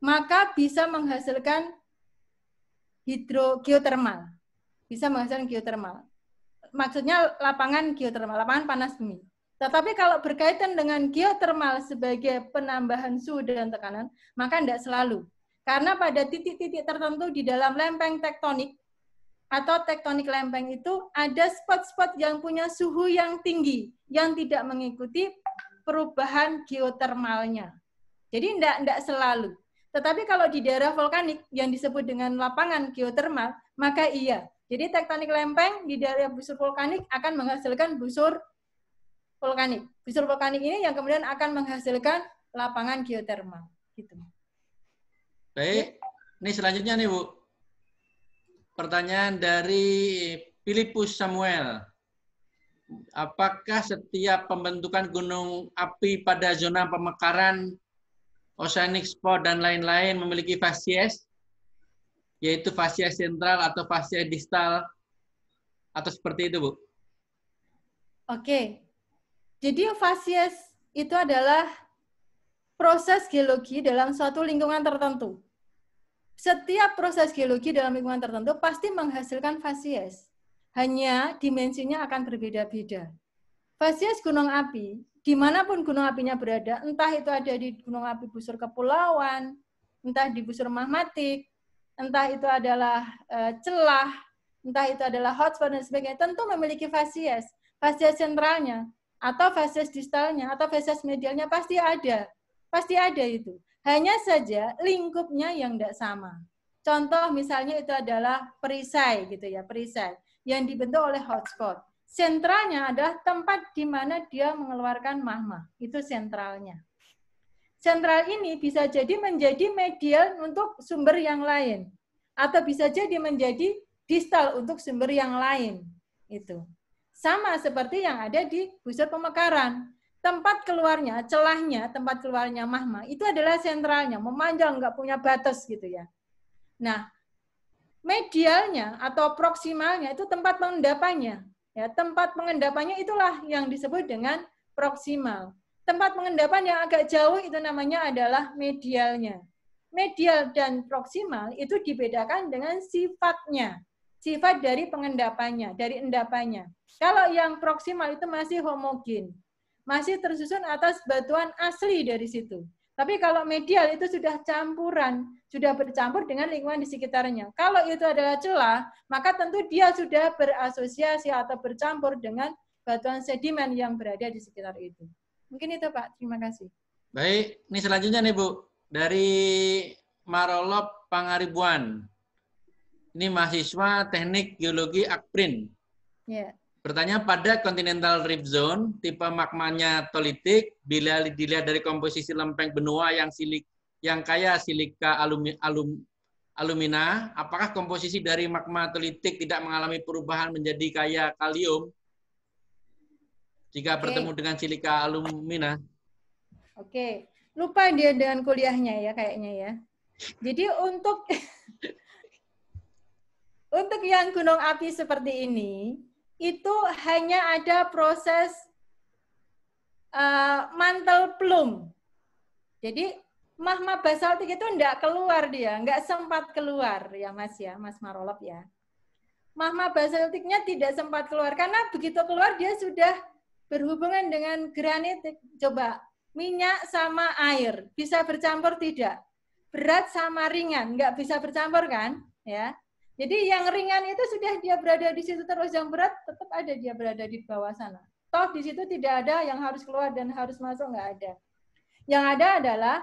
maka bisa menghasilkan hidro Bisa menghasilkan geotermal. Maksudnya lapangan geotermal, lapangan panas bumi. Tetapi kalau berkaitan dengan geotermal sebagai penambahan suhu dan tekanan, maka tidak selalu. Karena pada titik-titik tertentu di dalam lempeng tektonik atau tektonik lempeng itu ada spot-spot yang punya suhu yang tinggi yang tidak mengikuti perubahan geotermalnya. Jadi tidak tidak selalu. Tetapi kalau di daerah vulkanik yang disebut dengan lapangan geotermal, maka iya. Jadi tektonik lempeng di daerah busur vulkanik akan menghasilkan busur vulkanik. Busur vulkanik ini yang kemudian akan menghasilkan lapangan geotermal. Gitu. Baik, ya. ini selanjutnya nih Bu. Pertanyaan dari Filipus Samuel. Apakah setiap pembentukan gunung api pada zona pemekaran, oceanic spot, dan lain-lain memiliki fasies, yaitu fasies sentral atau fasies distal, atau seperti itu, Bu? Oke, jadi fasies itu adalah proses geologi dalam suatu lingkungan tertentu. Setiap proses geologi dalam lingkungan tertentu pasti menghasilkan fasies. Hanya dimensinya akan berbeda-beda. Fasies gunung api, dimanapun gunung apinya berada, entah itu ada di gunung api busur kepulauan, entah di busur magmatik, entah itu adalah eh, celah, entah itu adalah hotspot dan sebagainya, tentu memiliki fasies, fasies sentralnya atau fases distalnya atau fases medialnya pasti ada. Pasti ada itu. Hanya saja lingkupnya yang tidak sama. Contoh misalnya itu adalah perisai gitu ya, perisai yang dibentuk oleh hotspot. Sentralnya adalah tempat di mana dia mengeluarkan mahma. Itu sentralnya. Sentral ini bisa jadi menjadi medial untuk sumber yang lain atau bisa jadi menjadi distal untuk sumber yang lain. Itu sama seperti yang ada di pusat pemekaran. Tempat keluarnya, celahnya, tempat keluarnya mahma itu adalah sentralnya, memanjang nggak punya batas gitu ya. Nah, medialnya atau proksimalnya itu tempat pengendapannya. Ya, tempat pengendapannya itulah yang disebut dengan proksimal. Tempat pengendapan yang agak jauh itu namanya adalah medialnya. Medial dan proksimal itu dibedakan dengan sifatnya sifat dari pengendapannya, dari endapannya. Kalau yang proksimal itu masih homogen, masih tersusun atas batuan asli dari situ. Tapi kalau medial itu sudah campuran, sudah bercampur dengan lingkungan di sekitarnya. Kalau itu adalah celah, maka tentu dia sudah berasosiasi atau bercampur dengan batuan sedimen yang berada di sekitar itu. Mungkin itu Pak, terima kasih. Baik, ini selanjutnya nih Bu, dari Marolop Pangaribuan. Ini mahasiswa teknik geologi Akprin. Yeah. Bertanya pada continental rift zone, tipe magmanya tolitik, bila dilihat dari komposisi lempeng benua yang silik yang kaya silika alumi, alum, alumina, apakah komposisi dari magma tolitik tidak mengalami perubahan menjadi kaya kalium jika okay. bertemu dengan silika alumina? Oke, okay. lupa dia dengan kuliahnya ya kayaknya ya. Jadi untuk Untuk yang gunung api seperti ini, itu hanya ada proses uh, mantel plum. Jadi mahma basaltik itu enggak keluar dia, enggak sempat keluar ya Mas ya, Mas Marolop ya. Mahma basaltiknya tidak sempat keluar karena begitu keluar dia sudah berhubungan dengan granit. Coba minyak sama air bisa bercampur tidak? Berat sama ringan, enggak bisa bercampur kan? Ya. Jadi yang ringan itu sudah dia berada di situ terus, yang berat tetap ada dia berada di bawah sana. Toh di situ tidak ada yang harus keluar dan harus masuk, nggak ada. Yang ada adalah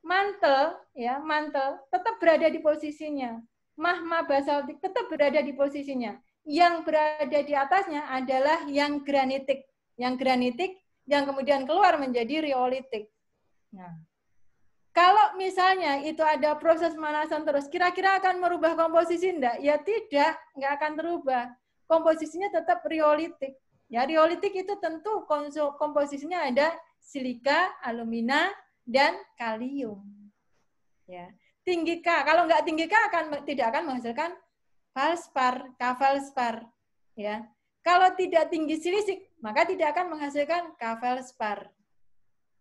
mantel, ya mantel tetap berada di posisinya. Mahma basaltik tetap berada di posisinya. Yang berada di atasnya adalah yang granitik. Yang granitik yang kemudian keluar menjadi riolitik. Nah, kalau misalnya itu ada proses pemanasan terus, kira-kira akan merubah komposisi enggak? Ya tidak, enggak akan terubah. Komposisinya tetap riolitik. Ya, riolitik itu tentu komposisinya ada silika, alumina, dan kalium. Ya. Tinggi K, kalau enggak tinggi K akan tidak akan menghasilkan valspar, kavalspar. Ya. Kalau tidak tinggi silisik, maka tidak akan menghasilkan kavalspar.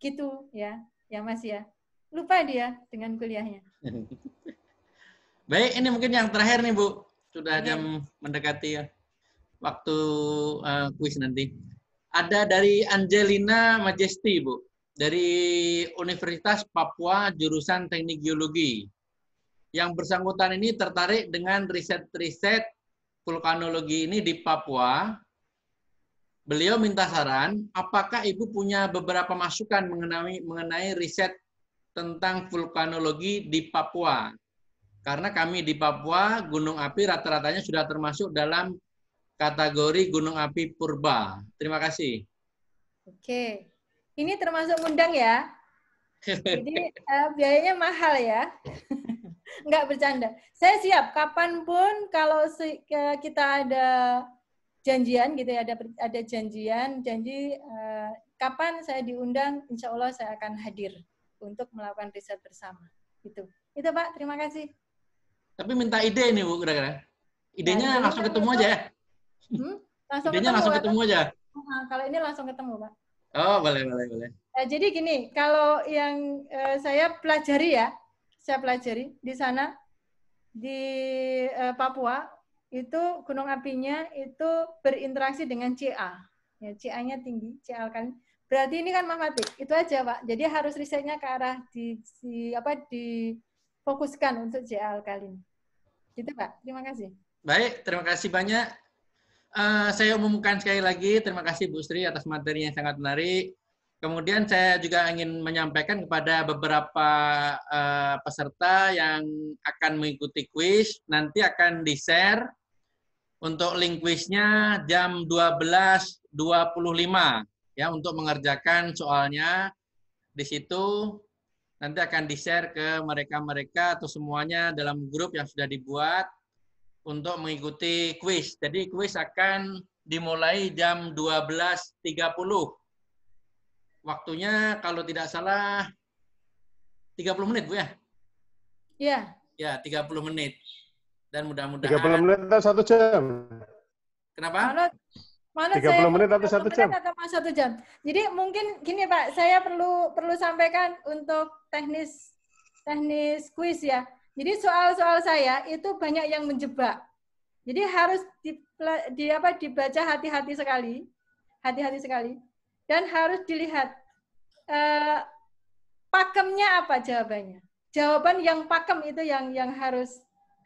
Gitu ya. Ya Mas ya lupa dia dengan kuliahnya. Baik, ini mungkin yang terakhir nih Bu. Sudah iya. jam mendekati ya waktu uh, kuis nanti. Ada dari Angelina Majesti Bu dari Universitas Papua jurusan Teknik Geologi. Yang bersangkutan ini tertarik dengan riset-riset vulkanologi ini di Papua Beliau minta saran, apakah Ibu punya beberapa masukan mengenai mengenai riset tentang vulkanologi di Papua. Karena kami di Papua, gunung api rata-ratanya sudah termasuk dalam kategori gunung api purba. Terima kasih. Oke. Ini termasuk undang ya? Jadi uh, biayanya mahal ya. Enggak bercanda. Saya siap kapanpun kalau kita ada janjian gitu ya, ada ada janjian, janji uh, kapan saya diundang, insya Allah saya akan hadir untuk melakukan riset bersama. Itu. Itu Pak, terima kasih. Tapi minta ide nih Bu, kira-kira. Idenya ya, langsung kan ketemu aja ya? Hmm? Langsung Idenya ketemu, langsung ketemu aja? Nah, kalau ini langsung ketemu Pak. Oh, boleh, boleh, boleh. Nah, jadi gini, kalau yang uh, saya pelajari ya, saya pelajari di sana, di uh, Papua, itu gunung apinya itu berinteraksi dengan CA. Ya, CA-nya tinggi, CA kan Berarti ini kan mematik. Itu aja, Pak. Jadi harus risetnya ke arah di, di apa difokuskan untuk JL kali ini. Gitu, Pak. Terima kasih. Baik, terima kasih banyak. Uh, saya umumkan sekali lagi, terima kasih Bu Sri atas materi yang sangat menarik. Kemudian saya juga ingin menyampaikan kepada beberapa uh, peserta yang akan mengikuti kuis, nanti akan di-share untuk link quiznya jam 12.25 ya untuk mengerjakan soalnya di situ nanti akan di-share ke mereka-mereka atau semuanya dalam grup yang sudah dibuat untuk mengikuti kuis. Jadi kuis akan dimulai jam 12.30. Waktunya kalau tidak salah 30 menit, Bu ya? Iya. Ya, 30 menit. Dan mudah-mudahan 30 menit atau 1 jam? Kenapa? Mana 30 saya, menit atau satu jam? Atau satu jam. Jadi mungkin gini Pak, saya perlu perlu sampaikan untuk teknis teknis kuis ya. Jadi soal-soal saya itu banyak yang menjebak. Jadi harus di, di apa dibaca hati-hati sekali, hati-hati sekali, dan harus dilihat eh, pakemnya apa jawabannya. Jawaban yang pakem itu yang yang harus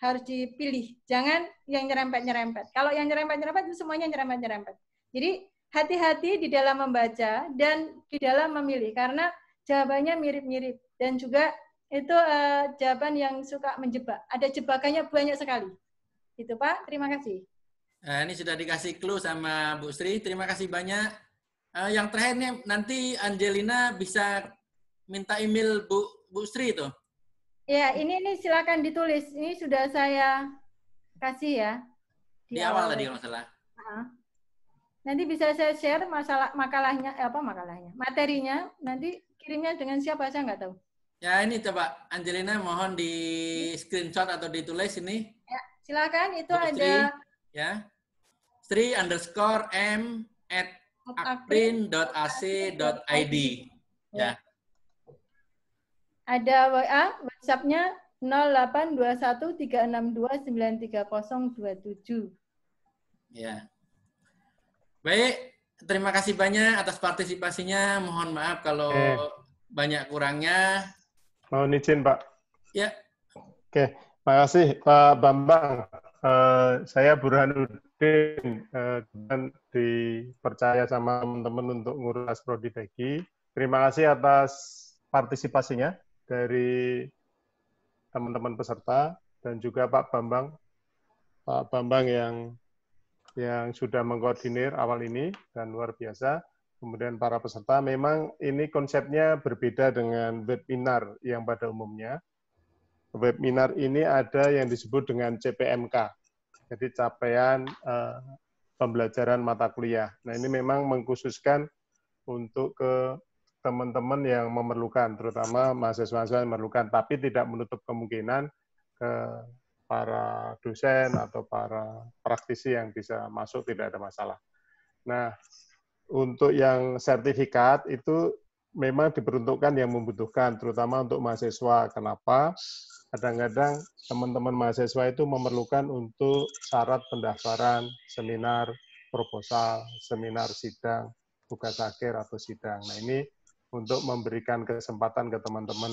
harus dipilih. Jangan yang nyerempet-nyerempet. Kalau yang nyerempet-nyerempet itu semuanya nyerempet-nyerempet. Jadi hati-hati di dalam membaca dan di dalam memilih karena jawabannya mirip-mirip dan juga itu uh, jawaban yang suka menjebak. Ada jebakannya banyak sekali. Itu Pak, terima kasih. Nah, ini sudah dikasih clue sama Bu Sri. Terima kasih banyak. Uh, yang terakhir nih nanti Angelina bisa minta email Bu Bu Sri itu. Ya, ini ini silakan ditulis. Ini sudah saya kasih ya. Di, di awal, tadi kalau salah. Nanti bisa saya share masalah makalahnya eh, apa makalahnya, materinya. Nanti kirimnya dengan siapa saya nggak tahu. Ya ini coba Angelina mohon di screenshot atau ditulis ini. Ya, silakan itu Untuk ada. Sri, ya. Sri underscore m at akprin.ac.id. Ya. Ada WA WhatsApp-nya tujuh. Ya. Baik, terima kasih banyak atas partisipasinya. Mohon maaf kalau eh. banyak kurangnya. Mau izin, Pak. Ya. Oke, terima kasih Pak Bambang. Uh, saya Burhanuddin uh, dan dipercaya sama teman-teman untuk ngurus prodi Terima kasih atas partisipasinya dari teman-teman peserta dan juga Pak Bambang Pak Bambang yang yang sudah mengkoordinir awal ini dan luar biasa. Kemudian para peserta memang ini konsepnya berbeda dengan webinar yang pada umumnya. Webinar ini ada yang disebut dengan CPMK. Jadi capaian eh, pembelajaran mata kuliah. Nah, ini memang mengkhususkan untuk ke teman-teman yang memerlukan, terutama mahasiswa-mahasiswa yang memerlukan, tapi tidak menutup kemungkinan ke para dosen atau para praktisi yang bisa masuk tidak ada masalah. Nah, untuk yang sertifikat itu memang diperuntukkan yang membutuhkan, terutama untuk mahasiswa. Kenapa? Kadang-kadang teman-teman mahasiswa itu memerlukan untuk syarat pendaftaran seminar proposal, seminar sidang, buka akhir atau sidang. Nah ini untuk memberikan kesempatan ke teman-teman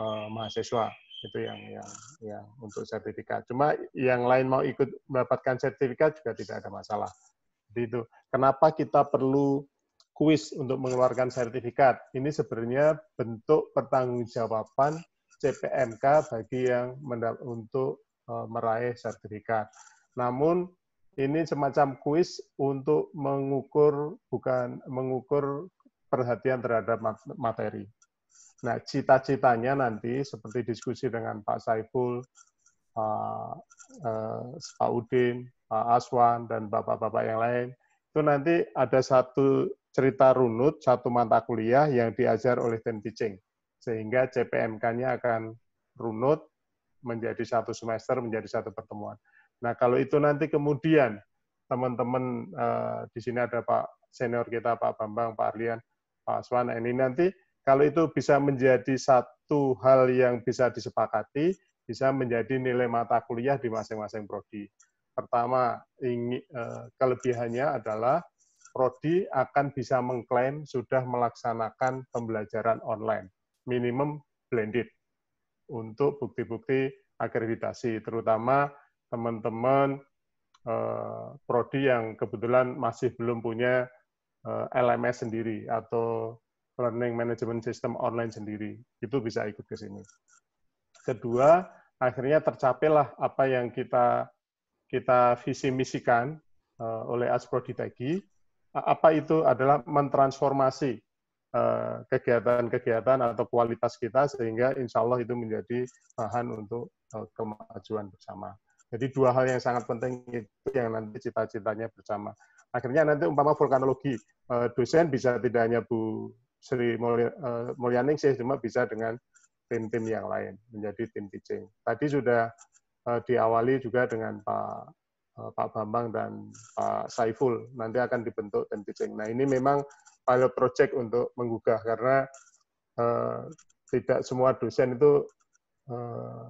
uh, mahasiswa itu yang yang yang untuk sertifikat. Cuma yang lain mau ikut mendapatkan sertifikat juga tidak ada masalah. Jadi itu kenapa kita perlu kuis untuk mengeluarkan sertifikat. Ini sebenarnya bentuk pertanggungjawaban CPMK bagi yang untuk uh, meraih sertifikat. Namun ini semacam kuis untuk mengukur bukan mengukur perhatian terhadap materi. Nah, cita-citanya nanti seperti diskusi dengan Pak Saiful, Pak, eh, Pak Udin, Pak Aswan, dan bapak-bapak yang lain, itu nanti ada satu cerita runut, satu mata kuliah yang diajar oleh tim teaching. Sehingga CPMK-nya akan runut menjadi satu semester, menjadi satu pertemuan. Nah, kalau itu nanti kemudian teman-teman eh, di sini ada Pak senior kita, Pak Bambang, Pak Arlian, Pak Aswana ini nanti kalau itu bisa menjadi satu hal yang bisa disepakati, bisa menjadi nilai mata kuliah di masing-masing prodi. Pertama, ingin, eh, kelebihannya adalah prodi akan bisa mengklaim sudah melaksanakan pembelajaran online, minimum blended, untuk bukti-bukti akreditasi, terutama teman-teman eh, prodi yang kebetulan masih belum punya Eh, LMS sendiri atau learning management system online sendiri itu bisa ikut ke sini. Kedua, akhirnya tercapailah apa yang kita kita visi misikan eh, oleh Aspro Ditegi. Apa itu adalah mentransformasi eh, kegiatan-kegiatan atau kualitas kita sehingga insya Allah itu menjadi bahan untuk kemajuan bersama. Jadi dua hal yang sangat penting itu yang nanti cita-citanya bersama akhirnya nanti umpama vulkanologi eh, dosen bisa tidak hanya Bu Sri eh, Mulyaning sih, cuma bisa dengan tim-tim yang lain menjadi tim teaching. Tadi sudah eh, diawali juga dengan Pak Pak Bambang dan Pak Saiful nanti akan dibentuk tim teaching. Nah ini memang pilot project untuk menggugah karena eh, tidak semua dosen itu eh,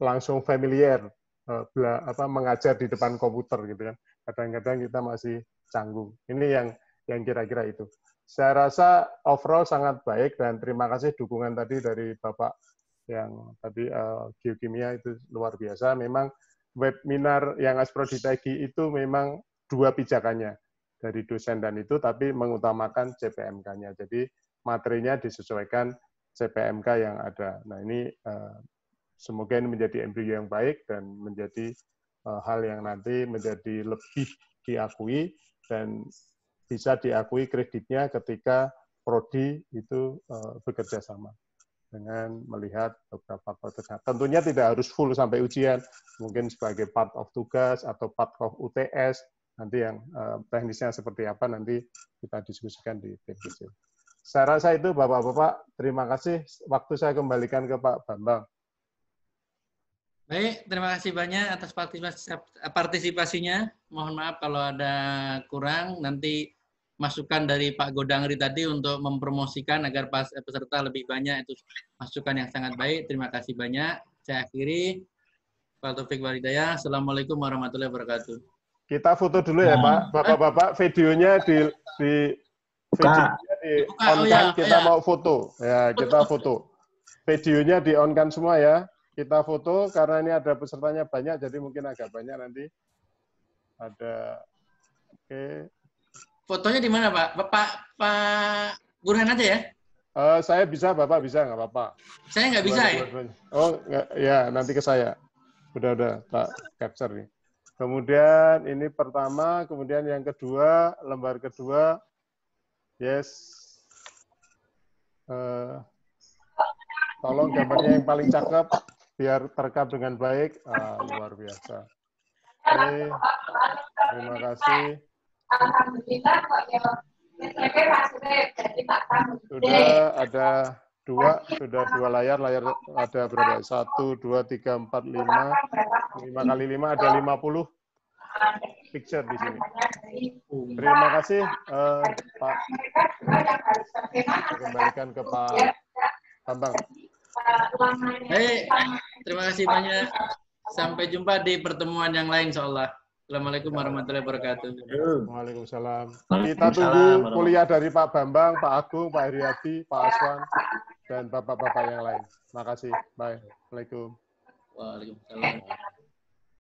langsung familiar eh, bela, apa, mengajar di depan komputer gitu kan. Kadang-kadang kita masih canggung. Ini yang yang kira-kira itu. Saya rasa overall sangat baik dan terima kasih dukungan tadi dari Bapak yang tadi uh, itu luar biasa. Memang webinar yang Aspro ditagi itu memang dua pijakannya dari dosen dan itu, tapi mengutamakan CPMK-nya. Jadi materinya disesuaikan CPMK yang ada. Nah ini uh, semoga ini menjadi embrio yang baik dan menjadi uh, hal yang nanti menjadi lebih diakui dan bisa diakui kreditnya ketika prodi itu eh, bekerja sama dengan melihat beberapa faktor. Nah, tentunya tidak harus full sampai ujian, mungkin sebagai part of tugas atau part of UTS, nanti yang eh, teknisnya seperti apa nanti kita diskusikan di tim TPC. Saya rasa itu Bapak-Bapak, terima kasih. Waktu saya kembalikan ke Pak Bambang. Baik, terima kasih banyak atas partisipasinya. Mohon maaf kalau ada kurang, nanti masukan dari Pak Godangri tadi untuk mempromosikan agar peserta lebih banyak itu masukan yang sangat baik. Terima kasih banyak. Saya akhiri. Pak Taufik Walidaya, Assalamualaikum warahmatullahi wabarakatuh. Kita foto dulu ya nah. Pak, Bapak-Bapak videonya di, di oh, ya, kita ya. mau foto. Ya, kita foto. Videonya di on kan semua ya kita foto karena ini ada pesertanya banyak jadi mungkin agak banyak nanti ada oke okay. fotonya di mana pak bapak pak Burhan aja ya uh, saya bisa bapak bisa nggak bapak saya nggak bisa ya oh nggak, ya nanti ke saya udah udah pak capture nih kemudian ini pertama kemudian yang kedua lembar kedua yes uh, tolong gambarnya yang paling cakep biar terekam dengan baik. Ah, luar biasa. Oke, terima kasih. Ya. Sudah ada dua sudah dua layar layar ada berapa satu dua tiga empat lima lima kali lima ada lima puluh picture di sini terima kasih uh, pak kembalikan ke pak bambang Hey. Terima kasih banyak. Sampai jumpa di pertemuan yang lain Allah. Assalamualaikum warahmatullahi wabarakatuh. Waalaikumsalam. Kita tunggu kuliah dari Pak Bambang, Pak Agung, Pak Heriati, Pak Aswan, dan bapak-bapak yang lain. Terima kasih. Bye. Assalamualaikum. Waalaikumsalam.